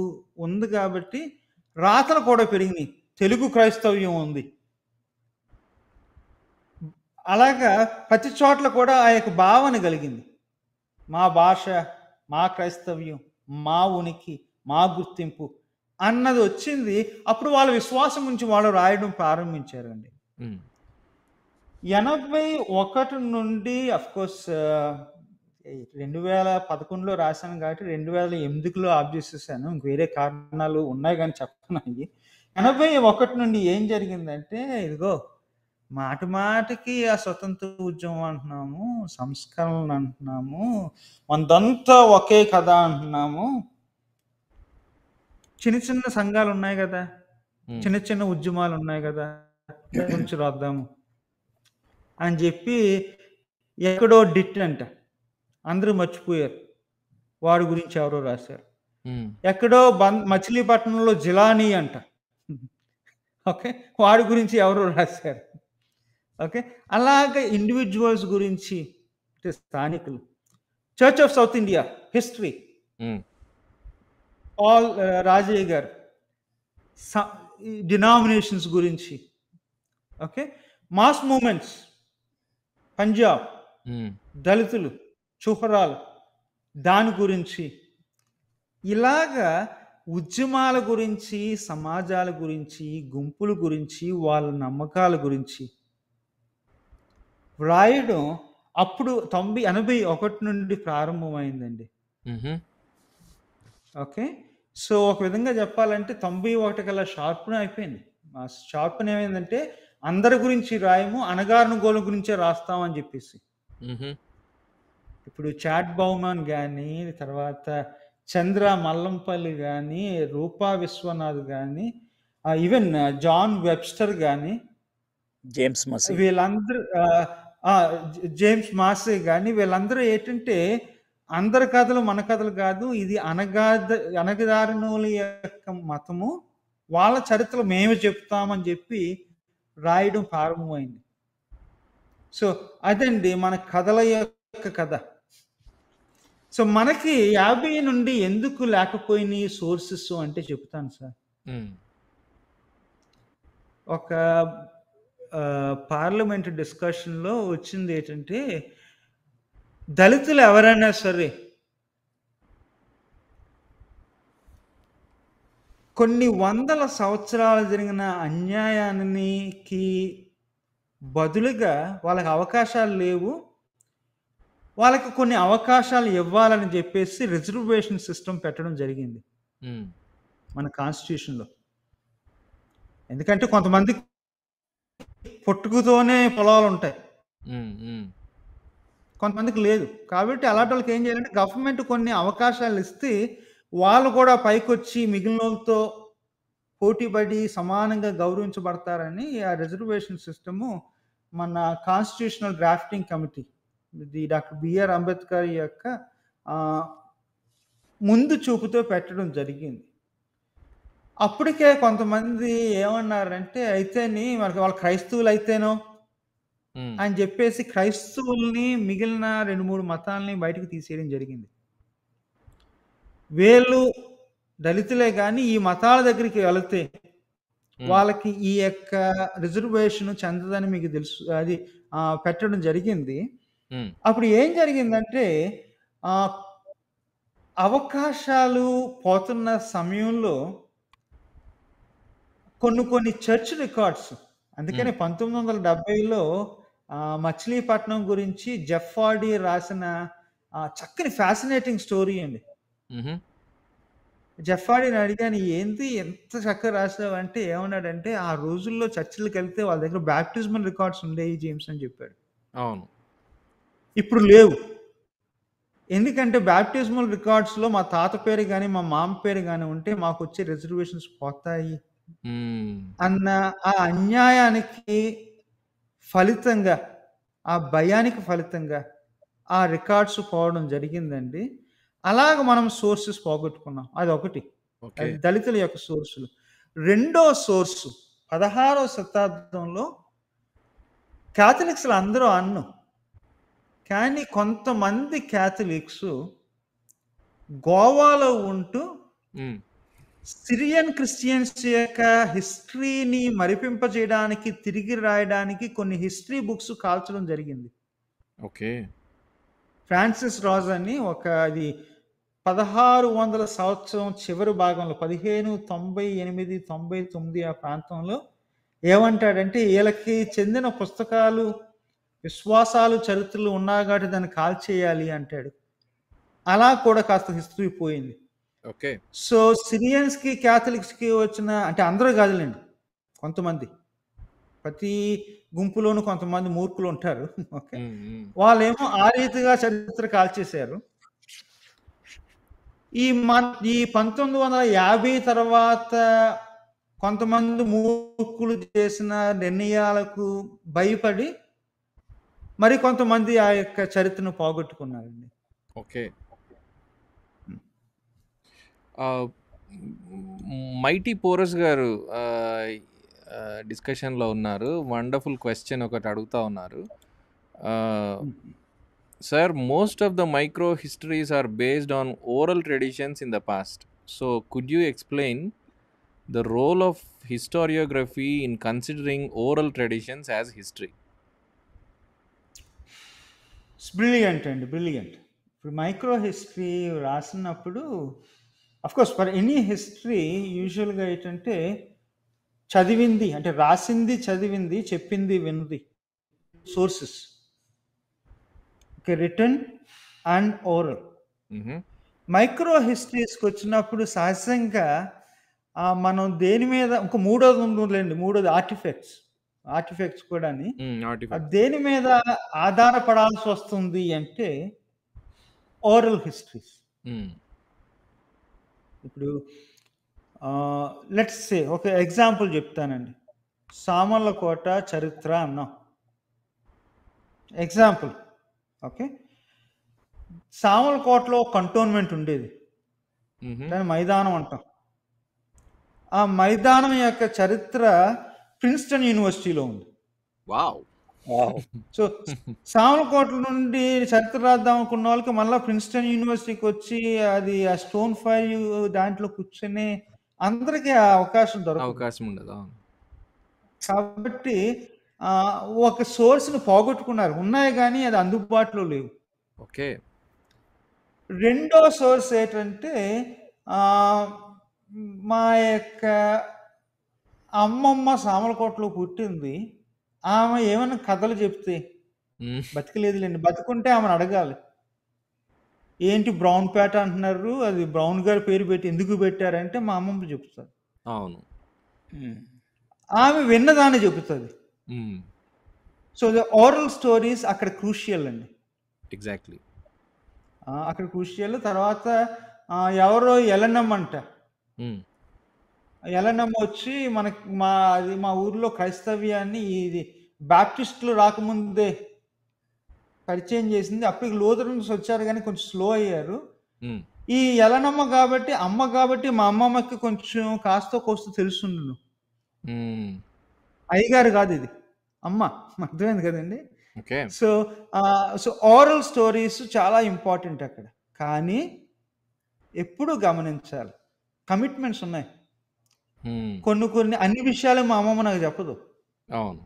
[SPEAKER 2] ఉంది కాబట్టి రాతలు కూడా పెరిగినాయి తెలుగు క్రైస్తవ్యం ఉంది. అలాగా ప్రతి చోట్ల కూడా ఆ యొక్క భావన కలిగింది మా భాష మా క్రైస్తవ్యం మా ఉనికి మా గుర్తింపు అన్నది వచ్చింది అప్పుడు వాళ్ళ విశ్వాసం నుంచి వాళ్ళు రాయడం ప్రారంభించారండి ఎనభై ఒకటి నుండి కోర్స్ రెండు వేల పదకొండులో రాశాను కాబట్టి రెండు వేల ఎనిమిదిలో ఆఫ్ చేసేసాను ఇంక వేరే కారణాలు ఉన్నాయి కానీ చెప్తున్నాయి ఎనభై ఒకటి నుండి ఏం జరిగిందంటే ఇదిగో మాటి మాటికి ఆ స్వతంత్ర ఉద్యమం అంటున్నాము సంస్కరణలు అంటున్నాము మనదంతా ఒకే కదా అంటున్నాము చిన్న చిన్న సంఘాలు ఉన్నాయి కదా చిన్న చిన్న ఉద్యమాలు ఉన్నాయి కదా గురించి రాద్దాము అని చెప్పి ఎక్కడో డిట్ అంట అందరూ మర్చిపోయారు వాడి గురించి ఎవరో రాశారు ఎక్కడో బంద్ మచిలీపట్నంలో జిలానీ అంట ఓకే వాడి గురించి ఎవరో రాశారు ఓకే అలాగే ఇండివిజువల్స్ గురించి స్థానికులు Church of South India history all Rajaiah గారు డినామినేషన్స్ గురించి ఓకే మాస్ మూమెంట్స్ పంజాబ్ దళితులు చుహరాలు దాని గురించి ఇలాగా ఉద్యమాల గురించి సమాజాల గురించి గుంపుల గురించి వాళ్ళ నమ్మకాల గురించి వ్రాయడం అప్పుడు తొంభై ఎనభై ఒకటి నుండి ప్రారంభమైందండి ఓకే సో ఒక విధంగా చెప్పాలంటే తొంభై ఒకటి కల షార్ప్న అయిపోయింది మా షార్ప్న ఏమైందంటే అందరి గురించి రాయము అనగారిన గోల గురించే రాస్తామని చెప్పేసి ఇప్పుడు చాట్ బౌమాన్ కానీ తర్వాత చంద్ర మల్లంపల్లి కానీ రూపా విశ్వనాథ్ కానీ ఈవెన్ జాన్ వెబ్స్టర్ కానీ జేమ్స్ వీళ్ళందరూ జేమ్స్ మాస్టర్ కానీ వీళ్ళందరూ ఏంటంటే అందరి కథలు మన కథలు కాదు ఇది అనగాద అనగదారినోళ్ళ యొక్క మతము వాళ్ళ చరిత్రలో మేము చెప్తామని చెప్పి రాయడం ప్రారంభమైంది సో అదండి మన కథల యొక్క కథ సో మనకి యాభై నుండి ఎందుకు లేకపోయిన సోర్సెస్ అంటే చెప్తాను సార్ ఒక పార్లమెంట్ డిస్కషన్లో వచ్చింది ఏంటంటే దళితులు ఎవరైనా సరే కొన్ని వందల సంవత్సరాలు జరిగిన అన్యాయానికి బదులుగా వాళ్ళకి అవకాశాలు లేవు వాళ్ళకి కొన్ని అవకాశాలు ఇవ్వాలని చెప్పేసి రిజర్వేషన్ సిస్టమ్ పెట్టడం జరిగింది మన కాన్స్టిట్యూషన్లో ఎందుకంటే కొంతమంది పొట్టుకుతోనే పొలాలు ఉంటాయి కొంతమందికి లేదు కాబట్టి అలాంటి వాళ్ళకి ఏం చేయాలంటే గవర్నమెంట్ కొన్ని అవకాశాలు ఇస్తే వాళ్ళు కూడా పైకొచ్చి మిగిలిన వాళ్ళతో పోటీపడి సమానంగా గౌరవించబడతారని ఆ రిజర్వేషన్ సిస్టము మన కాన్స్టిట్యూషనల్ డ్రాఫ్టింగ్ కమిటీ ఇది డాక్టర్ బిఆర్ అంబేద్కర్ యొక్క ముందు చూపుతో పెట్టడం జరిగింది అప్పటికే కొంతమంది ఏమన్నారంటే అయితేని మనకి వాళ్ళు క్రైస్తవులు అయితేనో అని చెప్పేసి క్రైస్తవుల్ని మిగిలిన రెండు మూడు మతాలని బయటకు తీసేయడం జరిగింది. వేళ్ళు దళితులే కానీ ఈ మతాల దగ్గరికి వెళితే వాళ్ళకి ఈ యొక్క రిజర్వేషన్ చెందదని మీకు తెలుసు. అది పెట్టడం జరిగింది. అప్పుడు ఏం జరిగిందంటే అవకాశాలు పోతున్న సమయంలో కొన్ని కొన్ని చర్చ్ రికార్డ్స్ అందుకని పంతొమ్మిది వందల డెబ్బైలో మచిలీపట్నం గురించి జెఫ్ఫార్డీ రాసిన చక్కని ఫ్యాసినేటింగ్ స్టోరీ అండి జెఫ్ఫాడీని అడిగాను ఏంది ఎంత చక్కగా రాసావు అంటే ఏమన్నాడంటే ఆ రోజుల్లో చర్చిలకు వెళ్తే వాళ్ళ దగ్గర బ్యాప్టిజమల్ రికార్డ్స్ ఉండేవి జేమ్స్ అని చెప్పాడు అవును ఇప్పుడు లేవు ఎందుకంటే బ్యాప్టిజమల్ రికార్డ్స్లో మా తాత పేరు కానీ మా మామ పేరు కానీ ఉంటే మాకు వచ్చే రిజర్వేషన్స్ పోతాయి Hmm. అన్న ఆ అన్యాయానికి ఫలితంగా ఆ భయానికి ఫలితంగా ఆ రికార్డ్స్ పోవడం జరిగిందండి అలాగ మనం సోర్సెస్ పోగొట్టుకున్నాం అది ఒకటి దళితుల యొక్క సోర్సులు రెండో సోర్సు పదహారో శతాబ్దంలో క్యాథలిక్స్లు అందరూ అన్ను కానీ కొంతమంది క్యాథలిక్స్ గోవాలో ఉంటూ hmm. సిరియన్ క్రిస్టియన్స్ యొక్క హిస్టరీని మరిపింపజేయడానికి తిరిగి రాయడానికి కొన్ని హిస్టరీ బుక్స్ కాల్చడం జరిగింది ఓకే ఫ్రాన్సిస్ రాజ్ అని ఒక అది పదహారు వందల సంవత్సరం చివరి భాగంలో పదిహేను తొంభై ఎనిమిది తొంభై తొమ్మిది ఆ ప్రాంతంలో ఏమంటాడంటే వీళ్ళకి చెందిన పుస్తకాలు విశ్వాసాలు చరిత్రలు ఉన్నా కాబట్టి దాన్ని కాల్చేయాలి అంటాడు అలా కూడా కాస్త హిస్టరీ పోయింది ఓకే సో సిరియన్స్ కి క్యాథలిక్స్ కి వచ్చిన అంటే అందరూ కాదులేండి కొంతమంది ప్రతి గుంపులోనూ కొంతమంది మూర్ఖులు ఉంటారు ఓకే వాళ్ళేమో ఆ రీతిగా చరిత్ర కాల్చేశారు ఈ మన ఈ పంతొమ్మిది వందల యాభై తర్వాత కొంతమంది మూర్ఖులు చేసిన నిర్ణయాలకు భయపడి మరి కొంతమంది ఆ యొక్క చరిత్రను పోగొట్టుకున్నారండి
[SPEAKER 1] ఓకే మైటీ పోరస్ గారు డిస్కషన్లో ఉన్నారు వండర్ఫుల్ క్వశ్చన్ ఒకటి అడుగుతా ఉన్నారు sir most of the micro histories are based on oral traditions in the past so could you explain the role of historiography in considering oral traditions as history
[SPEAKER 2] brilliant అండి brilliant ఇప్పుడు micro history రాసినప్పుడు course for any history యూజువల్గా ఏంటంటే చదివింది అంటే రాసింది చదివింది చెప్పింది వినది sources okay return and oral micro హిస్టరీస్కి వచ్చినప్పుడు సహజంగా మనం దేని మీద ఒక మూడోది ఉండలేండి మూడోది ఆర్టిఫెక్ట్స్ ఆర్టిఫెక్ట్స్ కూడా దేని మీద ఆధారపడాల్సి వస్తుంది అంటే ఓరల్ హిస్టరీస్ ఇప్పుడు లెట్స్ సే ఒక ఎగ్జాంపుల్ చెప్తానండి కోట చరిత్ర అన్నాం ఎగ్జాంపుల్ ఓకే కోటలో కంటోన్మెంట్ ఉండేది దాని మైదానం అంటాం ఆ మైదానం యొక్క చరిత్ర ప్రిన్స్టన్ యూనివర్సిటీలో ఉంది వావ్ వావ్. సో సామలకోట నుండి చరిత్ర రాద్దాం అనుకున్న వాళ్ళకి మళ్ళీ ప్రిన్స్టన్ యూనివర్సిటీకి వచ్చి అది ఆ స్టోన్ ఫైల్ దాంట్లో కూర్చొని అందరికీ ఆ అవకాశం దొరకదు. అవకాశం ఉండదు. కాబట్టి ఒక సోర్స్‌ని పోగొట్టుకున్నారు. ఉన్నాయి కానీ అది అందుబాటులో లేవు. ఓకే. రెండో సోర్స్ ఏంటంటే మా యొక్క అమ్మమ్మ సామలకోటలో పుట్టింది. ఆమె ఏమైనా కథలు చెప్తే బతికలేదులేండి బతుకుంటే ఆమెను అడగాలి ఏంటి బ్రౌన్ పేట అంటున్నారు అది బ్రౌన్ గారి పేరు పెట్టి ఎందుకు పెట్టారంటే మా అమ్మమ్మ చెప్తుంది అవును ఆమె విన్నదాన్ని చెబుతుంది సో ద ఓరల్ స్టోరీస్ అక్కడ క్రూషియల్ అండి ఎగ్జాక్ట్లీ అక్కడ క్రూషియల్ తర్వాత ఎవరో ఎలనమ్మంట ఎలనమ్మ వచ్చి మనకి మా అది మా ఊర్లో క్రైస్తవ్యాన్ని ఇది బ్యాప్టిస్టులు రాకముందే పరిచయం చేసింది అప్పటికి లోదరన్స్ వచ్చారు కానీ కొంచెం స్లో అయ్యారు ఈ ఎలనమ్మ కాబట్టి అమ్మ కాబట్టి మా అమ్మమ్మకి కొంచెం కాస్త కోస్త తెలుసుండు అయ్యగారు కాదు ఇది అమ్మ అర్థమైంది కదండి సో సో ఓరల్ స్టోరీస్ చాలా ఇంపార్టెంట్ అక్కడ కానీ ఎప్పుడు గమనించాలి కమిట్మెంట్స్ ఉన్నాయి కొన్ని కొన్ని అన్ని విషయాలు మా అమ్మమ్మ నాకు చెప్పదు. అవును.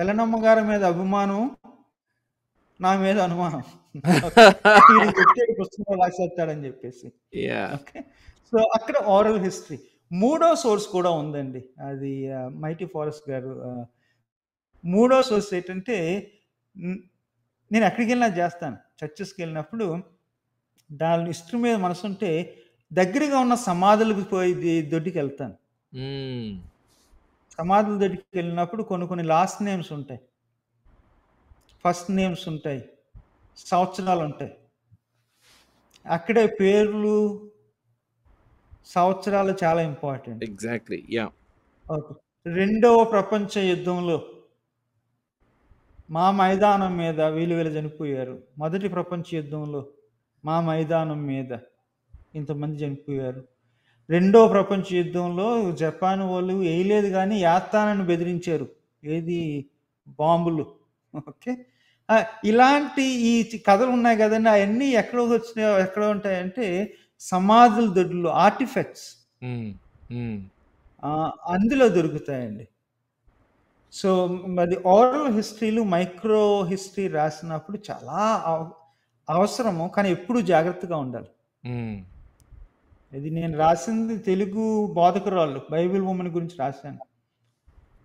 [SPEAKER 2] ఎల్లనమ్మ గారి మీద అభిమానం, నా మీద అనుమానం. ఓకే. పుస్తకం రాసేస్తాడని చెప్పేసి. సో, అక్కడ ఓరల్ హిస్టరీ. మూడో సోర్స్ కూడా ఉందండి. అది మైటీ ఫారెస్ట్ గారు మూడో సోర్స్ ఏంటంటే నేను నేను వెళ్ళినా చేస్తాను. వెళ్ళినప్పుడు దాని హిస్టరీ మీద మనసుంటే దగ్గరగా ఉన్న సమాధులకు పోయి దొడ్డికి వెళ్తాను సమాధుల దొడ్డికి వెళ్ళినప్పుడు కొన్ని కొన్ని లాస్ట్ నేమ్స్ ఉంటాయి ఫస్ట్ నేమ్స్ ఉంటాయి సంవత్సరాలు ఉంటాయి అక్కడే పేర్లు సంవత్సరాలు చాలా ఇంపార్టెంట్
[SPEAKER 1] ఎగ్జాక్ట్లీ యా
[SPEAKER 2] ఓకే రెండవ ప్రపంచ యుద్ధంలో మా మైదానం మీద వీలు వీలు చనిపోయారు మొదటి ప్రపంచ యుద్ధంలో మా మైదానం మీద ఇంతమంది చనిపోయారు రెండో ప్రపంచ యుద్ధంలో జపాన్ వాళ్ళు వేయలేదు కానీ యాత్తానని బెదిరించారు ఏది బాంబులు ఓకే ఇలాంటి ఈ కథలు ఉన్నాయి కదండి అవన్నీ ఎక్కడ వచ్చినాయో ఎక్కడ ఉంటాయంటే సమాధుల దొడ్లు ఆర్టిఫెక్ట్స్ అందులో దొరుకుతాయండి సో మరి ఓరల్ హిస్టరీలు మైక్రో హిస్టరీ రాసినప్పుడు చాలా అవసరము కానీ ఎప్పుడు జాగ్రత్తగా ఉండాలి ఇది నేను రాసింది తెలుగు బోధకురాళ్ళు బైబిల్ ఉమెన్ గురించి రాశాను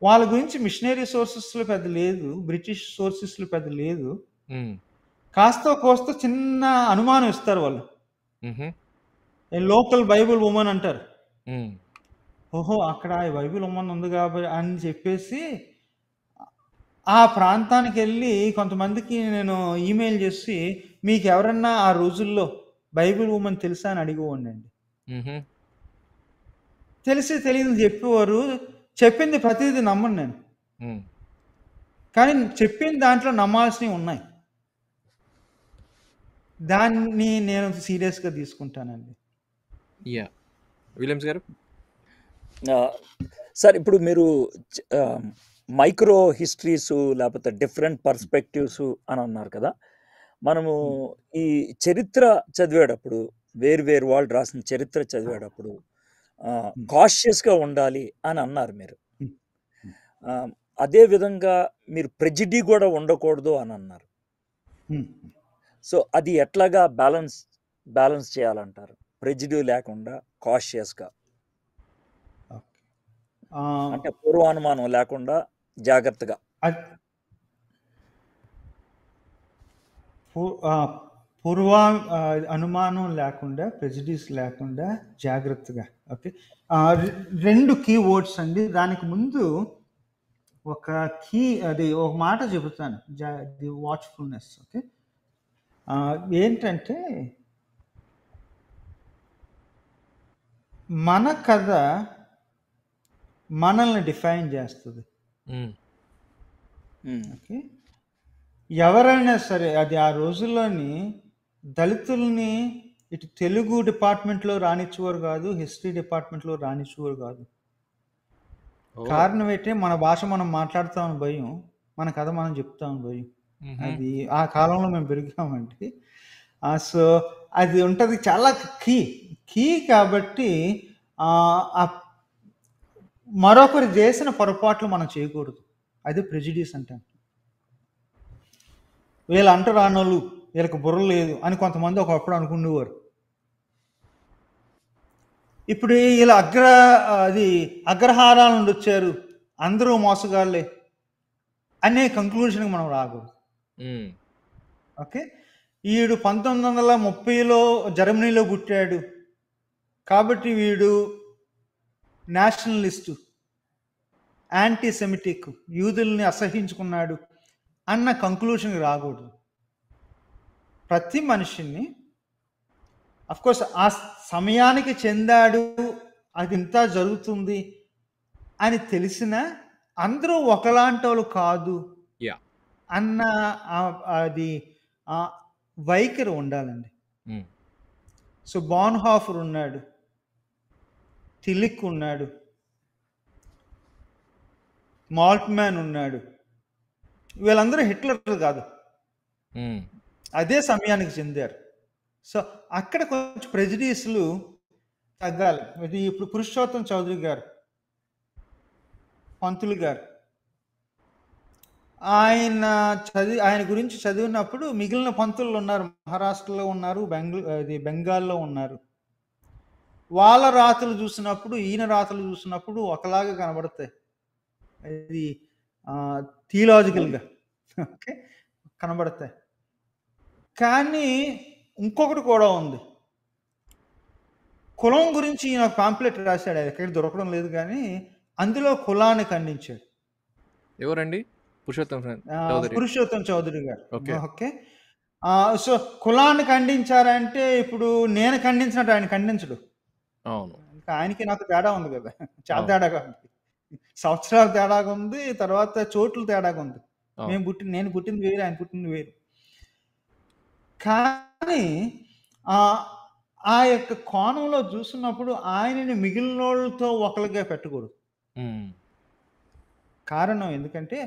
[SPEAKER 2] వాళ్ళ గురించి మిషనరీ సోర్సెస్లో పెద్ద లేదు బ్రిటిష్ సోర్సెస్లో పెద్ద లేదు కాస్త కోస్త చిన్న అనుమానం ఇస్తారు వాళ్ళు లోకల్ బైబుల్ ఉమెన్ అంటారు ఓహో అక్కడ బైబిల్ ఉమెన్ ఉంది కాబట్టి అని చెప్పేసి ఆ ప్రాంతానికి వెళ్ళి కొంతమందికి నేను ఈమెయిల్ చేసి మీకు ఎవరన్నా ఆ రోజుల్లో బైబిల్ ఉమెన్ తెలుసా అని అడిగి ఉండండి తెలిసి తెలియదు చెప్పేవారు. చెప్పింది ప్రతిదీ నమ్మను నేను. కానీ చెప్పిన దాంట్లో నమ్మాల్సినవి ఉన్నాయి. దాన్ని నేను సీరియస్‌గా తీసుకుంటానండి.
[SPEAKER 3] యా విలియమ్స్ గారు? సార్ ఇప్పుడు మీరు మైక్రో హిస్టరీసు లేకపోతే డిఫరెంట్ పర్స్పెక్టివ్స్ అని అన్నారు కదా! మనము ఈ చరిత్ర చదివేటప్పుడు వేరు వేరు వాళ్ళు రాసిన చరిత్ర చదివేటప్పుడు కాషియస్గా ఉండాలి అని అన్నారు మీరు అదే విధంగా మీరు ప్రెజిడీ కూడా ఉండకూడదు అని అన్నారు సో అది ఎట్లాగా బ్యాలెన్స్ బ్యాలెన్స్ చేయాలంటారు ప్రెజిడ్యూ లేకుండా కాషియస్గా అంటే పూర్వానుమానం లేకుండా జాగ్రత్తగా
[SPEAKER 2] పూర్వ అనుమానం లేకుండా ప్రెజిడీస్ లేకుండా జాగ్రత్తగా ఓకే రెండు కీ వర్డ్స్ అండి దానికి ముందు ఒక కీ అది ఒక మాట చెబుతాను ది వాచ్ఫుల్నెస్ ఓకే ఏంటంటే మన కథ మనల్ని డిఫైన్ చేస్తుంది ఓకే ఎవరైనా సరే అది ఆ రోజుల్లోని దళితుల్ని ఇటు తెలుగు డిపార్ట్మెంట్లో రానిచ్చేవారు కాదు హిస్టరీ డిపార్ట్మెంట్లో రానిచ్చేవారు కాదు కారణం ఏంటంటే మన భాష మనం మాట్లాడుతామని భయం మన కథ మనం చెప్తామని భయం అది ఆ కాలంలో మేము పెరిగామండి సో అది ఉంటుంది చాలా కీ కీ కాబట్టి మరొకరు చేసిన పొరపాట్లు మనం చేయకూడదు అది ప్రెజిడ్యూస్ అంటాం వీళ్ళు అంటరానోళ్ళు వీళ్ళకి బుర్ర లేదు అని కొంతమంది ఒకప్పుడు అనుకునేవారు ఇప్పుడు వీళ్ళ అగ్ర అది అగ్రహారాల నుండి వచ్చారు అందరూ మోసగాళ్ళే అనే కంక్లూషన్కి మనం రాకూడదు ఓకే వీడు పంతొమ్మిది వందల ముప్పైలో జర్మనీలో పుట్టాడు కాబట్టి వీడు నేషనలిస్టు యాంటీ సెమిటిక్ యూదుల్ని అసహించుకున్నాడు అన్న కంక్లూషన్కి రాకూడదు ప్రతి మనిషిని కోర్స్ ఆ సమయానికి చెందాడు అది ఇంత జరుగుతుంది అని తెలిసిన అందరూ ఒకలాంటి వాళ్ళు కాదు అన్న అది వైఖరి ఉండాలండి సో బాన్ హాఫర్ ఉన్నాడు తిలిక్ ఉన్నాడు మాల్ట్ మ్యాన్ ఉన్నాడు వీళ్ళందరూ హిట్లర్లు కాదు hmm. అదే సమయానికి చెందారు సో అక్కడ కొంచెం ప్రెజిడీస్లు తగ్గాలి ఇది ఇప్పుడు పురుషోత్తం చౌదరి గారు పంతులు గారు ఆయన చదివి ఆయన గురించి చదివినప్పుడు మిగిలిన పంతులు ఉన్నారు మహారాష్ట్రలో ఉన్నారు బెంగళూ ఇది బెంగాల్లో ఉన్నారు వాళ్ళ రాతలు చూసినప్పుడు ఈయన రాతలు చూసినప్పుడు ఒకలాగా కనబడతాయి ఇది థియలాజికల్గా ఓకే కనబడతాయి కానీ ఇంకొకటి కూడా ఉంది కులం గురించి ఈయన పాంప్లెట్ రాశాడు అది ఎక్కడ దొరకడం లేదు కానీ అందులో కులాన్ని ఖండించాడు
[SPEAKER 1] ఎవరండి పురుషోత్తం
[SPEAKER 2] పురుషోత్తం చౌదరి గారు ఓకే సో కులాన్ని ఖండించారంటే ఇప్పుడు నేను ఖండించినట్టు ఆయన ఖండించడు ఆయనకి నాకు తేడా ఉంది కదా చాలా తేడాగా ఉంది సంవత్సరాలు తేడాగా ఉంది తర్వాత చోట్ల తేడాగా ఉంది మేము పుట్టిన నేను పుట్టింది వేరు ఆయన పుట్టింది వేరు కానీ ఆ యొక్క కోణంలో చూసినప్పుడు ఆయనని మిగిలిన వాళ్ళతో ఒకరిగా పెట్టకూడదు కారణం ఎందుకంటే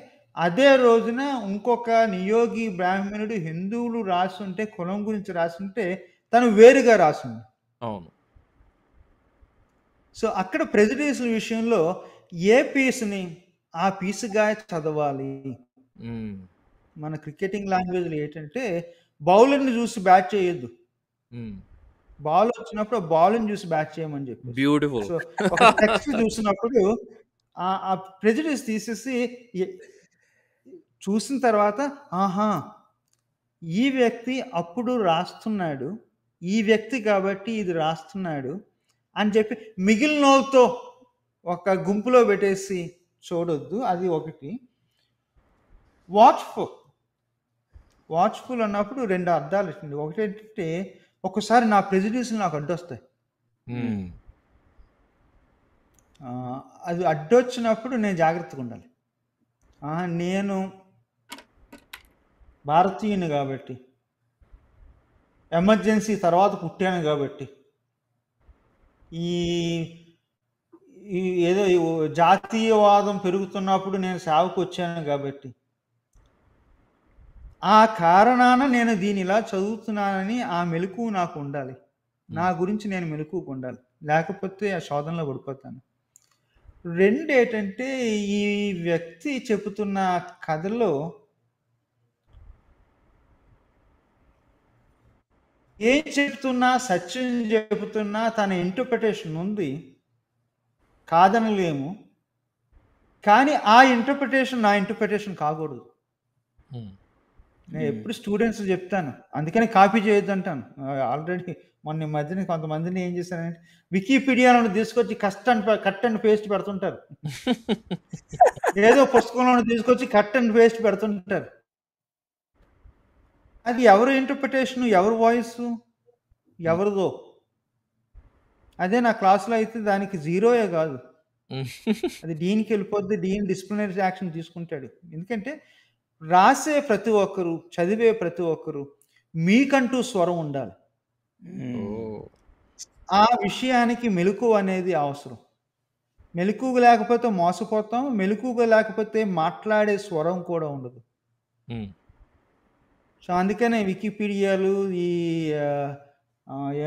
[SPEAKER 2] అదే రోజున ఇంకొక నియోగి బ్రాహ్మణుడు హిందువులు రాసుంటే కులం గురించి రాసుంటే తను వేరుగా రాసింది అవును సో అక్కడ ప్రెజిడెన్స్ విషయంలో ఏ పీస్ని ఆ పీస్గా చదవాలి మన క్రికెటింగ్ లాంగ్వేజ్లో ఏంటంటే బౌలర్ని చూసి బ్యాట్ చేయొద్దు బాల్ వచ్చినప్పుడు బాల్ని చూసి బ్యాట్ చేయమని చెప్పి
[SPEAKER 1] బ్యూటిఫుల్ ఒక టెక్స్ట్
[SPEAKER 2] చూసినప్పుడు ఆ ప్రెజిడెన్స్ తీసేసి చూసిన తర్వాత ఆహా ఈ వ్యక్తి అప్పుడు రాస్తున్నాడు ఈ వ్యక్తి కాబట్టి ఇది రాస్తున్నాడు అని చెప్పి మిగిలిన వాళ్ళతో ఒక గుంపులో పెట్టేసి చూడొద్దు అది ఒకటి వాచ్ వాచ్ఫుల్ అన్నప్పుడు రెండు అర్థాలు వచ్చింది ఒకటి ఏంటంటే ఒకసారి నా ప్రెజడ్యూస్లు నాకు అడ్డొస్తాయి hmm. అది అడ్డొచ్చినప్పుడు నేను జాగ్రత్తగా ఉండాలి నేను భారతీయుని కాబట్టి ఎమర్జెన్సీ తర్వాత పుట్టాను కాబట్టి ఈ ఏదో జాతీయవాదం పెరుగుతున్నప్పుడు నేను సేవకు వచ్చాను కాబట్టి ఆ కారణాన నేను దీని ఇలా చదువుతున్నానని ఆ మెలకు నాకు ఉండాలి నా గురించి నేను మెలకు ఉండాలి లేకపోతే ఆ శోధనలో పడిపోతాను రెండు ఏంటంటే ఈ వ్యక్తి చెబుతున్న కథలో ఏం చెప్తున్నా సత్యం చెబుతున్నా తన ఇంటర్ప్రిటేషన్ ఉంది కాదనలేము కానీ ఆ ఇంటర్ప్రిటేషన్ నా ఇంటర్ప్రిటేషన్ కాకూడదు నేను ఎప్పుడు స్టూడెంట్స్ చెప్తాను అందుకని కాపీ చేయొద్దు అంటాను ఆల్రెడీ మొన్న మధ్యన కొంతమందిని ఏం చేశానంటే వికీపీడియాలను తీసుకొచ్చి కష్ట అండ్ కట్ అండ్ పేస్ట్ పెడుతుంటారు ఏదో పుస్తకంలో తీసుకొచ్చి కట్ అండ్ పేస్ట్ పెడుతుంటారు అది ఎవరు ఇంటర్ప్రిటేషను ఎవరు వాయిస్ ఎవరిదో అదే నా క్లాసులో అయితే దానికి జీరోయే కాదు అది డీన్కి వెళ్ళిపోద్ది డీన్ డిసిప్లినరీ యాక్షన్ తీసుకుంటాడు ఎందుకంటే రాసే ప్రతి ఒక్కరు చదివే ప్రతి ఒక్కరు మీకంటూ స్వరం ఉండాలి ఆ విషయానికి మెలకు అనేది అవసరం మెలకువ లేకపోతే మోసపోతాం మెలకువ లేకపోతే మాట్లాడే స్వరం కూడా ఉండదు సో అందుకనే వికీపీడియాలు ఈ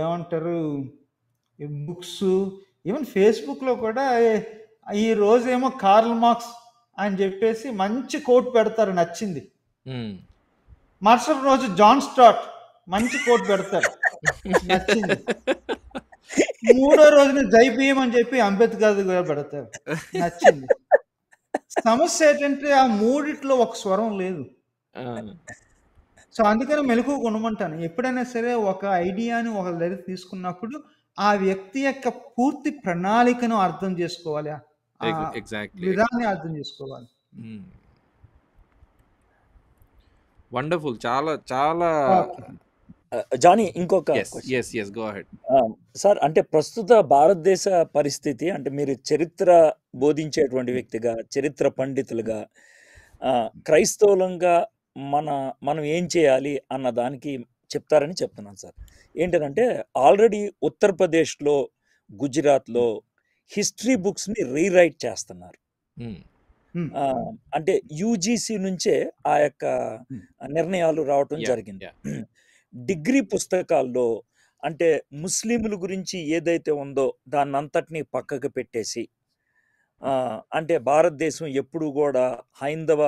[SPEAKER 2] ఏమంటారు బుక్స్ ఈవెన్ ఫేస్బుక్లో కూడా ఈ రోజేమో కార్ల్ మార్క్స్ అని చెప్పేసి మంచి కోట్ పెడతారు నచ్చింది మరుసటి రోజు జాన్ స్టాట్ మంచి కోట్ పెడతారు నచ్చింది మూడో రోజున జైపీఎం అని చెప్పి అంబేద్కర్ గారు పెడతారు నచ్చింది సమస్య ఏంటంటే ఆ మూడిట్లో ఒక స్వరం లేదు సో అందుకని మెలకు కొనమంటాను ఎప్పుడైనా సరే ఒక ఐడియాని ఒక దగ్గర తీసుకున్నప్పుడు ఆ వ్యక్తి యొక్క పూర్తి ప్రణాళికను అర్థం చేసుకోవాలి ఎగ్జాక్ట్లీ విధాన్ని అర్థం చేసుకోవాలి
[SPEAKER 1] వండర్ఫుల్ చాలా చాలా
[SPEAKER 3] జానీ ఇంకొక సార్ అంటే ప్రస్తుత భారతదేశ పరిస్థితి అంటే మీరు చరిత్ర బోధించేటువంటి వ్యక్తిగా చరిత్ర పండితులుగా క్రైస్తవులంగా మన మనం ఏం చేయాలి అన్న దానికి చెప్తారని చెప్తున్నాను సార్ ఏంటంటే ఆల్రెడీ ఉత్తరప్రదేశ్లో గుజరాత్లో హిస్టరీ బుక్స్ని రీరైట్ చేస్తున్నారు అంటే యూజీసీ నుంచే ఆ యొక్క నిర్ణయాలు రావటం జరిగింది డిగ్రీ పుస్తకాల్లో అంటే ముస్లింల గురించి ఏదైతే ఉందో దాన్ని అంతటినీ పక్కకు పెట్టేసి అంటే భారతదేశం ఎప్పుడు కూడా హైందవ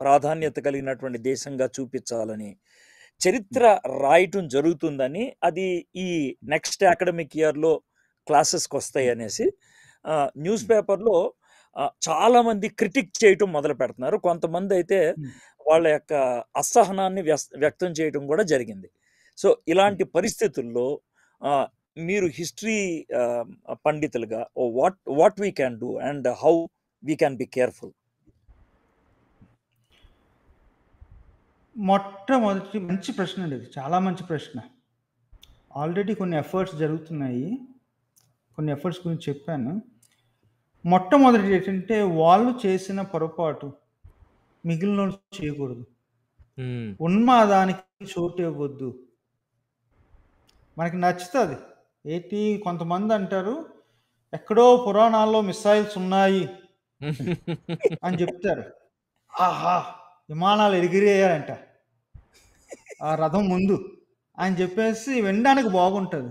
[SPEAKER 3] ప్రాధాన్యత కలిగినటువంటి దేశంగా చూపించాలని చరిత్ర రాయటం జరుగుతుందని అది ఈ నెక్స్ట్ అకాడమిక్ ఇయర్లో క్లాసెస్కి వస్తాయి అనేసి న్యూస్ పేపర్లో చాలామంది క్రిటిక్ చేయటం మొదలు పెడుతున్నారు కొంతమంది అయితే వాళ్ళ యొక్క అసహనాన్ని వ్యక్తం చేయటం కూడా జరిగింది సో ఇలాంటి పరిస్థితుల్లో మీరు హిస్టరీ పండితులుగా what what we can do and how we can be careful
[SPEAKER 2] మొట్టమొదటి మంచి ప్రశ్న అండి చాలా మంచి ప్రశ్న ఆల్రెడీ కొన్ని ఎఫర్ట్స్ జరుగుతున్నాయి కొన్ని ఎఫర్ట్స్ గురించి చెప్పాను మొట్టమొదటి ఏంటంటే వాళ్ళు చేసిన పొరపాటు మిగిలిన చేయకూడదు ఉన్మాదానికి చోటు ఇవ్వద్దు మనకి నచ్చుతుంది ఏంటి కొంతమంది అంటారు ఎక్కడో పురాణాల్లో మిసైల్స్ ఉన్నాయి అని చెప్తారు ఆహా విమానాలు ఎగిరేయాలంట ఆ రథం ముందు అని చెప్పేసి వినడానికి బాగుంటుంది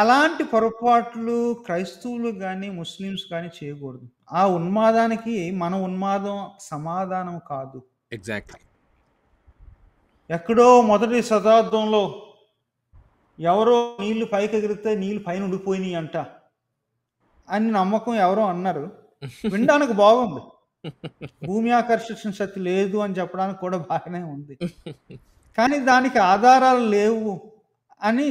[SPEAKER 2] అలాంటి పొరపాట్లు క్రైస్తవులు కానీ ముస్లిమ్స్ కానీ చేయకూడదు. ఆ ఉన్మాదానికి మన ఉన్మాదం సమాధానం కాదు. ఎగ్జాక్ట్‌లీ. ఎక్కడో మొదటి శతాబ్దంలో ఎవరో నీళ్లు పైకెగిరితే నీళ్లు పైన ఉండిపోయినాయి అంట. అని నమ్మకం ఎవరో అన్నారు. వినడానికి బాగుంది. భూమి ఆకర్షణ శక్తి లేదు అని చెప్పడానికి కూడా బాగానే ఉంది. కానీ దానికి ఆధారాలు లేవు అని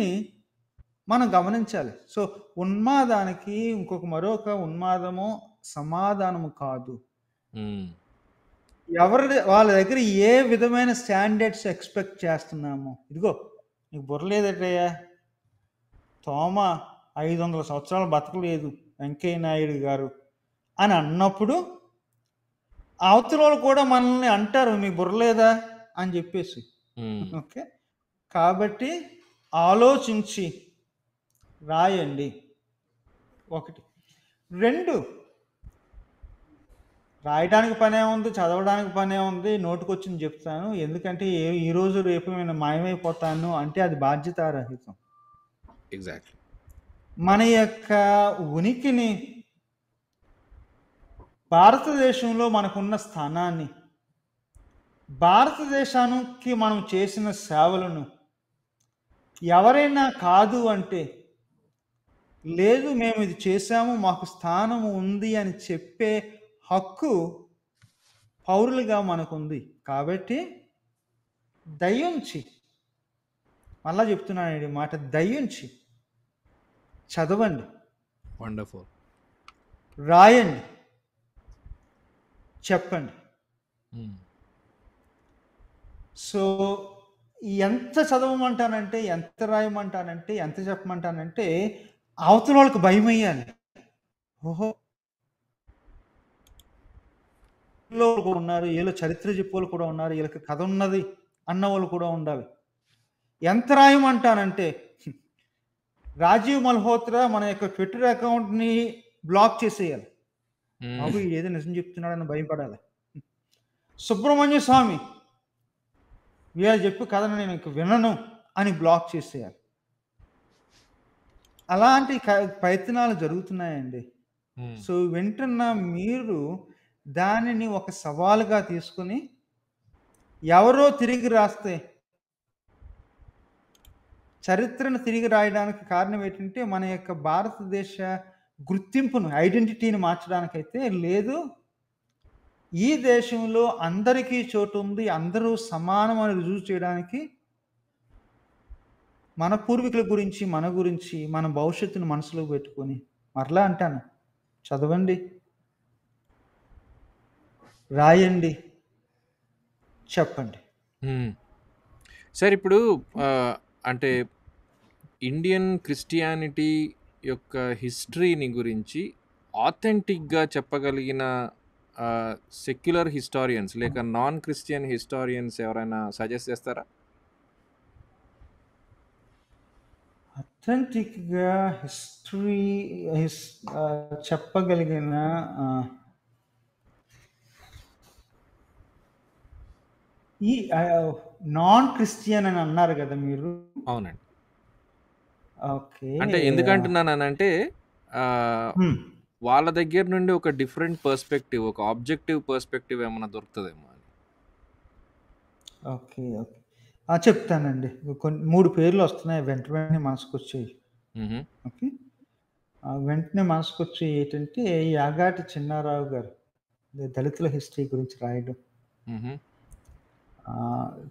[SPEAKER 2] మనం గమనించాలి సో ఉన్మాదానికి ఇంకొక మరొక ఉన్మాదము సమాధానము కాదు ఎవరి వాళ్ళ దగ్గర ఏ విధమైన స్టాండర్డ్స్ ఎక్స్పెక్ట్ చేస్తున్నాము ఇదిగో నీకు బుర్రలేదటయ్యా తోమ ఐదు వందల సంవత్సరాలు బతకలేదు వెంకయ్య నాయుడు గారు అని అన్నప్పుడు అవతల కూడా మనల్ని అంటారు మీ బుర్రలేదా అని చెప్పేసి ఓకే కాబట్టి ఆలోచించి రాయండి ఒకటి రెండు రాయడానికి పనే ఉంది చదవడానికి పనే ఉంది నోటుకొచ్చింది చెప్తాను ఎందుకంటే ఏ ఈరోజు రేపు నేను మాయమైపోతాను అంటే అది బాధ్యతారహితం ఎగ్జాక్ట్లీ మన యొక్క ఉనికిని భారతదేశంలో మనకున్న స్థానాన్ని భారతదేశానికి మనం చేసిన సేవలను ఎవరైనా కాదు అంటే లేదు మేము ఇది చేశాము మాకు స్థానము ఉంది అని చెప్పే హక్కు పౌరులుగా మనకుంది కాబట్టి దయ్యుంచి మళ్ళా చెప్తున్నానండి మాట దయ్యుంచి చదవండి వండర్ఫుల్ రాయండి చెప్పండి hmm. సో ఎంత చదవమంటానంటే ఎంత రాయమంటానంటే ఎంత చెప్పమంటానంటే అవతల వాళ్ళకి భయం అయ్యాలి ఓహో కూడా ఉన్నారు వీళ్ళు చరిత్ర చెప్పులు కూడా ఉన్నారు వీళ్ళకి కథ ఉన్నది అన్న వాళ్ళు కూడా ఉండాలి రాయం అంటానంటే రాజీవ్ మల్హోత్రా మన యొక్క ట్విట్టర్ అకౌంట్ని బ్లాక్ చేసేయాలి బాబు ఏదో నిజం చెప్తున్నాడని భయపడాలి సుబ్రహ్మణ్య స్వామి వీళ్ళు చెప్పి కథను నేను ఇంక వినను అని బ్లాక్ చేసేయాలి అలాంటి ప్రయత్నాలు జరుగుతున్నాయండి సో వెంటన్న మీరు దానిని ఒక సవాలుగా తీసుకుని ఎవరో తిరిగి రాస్తే చరిత్రను తిరిగి రాయడానికి కారణం ఏంటంటే మన యొక్క భారతదేశ గుర్తింపును ఐడెంటిటీని మార్చడానికైతే లేదు ఈ దేశంలో అందరికీ చోటు ఉంది అందరూ సమానం అని రుజువు చేయడానికి మన పూర్వీకుల గురించి మన గురించి మన భవిష్యత్తును మనసులో పెట్టుకొని మరలా అంటాను చదవండి రాయండి చెప్పండి సార్
[SPEAKER 1] ఇప్పుడు అంటే ఇండియన్ క్రిస్టియానిటీ యొక్క హిస్టరీని గురించి ఆథెంటిక్గా చెప్పగలిగిన సెక్యులర్ హిస్టారియన్స్ లేక నాన్ క్రిస్టియన్ హిస్టారియన్స్ ఎవరైనా సజెస్ట్ చేస్తారా
[SPEAKER 2] అథెంటిక్‌గా హిస్టరీ హిస్ చెప్పగలిగిన uh, ఈ నాన్ uh, క్రిస్టియన్ అని అన్నారు కదా మీరు. అవునండి. ఓకే. అంటే
[SPEAKER 1] ఎందుకంటున్నానంటే వాళ్ళ దగ్గర నుండి ఒక డిఫరెంట్ పర్స్‌పెక్టివ్ ఒక ఆబ్జెక్టివ్ పర్స్‌పెక్టివ్ ఏమన్నా దొరుకుతుందేమో
[SPEAKER 2] ఓకే. ఓకే. చెప్తానండి. కొన్ని మూడు పేర్లు వస్తున్నాయి వెంట వెంటనే మనసుకొచ్చేయి.
[SPEAKER 1] హుహు. ఓకే.
[SPEAKER 2] ఆ! వెంటనే మనసుకొచ్చేయి ఏంటంటే యాగాటి చిన్నారావు గారు. దళితుల హిస్టరీ గురించి రాయడం.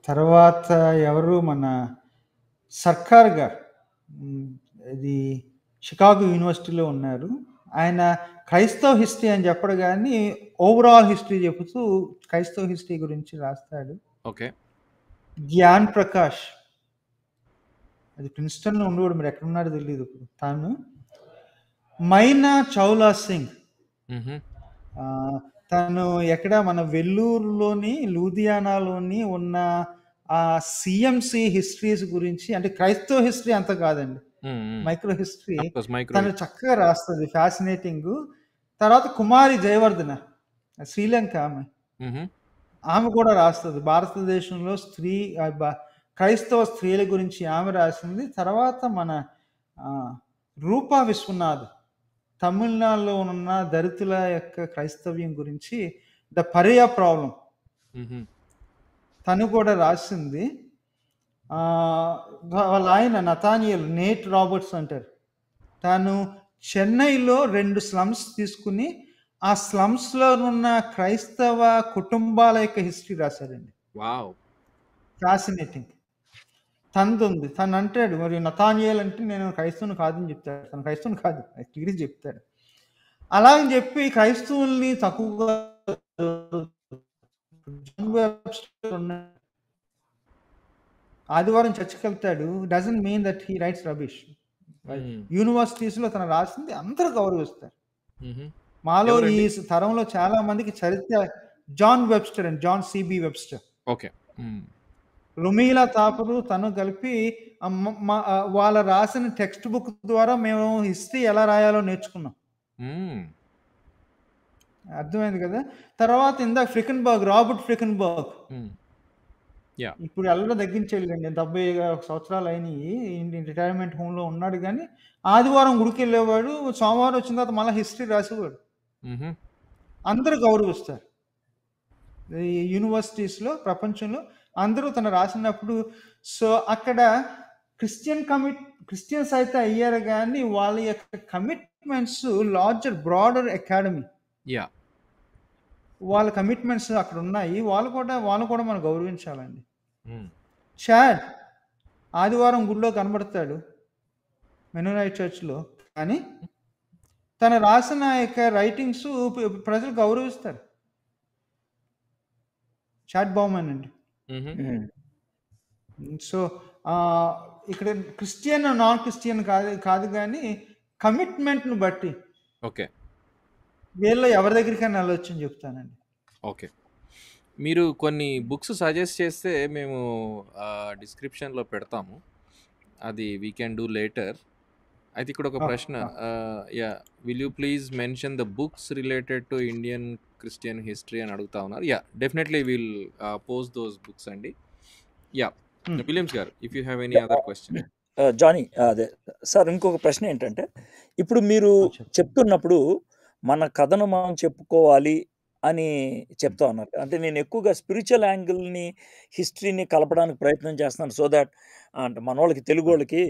[SPEAKER 2] తర్వాత ఎవరు మన 'సర్కార్' గారు. ఇది షికాగో యూనివర్సిటీలో ఉన్నారు. ఆయన క్రైస్తవ హిస్టరీ అని చెప్పడు కానీ ఓవరాల్ హిస్టరీ చెబుతూ క్రైస్తవ హిస్టరీ గురించి రాస్తాడు. ఓకే. జ్ఞాన్ ప్రకాష్ అది ప్రిన్స్టన్లో ఉండేవాడు మీరు ఎక్కడ ఉన్నారో తెలియదు తాను మైనా చౌలా సింగ్ తను ఎక్కడ మన వెల్లూరులోని లూధియానాలోని ఉన్న ఆ సిఎంసి హిస్టరీస్ గురించి అంటే క్రైస్తవ హిస్టరీ అంత కాదండి మైక్రో హిస్టరీ తను చక్కగా రాస్తుంది ఫ్యాసినేటింగ్ తర్వాత కుమారి జయవర్ధన శ్రీలంక ఆమె ఆమె కూడా రాస్తుంది భారతదేశంలో స్త్రీ క్రైస్తవ స్త్రీల గురించి ఆమె రాసింది తర్వాత మన రూపా విశ్వనాథ్ తమిళనాడులో ఉన్న దళితుల యొక్క క్రైస్తవ్యం గురించి ద పర్యా ప్రాబ్లం తను కూడా రాసింది వాళ్ళ ఆయన నతానియల్ నేట్ రాబర్ట్స్ అంటారు తను చెన్నైలో రెండు స్లమ్స్ తీసుకుని ఆ స్లమ్స్ లో ఉన్న క్రైస్తవ కుటుంబాల యొక్క హిస్టరీ రాశారండి వావ్ ఫ్యాసినేటింగ్ తనది ఉంది తను అంటాడు మరి నతానియల్ అంటే నేను క్రైస్తవుని కాదని చెప్తాడు తను క్రైస్తవుని కాదు క్లియర్ చెప్తాడు అలా అని చెప్పి క్రైస్తవుల్ని తక్కువగా ఆదివారం చర్చకి వెళ్తాడు doesn't mean that he writes rubbish universities లో తను రాసింది అందరూ గౌరవిస్తారు mm-hmm. మాలో ఈ తరంలో చాలా మందికి చరిత్ర John Webster and John C B Webster okay Romila Thapar తను కలిపి వాళ్ళ రాసిన టెక్స్ట్ బుక్ ద్వారా మేము హిస్టరీ ఎలా రాయాలో నేర్చుకున్నాం అర్థమైంది కదా తర్వాత ఇందాక ఫ్రికన్ బర్గ్ రాబర్ట్ ఫ్రికన్ బర్గ్ ఇప్పుడు ఎల్లడో తగ్గించేళ్ళండి డెబ్బై సంవత్సరాలు అయినాయి రిటైర్మెంట్ హోమ్ లో ఉన్నాడు కానీ ఆదివారం గుడికి వెళ్ళేవాడు సోమవారం వచ్చిన తర్వాత మళ్ళీ హిస్టరీ రాసేవాడు అందరు అందరూ గౌరవిస్తారు. యూనివర్సిటీస్‌లో ప్రపంచంలో అందరూ తను రాసినప్పుడు సో, అక్కడ క్రిస్టియన్ కమిట్ క్రిస్టియన్స్ అయితే అయ్యారు కానీ వాళ్ళ యొక్క commitments larger, broader academy. Yeah వాళ్ళ కమిట్మెంట్స్ అక్కడ ఉన్నాయి వాళ్ళు కూడా వాళ్ళు కూడా మనం గౌరవించాలండి. హ్మ్. చాడ్ ఆదివారం గుడిలో కనబడతాడు. మెనోనైట్ చర్చ్‌లో. కానీ తను రాసిన యొక్క రైటింగ్స్ ప్రజలు గౌరవిస్తారు చాట్ బౌమన్ అండి సో ఇక్కడ క్రిస్టియన్ నాన్ క్రిస్టియన్ కాదు కాదు కానీ కమిట్మెంట్ను బట్టి ఓకే వీళ్ళు ఎవరి దగ్గరికైనా వెళ్ళొచ్చు అని చెప్తానండి
[SPEAKER 1] ఓకే మీరు కొన్ని బుక్స్ సజెస్ట్ చేస్తే మేము డిస్క్రిప్షన్లో పెడతాము అది వీ కెన్ డూ లేటర్ అయితే ఇక్కడ ఒక ప్రశ్న yeah will you please mention the books related to Indian Christian history అని అడుగుతా ఉన్నారు yeah definitely will pose those books అండి యా విలియమ్స్ hmm. గారు if you have any other question
[SPEAKER 3] Johnny అదే సార్ ఇంకొక ప్రశ్న ఏంటంటే ఇప్పుడు మీరు చెప్తున్నప్పుడు మన కథను మనం చెప్పుకోవాలి అని చెప్తా ఉన్నారు. అంటే నేను ఎక్కువగా స్పిరిచువల్ యాంగిల్‌ని, హిస్టరీని కలపడానికి ప్రయత్నం చేస్తున్నాను. సో దాట్ అంటే మనోళ్ళకి వాళ్ళకి తెలుగు వాళ్ళకి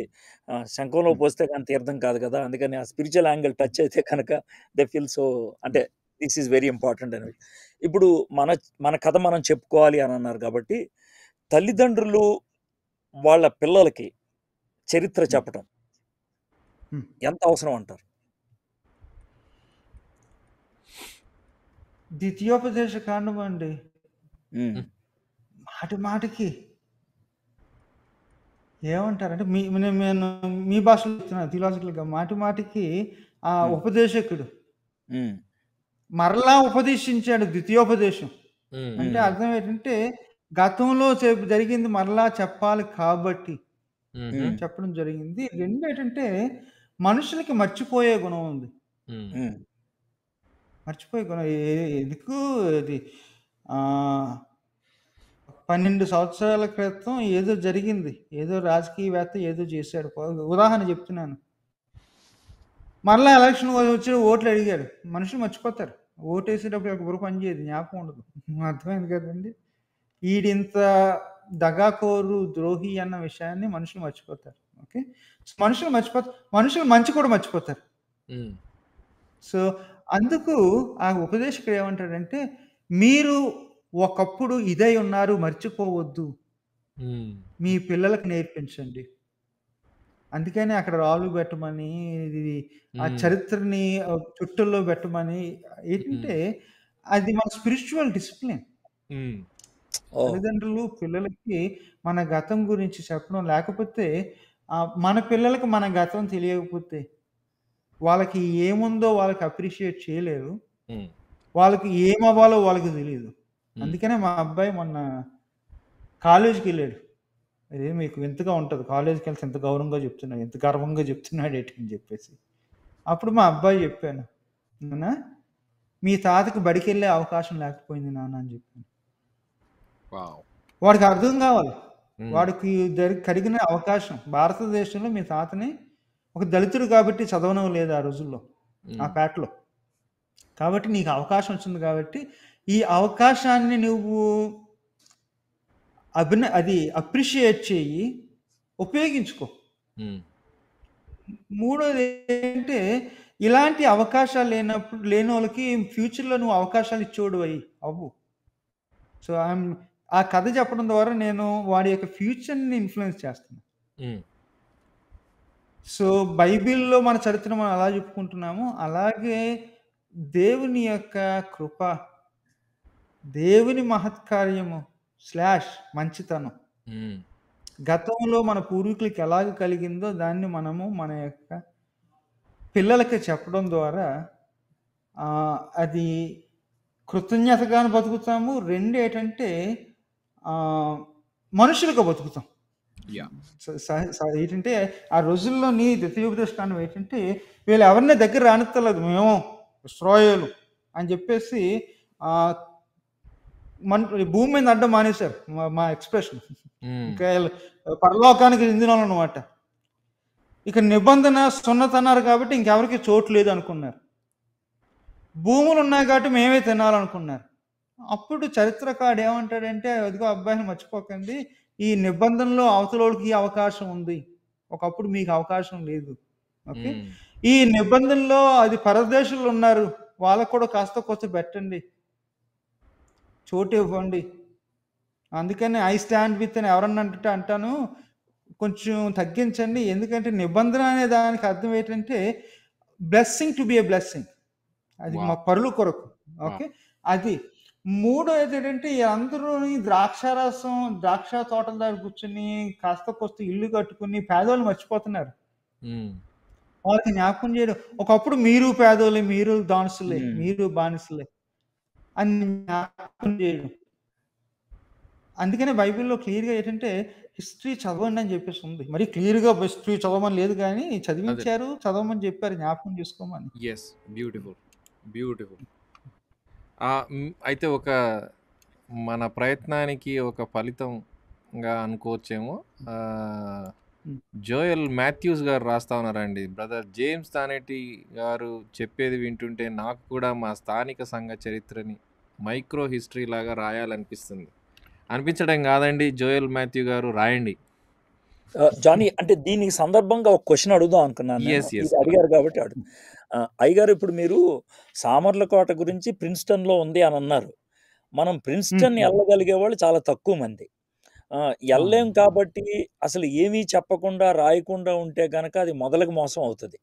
[SPEAKER 3] శంఖంలో పోస్తే గాని తీర్థం కాదు కదా! అందుకని ఆ స్పిరిచువల్ యాంగిల్ టచ్ అయితే కనుక దే ఫీల్ సో అంటే దిస్ ఈస్ వెరీ ఇంపార్టెంట్ అని. ఇప్పుడు మన మన కథ మనం చెప్పుకోవాలి అని అన్నారు కాబట్టి, తల్లిదండ్రులు వాళ్ళ పిల్లలకి చరిత్ర చెప్పడం చెప్పటం... ఎంత అవసరం అంటారు? ద్వితీయోపదేశ
[SPEAKER 2] కాండం అండి మాటి మాటికి ఏమంటారంటే మీ నేను మీ భాషలో చెప్తున్నాను థియలాజికల్గా మాటి మాటికి ఆ ఉపదేశకుడు మరలా ఉపదేశించాడు ద్వితీయోపదేశం అంటే అర్థం ఏంటంటే గతంలో జరిగింది మరలా చెప్పాలి కాబట్టి చెప్పడం జరిగింది రెండు ఏంటంటే మనుషులకి మర్చిపోయే గుణం ఉంది మర్చిపోయి కొన- ఎందుకు అది పన్నెండు సంవత్సరాల క్రితం ఏదో జరిగింది. ఏదో రాజకీయవేత్త ఏదో చేశాడు. ఉదాహరణ చెప్తున్నాను. మరలా ఎలక్షన్ వచ్చి ఓట్లు అడిగాడు మనుషులు మర్చిపోతారు. వేసేటప్పుడు ఒక గురు పని చేయదు. జ్ఞాపకం ఉండదు. అర్థమైంది కదండీ! ఈడింత దగాకోరు, ద్రోహి అన్న విషయాన్ని మనుషులు మర్చిపోతారు. ఓకే. మనుషులు మర్చిపోతారు. మనుషులు మంచి కూడా మర్చిపోతారు. సో, అందుకు ఆ ఉపదేశకుడు ఏమంటాడంటే మీరు ఒకప్పుడు ఇదై ఉన్నారు మర్చిపోవద్దు మీ పిల్లలకు నేర్పించండి అందుకని అక్కడ రాళ్ళు పెట్టమని ఇది ఆ చరిత్రని చుట్టల్లో పెట్టమని ఏంటంటే అది మన స్పిరిచువల్ డిసిప్లిన్. తల్లిదండ్రులు పిల్లలకి మన గతం గురించి చెప్పడం లేకపోతే మన పిల్లలకు మన గతం తెలియకపోతే వాళ్ళకి ఏముందో వాళ్ళకి అప్రిషియేట్ చేయలేదు వాళ్ళకి ఏం అవ్వాలో వాళ్ళకి తెలియదు అందుకనే మా అబ్బాయి మొన్న కాలేజీకి వెళ్ళాడు అదే మీకు ఎంతగా ఉంటుంది కాలేజీకి వెళ్తే ఎంత గౌరవంగా చెప్తున్నాడు ఎంత గర్వంగా చెప్తున్నాడు ఏంటి అని చెప్పేసి అప్పుడు మా అబ్బాయి చెప్పాను నాన్న మీ తాతకు బడికి వెళ్ళే అవకాశం లేకపోయింది నాన్న అని చెప్పాను వాడికి అర్థం కావాలి వాడికి జరిగి కలిగిన అవకాశం భారతదేశంలో మీ తాతని ఒక దళితుడు కాబట్టి చదవడం లేదు ఆ రోజుల్లో ఆ పేటలో కాబట్టి నీకు అవకాశం వచ్చింది కాబట్టి ఈ అవకాశాన్ని నువ్వు అభిన అది అప్రిషియేట్ చేయి ఉపయోగించుకో మూడోది ఏంటంటే ఇలాంటి అవకాశాలు లేనప్పుడు లేని వాళ్ళకి ఫ్యూచర్లో నువ్వు అవకాశాలు ఇచ్చేవాడు అయ్యి అవ్వు సో ఆ కథ చెప్పడం ద్వారా నేను వాడి యొక్క ఫ్యూచర్ని ఇన్ఫ్లుయెన్స్ చేస్తున్నాను సో, బైబిల్‌లో మన చరిత్ర మనం అలా చెప్పుకుంటున్నాము అలాగే దేవుని యొక్క కృప, దేవుని మహత్కార్యము స్లాష్ మంచితనం. గతంలో మన పూర్వీకులకి ఎలాగ కలిగిందో దాన్ని మనము మన యొక్క పిల్లలకి చెప్పడం ద్వారా అది కృతజ్ఞతగాను బతుకుతాము. రెండు ఏంటంటే మనుషులకు బతుకుతాం. ఏంటంటే ఆ రోజుల్లో రోజుల్లోని ద్వితీయోపదేశకాండం ఏంటంటే వీళ్ళు ఎవరిని దగ్గర రానిస్తలేదు మేము శ్రోయలు అని చెప్పేసి మన భూమి మీద అడ్డం మానేశారు మా ఎక్స్ప్రెషన్ ఇంకా పరలోకానికి చెందిన అనమాట ఇక నిబంధన సున్నతన్నారు కాబట్టి ఇంకెవరికి చోటు లేదు అనుకున్నారు భూములు ఉన్నాయి కాబట్టి మేమే తినాలనుకున్నారు అప్పుడు చరిత్రకాడు ఏమంటాడంటే అదిగో అబ్బాయిని మర్చిపోకండి ఈ నిబంధనలో అవతలోళ్ళకి అవకాశం ఉంది ఒకప్పుడు మీకు అవకాశం లేదు ఓకే ఈ నిబంధనలో అది పరదేశంలో ఉన్నారు వాళ్ళకు కూడా కాస్త కొంచెం పెట్టండి చోటు ఇవ్వండి అందుకని ఐ స్టాండ్ విత్ అని ఎవరన్నా అంటే అంటాను కొంచెం తగ్గించండి ఎందుకంటే నిబంధన అనే దానికి అర్థం ఏంటంటే blessing to be a blessing అది మా పరుల కొరకు ఓకే అది మూడోది ఏంటంటే అందరూ ద్రాక్షారసం ద్రాక్ష తోటల దగ్గర కూర్చుని కాస్త కొస్త ఇల్లు కట్టుకుని పేదోళ్ళు మర్చిపోతున్నారు వాళ్ళకి జ్ఞాపకం చేయడం ఒకప్పుడు మీరు పేదోళ్ళే మీరు దానిసులే మీరు బానిసలే అని జ్ఞాపకం చేయడం అందుకనే బైబిల్లో క్లియర్గా ఏంటంటే హిస్టరీ చదవండి అని చెప్పేసి ఉంది మరి క్లియర్గా హిస్టరీ చదవమని లేదు కానీ చదివించారు చదవమని చెప్పారు జ్ఞాపకం చేసుకోమని
[SPEAKER 1] ఎస్ బ్యూటిఫుల్ బ్యూటిఫుల్ అయితే ఒక మన ప్రయత్నానికి ఒక ఫలితంగా అనుకోవచ్చేమో జోయల్ మాథ్యూస్ గారు రాస్తా ఉన్నారండి బ్రదర్ జేమ్స్ తానేటి గారు చెప్పేది వింటుంటే నాకు కూడా మా స్థానిక సంఘ చరిత్రని మైక్రో హిస్టరీ లాగా రాయాలనిపిస్తుంది అనిపించడం కాదండి జోయల్ మాథ్యూ గారు రాయండి
[SPEAKER 3] జానీ అంటే దీనికి సందర్భంగా ఒక క్వశ్చన్ అడుగుదాం అనుకున్నాను అడిగారు కాబట్టి అడుగు అయ్యగారు ఇప్పుడు మీరు సామర్లకోట గురించి ప్రిన్స్టన్లో ఉంది అని అన్నారు మనం ప్రిన్స్టన్ వెళ్ళగలిగే వాళ్ళు చాలా తక్కువ మంది వెళ్ళలేం కాబట్టి అసలు ఏమీ చెప్పకుండా రాయకుండా ఉంటే గనక అది మొదలకు మోసం అవుతుంది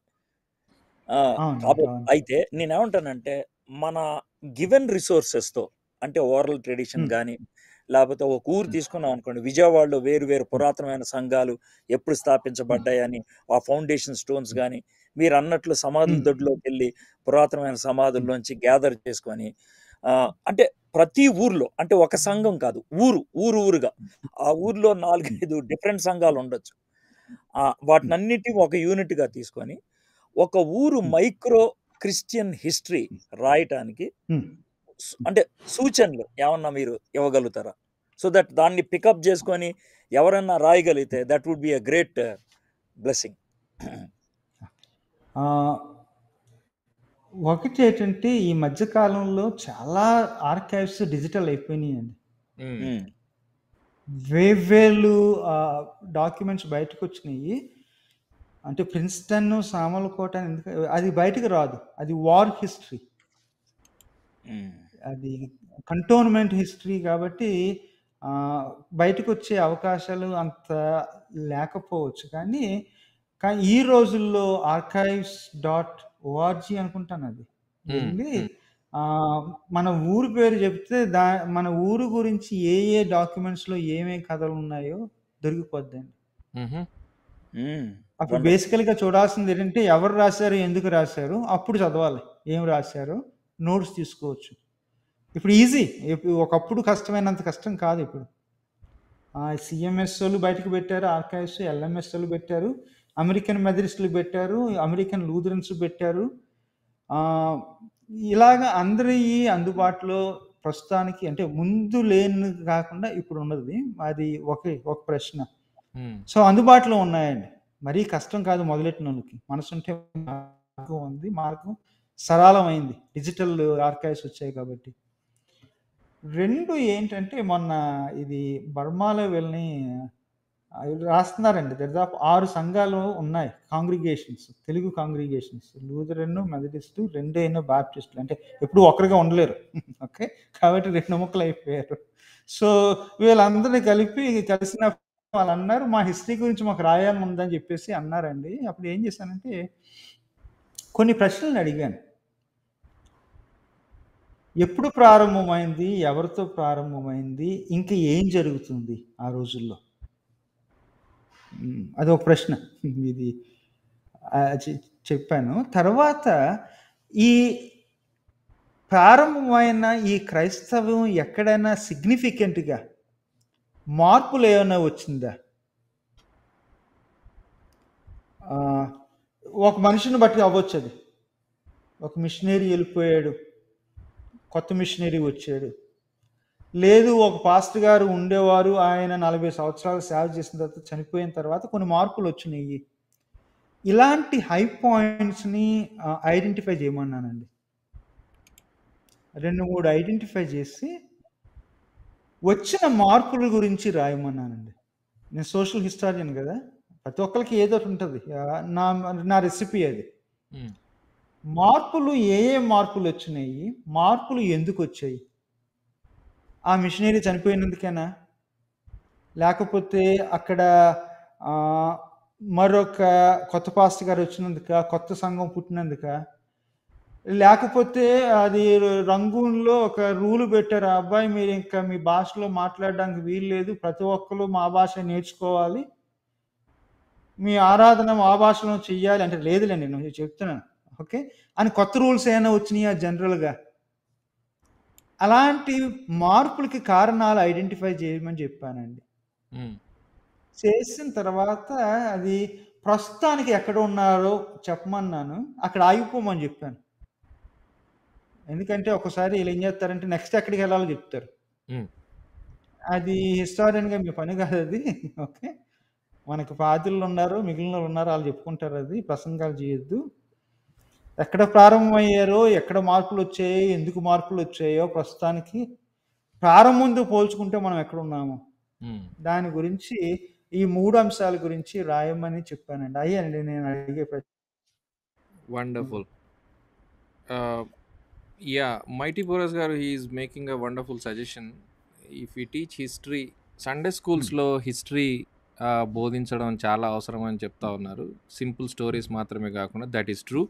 [SPEAKER 3] అయితే నేనేమంటానంటే మన గివెన్ రిసోర్సెస్తో అంటే ఓరల్ ట్రెడిషన్ కానీ లేకపోతే ఒక ఊరు తీసుకున్నాం అనుకోండి విజయవాడలో వేరు వేరు పురాతనమైన సంఘాలు ఎప్పుడు స్థాపించబడ్డాయని ఆ ఫౌండేషన్ స్టోన్స్ కానీ మీరు అన్నట్లు సమాధుల దొడ్లోకి వెళ్ళి పురాతనమైన సమాధుల్లోంచి గ్యాదర్ చేసుకొని అంటే ప్రతి ఊర్లో అంటే ఒక సంఘం కాదు ఊరు ఊరు ఊరుగా ఆ ఊర్లో నాలుగైదు డిఫరెంట్ సంఘాలు ఉండొచ్చు వాటినన్నిటి ఒక యూనిట్గా తీసుకొని ఒక ఊరు మైక్రో క్రిస్టియన్ హిస్టరీ రాయటానికి అంటే సూచనలు ఏమన్నా మీరు ఇవ్వగలుగుతారా సో దట్ దాన్ని పికప్ చేసుకొని ఎవరన్నా రాయగలిగితే that would be a great blessing
[SPEAKER 2] ఒకటి ఏంటంటే ఈ మధ్య కాలంలో చాలా ఆర్కైవ్స్ డిజిటల్ అయిపోయినాయండి. వేవేలు డాక్యుమెంట్స్ బయటకు వచ్చినాయి డాక్యుమెంట్స్ అంటే 'ప్రిన్స్‌టన్', 'సామర్లకోట' ఎందుకు అది బయటకు రాదు. అది వార్ హిస్టరీ. అది కంటోన్మెంట్ హిస్టరీ కాబట్టి బయటకు బయటకొచ్చే అవకాశాలు అంత లేకపోవచ్చు. కానీ కానీ ఈ రోజుల్లో ఆర్కైవ్స్ డాట్ ఓఆర్జీ అనుకుంటాను అది మన ఊరు పేరు చెప్తే దా మన ఊరు గురించి ఏ ఏ డాక్యుమెంట్స్లో ఏమేమి కథలు ఉన్నాయో దొరికిపోద్దండి అప్పుడు బేసికల్ గా చూడాల్సింది ఏంటంటే ఎవరు రాశారు ఎందుకు రాశారు అప్పుడు చదవాలి ఏం రాశారు నోట్స్ తీసుకోవచ్చు ఇప్పుడు ఈజీ ఒకప్పుడు కష్టమైనంత కష్టం కాదు ఇప్పుడు సిఎంఎస్ వాళ్ళు బయటకు పెట్టారు ఆర్కైవ్స్ ఎల్ఎంఎస్ వాళ్ళు పెట్టారు అమెరికన్ మెథడిస్టులు పెట్టారు అమెరికన్ లూథరన్స్ పెట్టారు ఇలాగ అందరి అందుబాటులో ప్రస్తుతానికి అంటే ముందు లేని కాకుండా ఇప్పుడు ఉన్నది అది ఒకే ఒక ప్రశ్న సో అందుబాటులో ఉన్నాయండి మరీ కష్టం కాదు మొదలెట్టినందుకు మనసుంటే మార్గం ఉంది మార్గం సరళమైంది డిజిటల్ ఆర్కైవ్స్ వచ్చాయి కాబట్టి రెండు ఏంటంటే మొన్న ఇది బర్మాలో వెళ్ళని రాస్తున్నారండి దాదాపు ఆరు సంఘాలు ఉన్నాయి congregations Telugu congregations Lutheran Methodist రెండు అయినా బ్యాప్టిస్టులు అంటే ఎప్పుడు ఒకరిగా ఉండలేరు ఓకే కాబట్టి రెండు ముక్కలు అయిపోయారు సో వీళ్ళందరినీ కలిపి కలిసిన వాళ్ళు అన్నారు మా హిస్టరీ గురించి మాకు రాయాలని ఉందని చెప్పేసి అన్నారండి అప్పుడు ఏం చేశానంటే కొన్ని ప్రశ్నలు అడిగాను ఎప్పుడు ప్రారంభమైంది ఎవరితో ప్రారంభమైంది ఇంకా ఏం జరుగుతుంది ఆ రోజుల్లో అది ఒక ప్రశ్న ఇది చెప్పాను తర్వాత ఈ ప్రారంభమైన ఈ క్రైస్తవం ఎక్కడైనా సిగ్నిఫికెంట్గా మార్పులు ఏమైనా వచ్చిందా ఒక మనిషిని బట్టి అవ్వచ్చు అది ఒక మిషనరీ వెళ్ళిపోయాడు కొత్త మిషనరీ వచ్చాడు లేదు ఒక పాస్ట్ గారు ఉండేవారు ఆయన నలభై సంవత్సరాలు సేవ చేసిన తర్వాత చనిపోయిన తర్వాత కొన్ని మార్పులు వచ్చినాయి ఇలాంటి హై పాయింట్స్ని ఐడెంటిఫై చేయమన్నానండి రెండు మూడు ఐడెంటిఫై చేసి వచ్చిన మార్పుల గురించి రాయమన్నానండి నేను సోషల్ హిస్టారియన్ కదా ప్రతి ఒక్కరికి ఏదో ఉంటుంది నా నా రెసిపీ అది మార్పులు ఏ ఏ మార్పులు వచ్చినాయి మార్పులు ఎందుకు వచ్చాయి ఆ మిషనరీ చనిపోయినందుకేనా? లేకపోతే అక్కడ మరొక కొత్త పాస్ట్ వచ్చినందుక కొత్త సంఘం పుట్టినందుక లేకపోతే అది రంగూన్‌లో ఒక రూల్ పెట్టారు ఆ అబ్బాయి ఇంకా మీ భాషలో మాట్లాడడానికి వీల్లేదు. ప్రతి ఒక్కరు మా భాష నేర్చుకోవాలి. మీ ఆరాధన మా భాషలో చెయ్యాలి అంటే లేదులే నేను చెప్తున్నాను. ఓకే. అని కొత్త రూల్స్ ఏమైనా వచ్చినాయా జనరల్‌గా? అలాంటి మార్పులకి కారణాలు ఐడెంటిఫై చేయమని చెప్పానండి చేసిన తర్వాత అది ప్రస్తుతానికి ఎక్కడ ఉన్నారో చెప్పమన్నాను అక్కడ ఆగిపోమని చెప్పాను ఎందుకంటే ఒకసారి వీళ్ళు ఏం చేస్తారంటే నెక్స్ట్ ఎక్కడికి వెళ్ళాలో చెప్తారు అది హిస్టారియన్గా మీ పని కాదు అది ఓకే మనకి పాతిళ్ళు ఉన్నారు మిగిలిన ఉన్నారు వాళ్ళు చెప్పుకుంటారు అది ప్రసంగాలు చేయొద్దు ఎక్కడ ప్రారంభమయ్యారో ఎక్కడ మార్పులు వచ్చాయో ఎందుకు మార్పులు వచ్చాయో ప్రస్తుతానికి ప్రారంభంతో పోల్చుకుంటే మనం ఎక్కడ ఉన్నాము దాని గురించి ఈ మూడు అంశాల గురించి రాయమని చెప్పానండి అయ్యండి నేను అడిగే
[SPEAKER 1] వండర్ఫుల్ యా మైటీ పోరస్ గారు he's making a wonderful suggestion if you teach history Sunday స్కూల్స్లో హిస్టరీ బోధించడం చాలా అవసరం అని చెప్తా ఉన్నారు సింపుల్ స్టోరీస్ మాత్రమే కాకుండా దట్ ఈస్ ట్రూ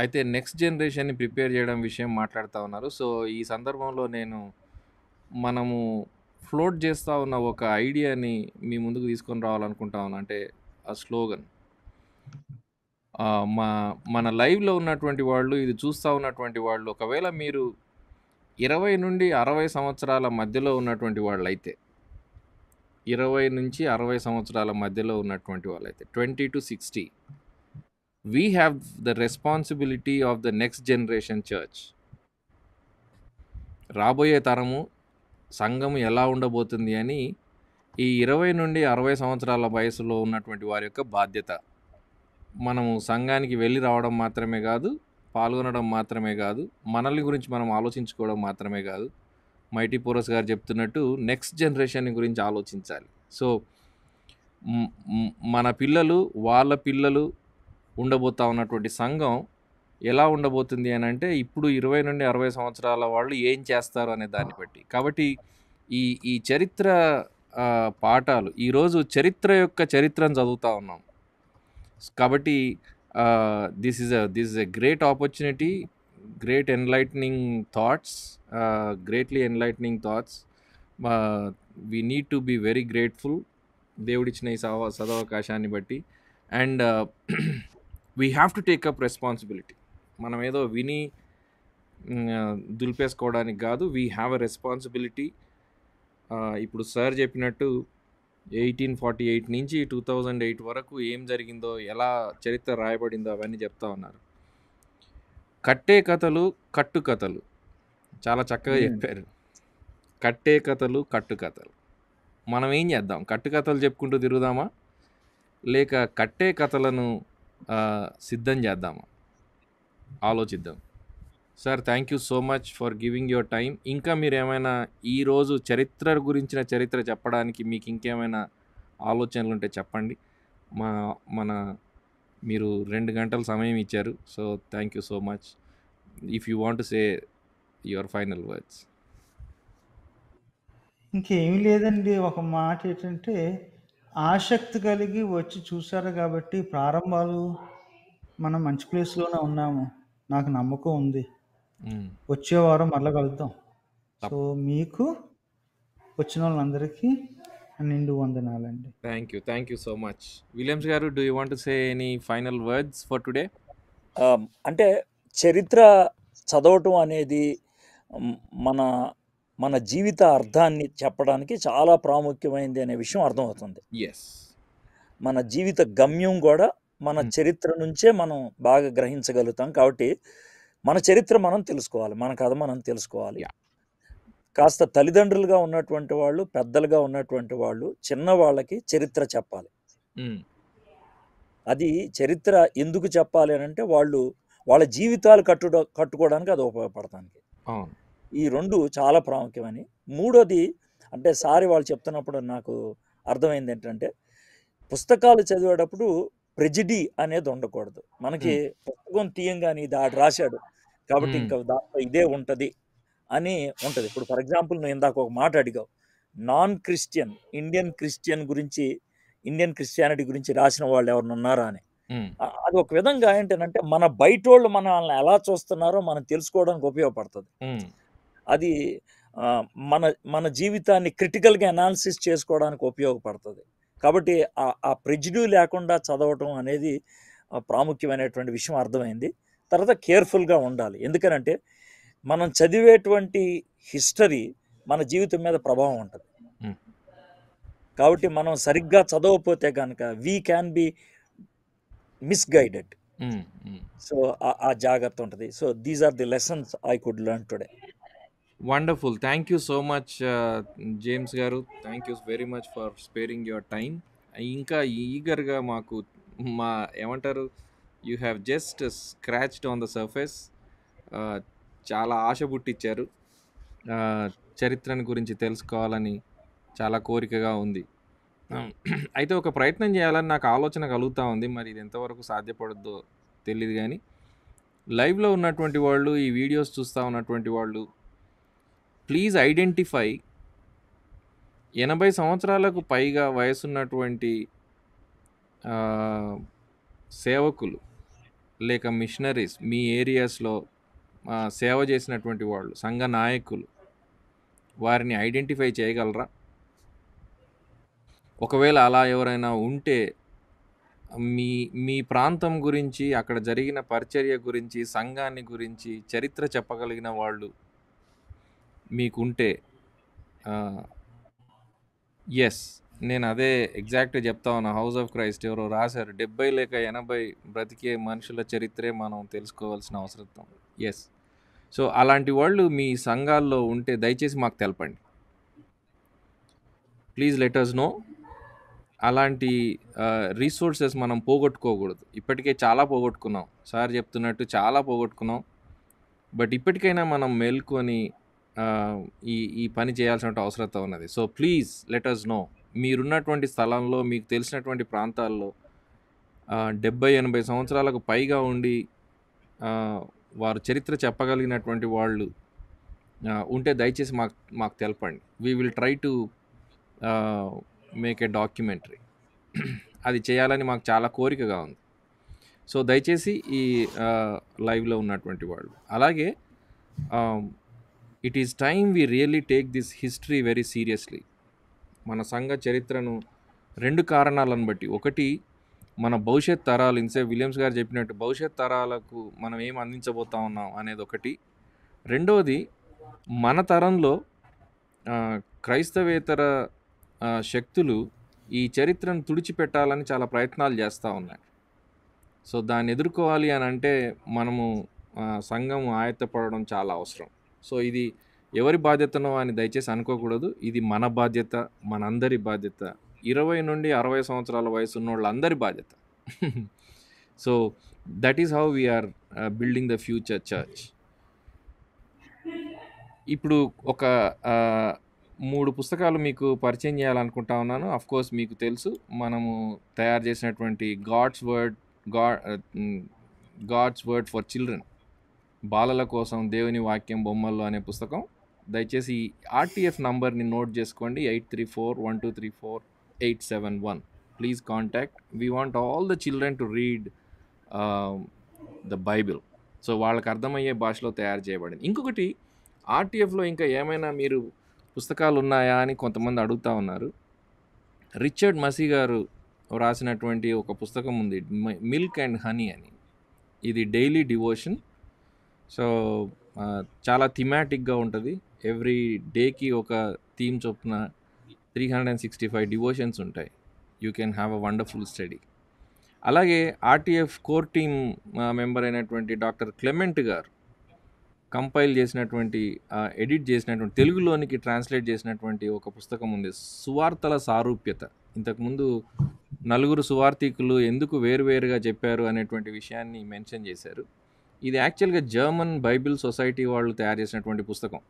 [SPEAKER 1] అయితే నెక్స్ట్ జనరేషన్ని ప్రిపేర్ చేయడం విషయం మాట్లాడుతూ ఉన్నారు సో ఈ సందర్భంలో నేను మనము ఫ్లోట్ చేస్తూ ఉన్న ఒక ఐడియాని మీ ముందుకు తీసుకొని రావాలనుకుంటా ఉన్నా అంటే ఆ స్లోగన్ మా మన లైవ్లో ఉన్నటువంటి వాళ్ళు ఇది చూస్తూ ఉన్నటువంటి వాళ్ళు ఒకవేళ మీరు ఇరవై నుండి అరవై సంవత్సరాల మధ్యలో ఉన్నటువంటి వాళ్ళు అయితే ఇరవై నుంచి అరవై సంవత్సరాల మధ్యలో ఉన్నటువంటి వాళ్ళు అయితే twenty to sixty we have the responsibility of the next generation church రాబోయే తరము సంఘం ఎలా ఉండబోతుంది అని ఈ ఇరవై నుండి అరవై సంవత్సరాల వయసులో ఉన్నటువంటి వారి యొక్క బాధ్యత మనము సంఘానికి వెళ్ళి రావడం మాత్రమే కాదు పాల్గొనడం మాత్రమే కాదు మనల్ని గురించి మనం ఆలోచించుకోవడం మాత్రమే కాదు మైటీ పోరస్ గారు చెప్తున్నట్టు నెక్స్ట్ జనరేషన్ గురించి ఆలోచించాలి సో మన పిల్లలు వాళ్ళ పిల్లలు ఉండబోతా ఉన్నటువంటి సంఘం ఎలా ఉండబోతుంది అని అంటే ఇప్పుడు ఇరవై నుండి అరవై సంవత్సరాల వాళ్ళు ఏం చేస్తారు అనే దాన్ని బట్టి కాబట్టి ఈ ఈ చరిత్ర పాఠాలు ఈరోజు చరిత్ర యొక్క చరిత్రను చదువుతూ ఉన్నాం కాబట్టి this is a this is a great opportunity great enlightening thoughts greatly enlightening thoughts we need to be very grateful దేవుడిచ్చిన ఈ సవ సదవకాశాన్ని బట్టి and we have to take up responsibility మనం ఏదో విని దులిపేసుకోవడానికి కాదు వీ హ్యావ్ అ రెస్పాన్సిబిలిటీ ఇప్పుడు సార్ చెప్పినట్టు ఎయిటీన్ ఫార్టీ ఎయిట్ నుంచి టూ థౌజండ్ ఎయిట్ వరకు ఏం జరిగిందో ఎలా చరిత్ర రాయబడిందో అవన్నీ చెప్తా ఉన్నారు కట్టే కథలు కట్టు కథలు చాలా చక్కగా చెప్పారు కట్టే కథలు కట్టు కథలు మనం ఏం చేద్దాం కట్టు కథలు చెప్పుకుంటూ తిరుగుదామా లేక కట్టే కథలను సిద్ధం చేద్దాము ఆలోచిద్దాం sir thank you so much for giving your time ఇంకా మీరు ఏమైనా ఈరోజు చరిత్ర గురించిన చరిత్ర చెప్పడానికి మీకు ఇంకేమైనా ఆలోచనలు ఉంటే చెప్పండి మా మన మీరు రెండు గంటల సమయం ఇచ్చారు so thank you so much if you want say your final words
[SPEAKER 2] ఇంకేమీ లేదండి ఒక మాట ఏంటంటే ఆసక్తి కలిగి వచ్చి చూశారు కాబట్టి ప్రారంభాలు మనం మంచి ప్లేస్లోనే ఉన్నాము నాకు నమ్మకం ఉంది వచ్చే వారం మళ్ళీ కలుద్దాం సో మీకు వచ్చిన వాళ్ళందరికీ నిండు వందనాలండి
[SPEAKER 1] thank you thank you so much Williams గారు do you want say any final words for today
[SPEAKER 3] అంటే చరిత్ర చదవటం అనేది మన మన జీవిత అర్థాన్ని చెప్పడానికి చాలా ప్రాముఖ్యమైంది అనే విషయం అర్థమవుతుంది ఎస్ మన జీవిత గమ్యం కూడా మన hmm. చరిత్ర నుంచే మనం బాగా గ్రహించగలుగుతాం కాబట్టి మన చరిత్ర మనం తెలుసుకోవాలి మన కథ మనం తెలుసుకోవాలి కాస్త తల్లిదండ్రులుగా ఉన్నటువంటి వాళ్ళు పెద్దలుగా ఉన్నటువంటి వాళ్ళు చిన్న వాళ్ళకి చరిత్ర చెప్పాలి hmm. అది చరిత్ర ఎందుకు చెప్పాలి అని అంటే వాళ్ళు వాళ్ళ జీవితాలు కట్టుడు కట్టుకోవడానికి అది ఉపయోగపడతానికి ఈ రెండు చాలా ప్రాముఖ్యమని మూడోది అంటే సారి వాళ్ళు చెప్తున్నప్పుడు నాకు అర్థమైంది ఏంటంటే పుస్తకాలు చదివేటప్పుడు ప్రెజిడీ అనేది ఉండకూడదు మనకి పుస్తకం తీయంగాని దాడు రాశాడు కాబట్టి ఇంకా దాంట్లో ఇదే ఉంటుంది అని ఉంటుంది ఇప్పుడు ఫర్ ఎగ్జాంపుల్ నువ్వు ఇందాక ఒక మాట అడిగావు నాన్ క్రిస్టియన్ ఇండియన్ క్రిస్టియన్ గురించి ఇండియన్ క్రిస్టియానిటీ గురించి రాసిన వాళ్ళు ఎవరిని ఉన్నారా అని అది ఒక విధంగా ఏంటంటే మన బయట వాళ్ళు మనల్ని ఎలా చూస్తున్నారో మనం తెలుసుకోవడానికి ఉపయోగపడుతుంది అది మన మన జీవితాన్ని క్రిటికల్గా అనాలిసిస్ చేసుకోవడానికి ఉపయోగపడుతుంది కాబట్టి ఆ ప్రిజిడ్యూ లేకుండా చదవటం అనేది ప్రాముఖ్యమైనటువంటి విషయం అర్థమైంది తర్వాత కేర్ఫుల్గా ఉండాలి ఎందుకనంటే మనం చదివేటువంటి హిస్టరీ మన జీవితం మీద ప్రభావం ఉంటుంది కాబట్టి మనం సరిగ్గా చదవకపోతే కనుక we can be misguided so ఆ జాగ్రత్త ఉంటుంది so these are the lessons I could learn today
[SPEAKER 1] wonderful thank you so much James గారు thank you very much for sparing your time ఇంకా ఈగర్గా మాకు మా ఏమంటారు you have just scratched on the surface చాలా ఆశ పుట్టించారు చరిత్రను గురించి తెలుసుకోవాలని చాలా కోరికగా ఉంది అయితే ఒక ప్రయత్నం చేయాలని నాకు ఆలోచన కలుగుతూ ఉంది మరి ఇది ఎంతవరకు సాధ్యపడద్దో తెలియదు కానీ లైవ్లో ఉన్నటువంటి వాళ్ళు ఈ వీడియోస్ చూస్తూ ఉన్నటువంటి వాళ్ళు ప్లీజ్ ఐడెంటిఫై ఎనభై సంవత్సరాలకు పైగా వయసున్నటువంటి సేవకులు లేక మిషనరీస్ మీ ఏరియాస్లో సేవ చేసినటువంటి వాళ్ళు సంఘ నాయకులు వారిని ఐడెంటిఫై చేయగలరా ఒకవేళ అలా ఎవరైనా ఉంటే మీ మీ ప్రాంతం గురించి అక్కడ జరిగిన పరిచర్య గురించి సంఘాన్ని గురించి చరిత్ర చెప్పగలిగిన వాళ్ళు మీకుంటే ఎస్ నేను అదే ఎగ్జాక్ట్ చెప్తా ఉన్నా హౌస్ ఆఫ్ క్రైస్ట్ ఎవరో రాశారు డెబ్బై లేక ఎనభై బ్రతికే మనుషుల చరిత్రే మనం తెలుసుకోవాల్సిన అవసరం ఎస్ సో అలాంటి వాళ్ళు మీ సంఘాల్లో ఉంటే దయచేసి మాకు తెలపండి ప్లీజ్ లెటర్స్ నో అలాంటి రీసోర్సెస్ మనం పోగొట్టుకోకూడదు ఇప్పటికే చాలా పోగొట్టుకున్నాం సార్ చెప్తున్నట్టు చాలా పోగొట్టుకున్నాం బట్ ఇప్పటికైనా మనం మేల్కొని ఈ ఈ పని చేయాల్సిన అవసరత ఉన్నది so please let us know మీరున్నటువంటి స్థలంలో మీకు తెలిసినటువంటి ప్రాంతాల్లో డెబ్బై ఎనభై సంవత్సరాలకు పైగా ఉండి వారు చరిత్ర చెప్పగలిగినటువంటి వాళ్ళు ఉంటే దయచేసి మాకు మాకు తెలపండి we will try to make a documentary అది చేయాలని మాకు చాలా కోరికగా ఉంది సో దయచేసి ఈ లైవ్లో ఉన్నటువంటి వాళ్ళు అలాగే it is time we really take this history very seriously మన సంఘ చరిత్రను రెండు కారణాలను బట్టి ఒకటి మన భవిష్యత్ తరాలు ఇన్సే విలియమ్స్ గారు చెప్పినట్టు భవిష్యత్ తరాలకు మనం ఏం అందించబోతా ఉన్నాం అనేది ఒకటి రెండవది మన తరంలో క్రైస్తవేతర శక్తులు ఈ చరిత్రను తుడిచిపెట్టాలని చాలా ప్రయత్నాలు చేస్తూ ఉన్నాయి సో దాన్ని ఎదుర్కోవాలి అని అంటే మనము సంఘం ఆయత్తపడడం చాలా అవసరం సో ఇది ఎవరి బాధ్యతనో అని దయచేసి అనుకోకూడదు ఇది మన బాధ్యత మనందరి బాధ్యత ఇరవై నుండి అరవై సంవత్సరాల వయసు ఉన్న వాళ్ళందరి బాధ్యత so that is how we are building the future church ఇప్పుడు ఒక మూడు పుస్తకాలు మీకు పరిచయం చేయాలనుకుంటా ఉన్నాను అఫ్ కోర్స్ మీకు తెలుసు మనము తయారు చేసినటువంటి God's word God God's word for children బాలల కోసం దేవుని వాక్యం బొమ్మల్లో అనే పుస్తకం దయచేసి ఆర్టీఎఫ్ నంబర్ని నోట్ చేసుకోండి eight three four one two three four eight seven one please contact we want all the children to read the Bible so వాళ్ళకి అర్థమయ్యే భాషలో తయారు చేయబడింది ఇంకొకటి ఆర్టీఎఫ్లో ఇంకా ఏమైనా మీరు పుస్తకాలు ఉన్నాయా అని కొంతమంది అడుగుతూ ఉన్నారు రిచర్డ్ మసీ గారు రాసినటువంటి ఒక పుస్తకం ఉంది మిల్క్ అండ్ హనీ అని ఇది డైలీ డివోషన్ సో చాలా థిమాటిక్గా ఉంటుంది ఎవ్రీ డేకి ఒక థీమ్ చొప్పున three hundred and sixty five devotions ఉంటాయి you can have a wonderful study అలాగే ఆర్టీఎఫ్ కోర్ టీమ్ మెంబర్ అయినటువంటి డాక్టర్ క్లెమెంట్ గారు కంపైల్ చేసినటువంటి ఎడిట్ చేసినటువంటి తెలుగులోనికి ట్రాన్స్లేట్ చేసినటువంటి ఒక పుస్తకం ఉంది సువార్తల సారూప్యత ఇంతకుముందు నలుగురు సువార్థికులు ఎందుకు వేరువేరుగా చెప్పారు అనేటువంటి విషయాన్ని మెన్షన్ చేశారు ఇది యాక్చువల్గా జర్మన్ బైబిల్ సొసైటీ వాళ్ళు తయారు చేసినటువంటి పుస్తకం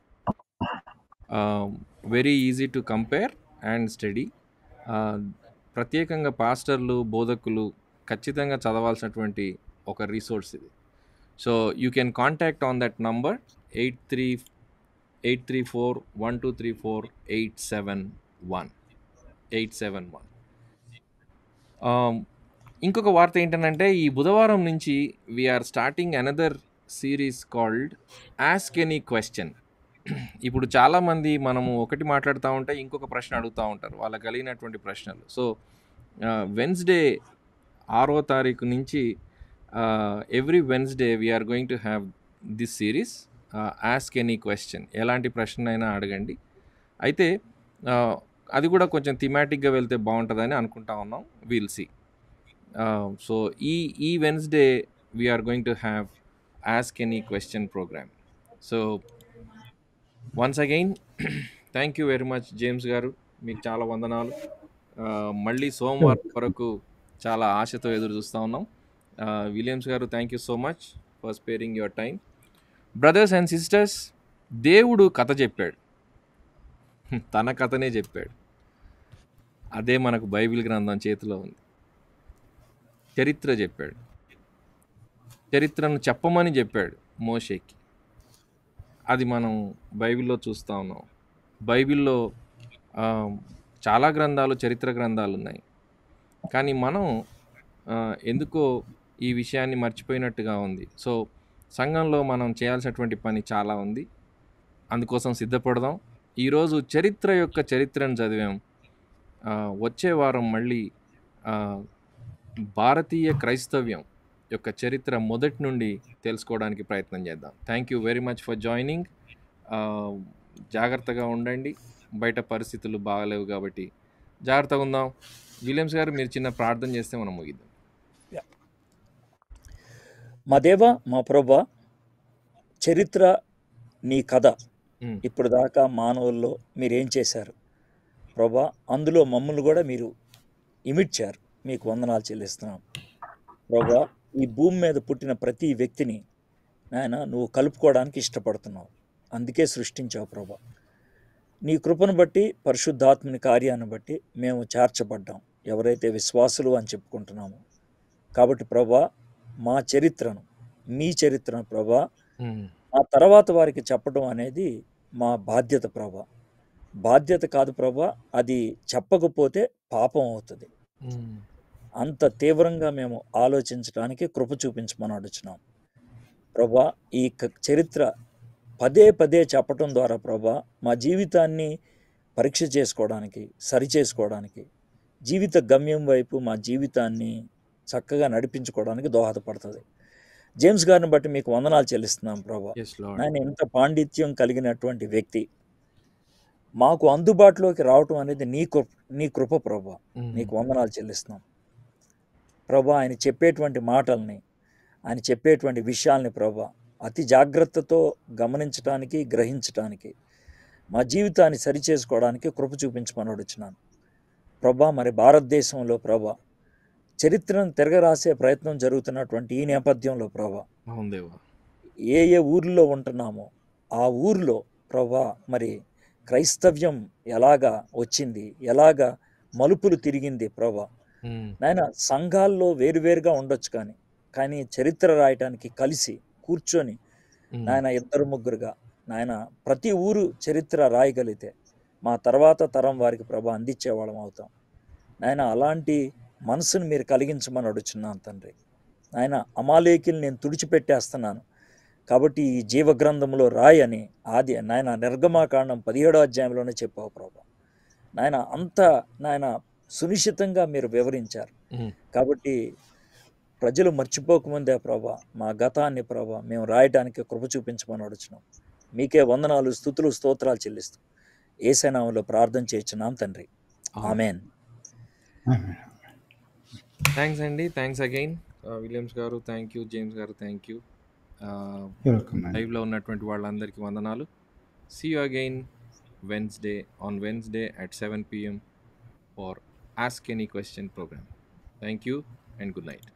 [SPEAKER 1] very easy to compare and study ప్రత్యేకంగా పాస్టర్లు బోధకులు ఖచ్చితంగా చదవాల్సినటువంటి ఒక రీసోర్స్ ఇది so you can contact on that number eight three eight three four one two three four eight seven one eight seven one ఇంకొక వార్త ఏంటంటే ఈ బుధవారం నుంచి we are starting another series called ask any question ఇప్పుడు చాలామంది మనము ఒకటి మాట్లాడుతూ ఉంటే ఇంకొక ప్రశ్న అడుగుతూ ఉంటారు వాళ్ళకి కలిగినటువంటి ప్రశ్నలు సో వెన్స్డే ఆరో తారీఖు నుంచి every Wednesday we are going to have this series ask any question ఎలాంటి ప్రశ్న అయినా అడగండి అయితే అది కూడా కొంచెం థిమాటిక్గా వెళ్తే బాగుంటుందని అనుకుంటా ఉన్నాం విల్ సీ సో ఈ ఈ Wednesday Wednesday we to going ask any question programme so once again thank you very much James గారు మీకు చాలా వందనాలు uh, మళ్ళీ సోమవారం hmm. వరకు చాలా ఆశతో ఎదురు చూస్తూ ఉన్నాం విలియమ్స్ uh, గారు thank you so much for sparing your time brothers and sisters దేవుడు కథ చెప్పాడు తన కథనే చెప్పాడు అదే మనకు బైబిల్ గ్రంథం చేతిలో ఉంది చరిత్ర చెప్పాడు చరిత్రను చెప్పమని చెప్పాడు మోషేకి అది మనం బైబిల్లో చూస్తూ ఉన్నాం బైబిల్లో చాలా గ్రంథాలు చరిత్ర గ్రంథాలు ఉన్నాయి కానీ మనం ఎందుకో ఈ విషయాన్ని మర్చిపోయినట్టుగా ఉంది సో సంఘంలో మనం చేయాల్సినటువంటి పని చాలా ఉంది అందుకోసం సిద్ధపడదాం ఈరోజు చరిత్ర యొక్క చరిత్రను చదివాం వచ్చే వారం మళ్ళీ భారతీయ క్రైస్తవ్యం యొక్క చరిత్ర మొదటి నుండి తెలుసుకోవడానికి ప్రయత్నం చేద్దాం thank you very much for joining జాగ్రత్తగా ఉండండి బయట పరిస్థితులు బాగలేవు కాబట్టి జాగ్రత్తగా ఉందాం విలియమ్స్ గారు మీరు చిన్న ప్రార్థన
[SPEAKER 3] చేస్తే మనం ముగిద్దాం మా దేవ మా ప్రభ చరిత్ర నీ కథ hmm. ఇప్పుడు దాకా మానవుల్లో మీరు ఏం చేశారు ప్రభా అందులో మమ్మల్ని కూడా మీరు ఇమిడ్చారు మీకు వందనాలు చెల్లిస్తున్నాం ప్రభా ఈ భూమి మీద పుట్టిన ప్రతి వ్యక్తిని నాయన నువ్వు కలుపుకోవడానికి ఇష్టపడుతున్నావు అందుకే సృష్టించావు ప్రభా నీ కృపను బట్టి పరిశుద్ధాత్మని కార్యాన్ని బట్టి మేము చేర్చబడ్డాం ఎవరైతే విశ్వాసులు అని చెప్పుకుంటున్నామో కాబట్టి ప్రభా మా చరిత్రను మీ చరిత్రను ప్రభా ఆ తర్వాత వారికి చెప్పడం అనేది మా బాధ్యత ప్రభా బాధ్యత కాదు ప్రభా అది చెప్పకపోతే పాపం అవుతుంది అంత తీవ్రంగా మేము ఆలోచించడానికి కృప చూపించమని అడుచున్నాం ప్రభా ఈ చరిత్ర పదే పదే చెప్పటం ద్వారా ప్రభా మా జీవితాన్ని పరీక్ష చేసుకోవడానికి సరి చేసుకోవడానికి జీవిత గమ్యం వైపు మా జీవితాన్ని చక్కగా నడిపించుకోవడానికి దోహదపడుతుంది జేమ్స్ గారిని బట్టి మీకు వందనాలు చెల్లిస్తున్నాం ప్రభా ఆయన ఎంత పాండిత్యం కలిగినటువంటి వ్యక్తి మాకు అందుబాటులోకి రావటం అనేది నీ కృప నీ కృప ప్రభా నీకు వందనాలు చెల్లిస్తున్నాం ప్రభా ఆయన చెప్పేటువంటి మాటల్ని ఆయన చెప్పేటువంటి విషయాల్ని ప్రభా అతి జాగ్రత్తతో గమనించడానికి గ్రహించటానికి మా జీవితాన్ని సరిచేసుకోవడానికి కృప చూపించమని వచ్చినాను ప్రభా మరి భారతదేశంలో ప్రభా చరిత్రను తిరగరాసే ప్రయత్నం జరుగుతున్నటువంటి ఈ నేపథ్యంలో ప్రభా ఏ ఏ ఊర్లో ఉంటున్నామో ఆ ఊర్లో ప్రభా మరి క్రైస్తవ్యం ఎలాగా వచ్చింది ఎలాగా మలుపులు తిరిగింది ప్రభా నాయన సంఘాల్లో వేరువేరుగా ఉండొచ్చు కానీ కానీ చరిత్ర రాయటానికి కలిసి కూర్చొని నాయన ఇద్దరు ముగ్గురుగా నాయన ప్రతి ఊరు చరిత్ర రాయగలిగితే మా తర్వాత తరం వారికి ప్రభా అందించేవాళ్ళం అవుతాం నాయన అలాంటి మనసును మీరు కలిగించమని అడుగుతున్నాను తండ్రి నాయన అమాలేకిని నేను తుడిచిపెట్టేస్తున్నాను కాబట్టి ఈ జీవగ్రంథంలో రాయని ఆది నాయన నిర్గమాకాండం పదిహేడో అధ్యాయంలోనే చెప్పావు ప్రభా నాయన అంత నాయన సునిశ్చితంగా మీరు వివరించారు కాబట్టి ప్రజలు మర్చిపోకముందే ప్రభా మా గతాన్ని ప్రభా మేము రాయడానికి కృప చూపించమని అడుచున్నాం మీకే వందనాలు స్థుతులు స్తోత్రాలు చెల్లిస్తూ ఏసైనామంలో ప్రార్థన చేస్తున్నాం తండ్రి ఆమెన్
[SPEAKER 1] థ్యాంక్స్ అండి థ్యాంక్స్ అగైన్ విలియమ్స్ గారు థ్యాంక్ యూ జేమ్స్ గారు థ్యాంక్ యూ లైవ్లో ఉన్నటువంటి వాళ్ళందరికీ వందనాలు see you again Wednesday on Wednesday at seven PM for Ask Any Question program. Thank you and good night.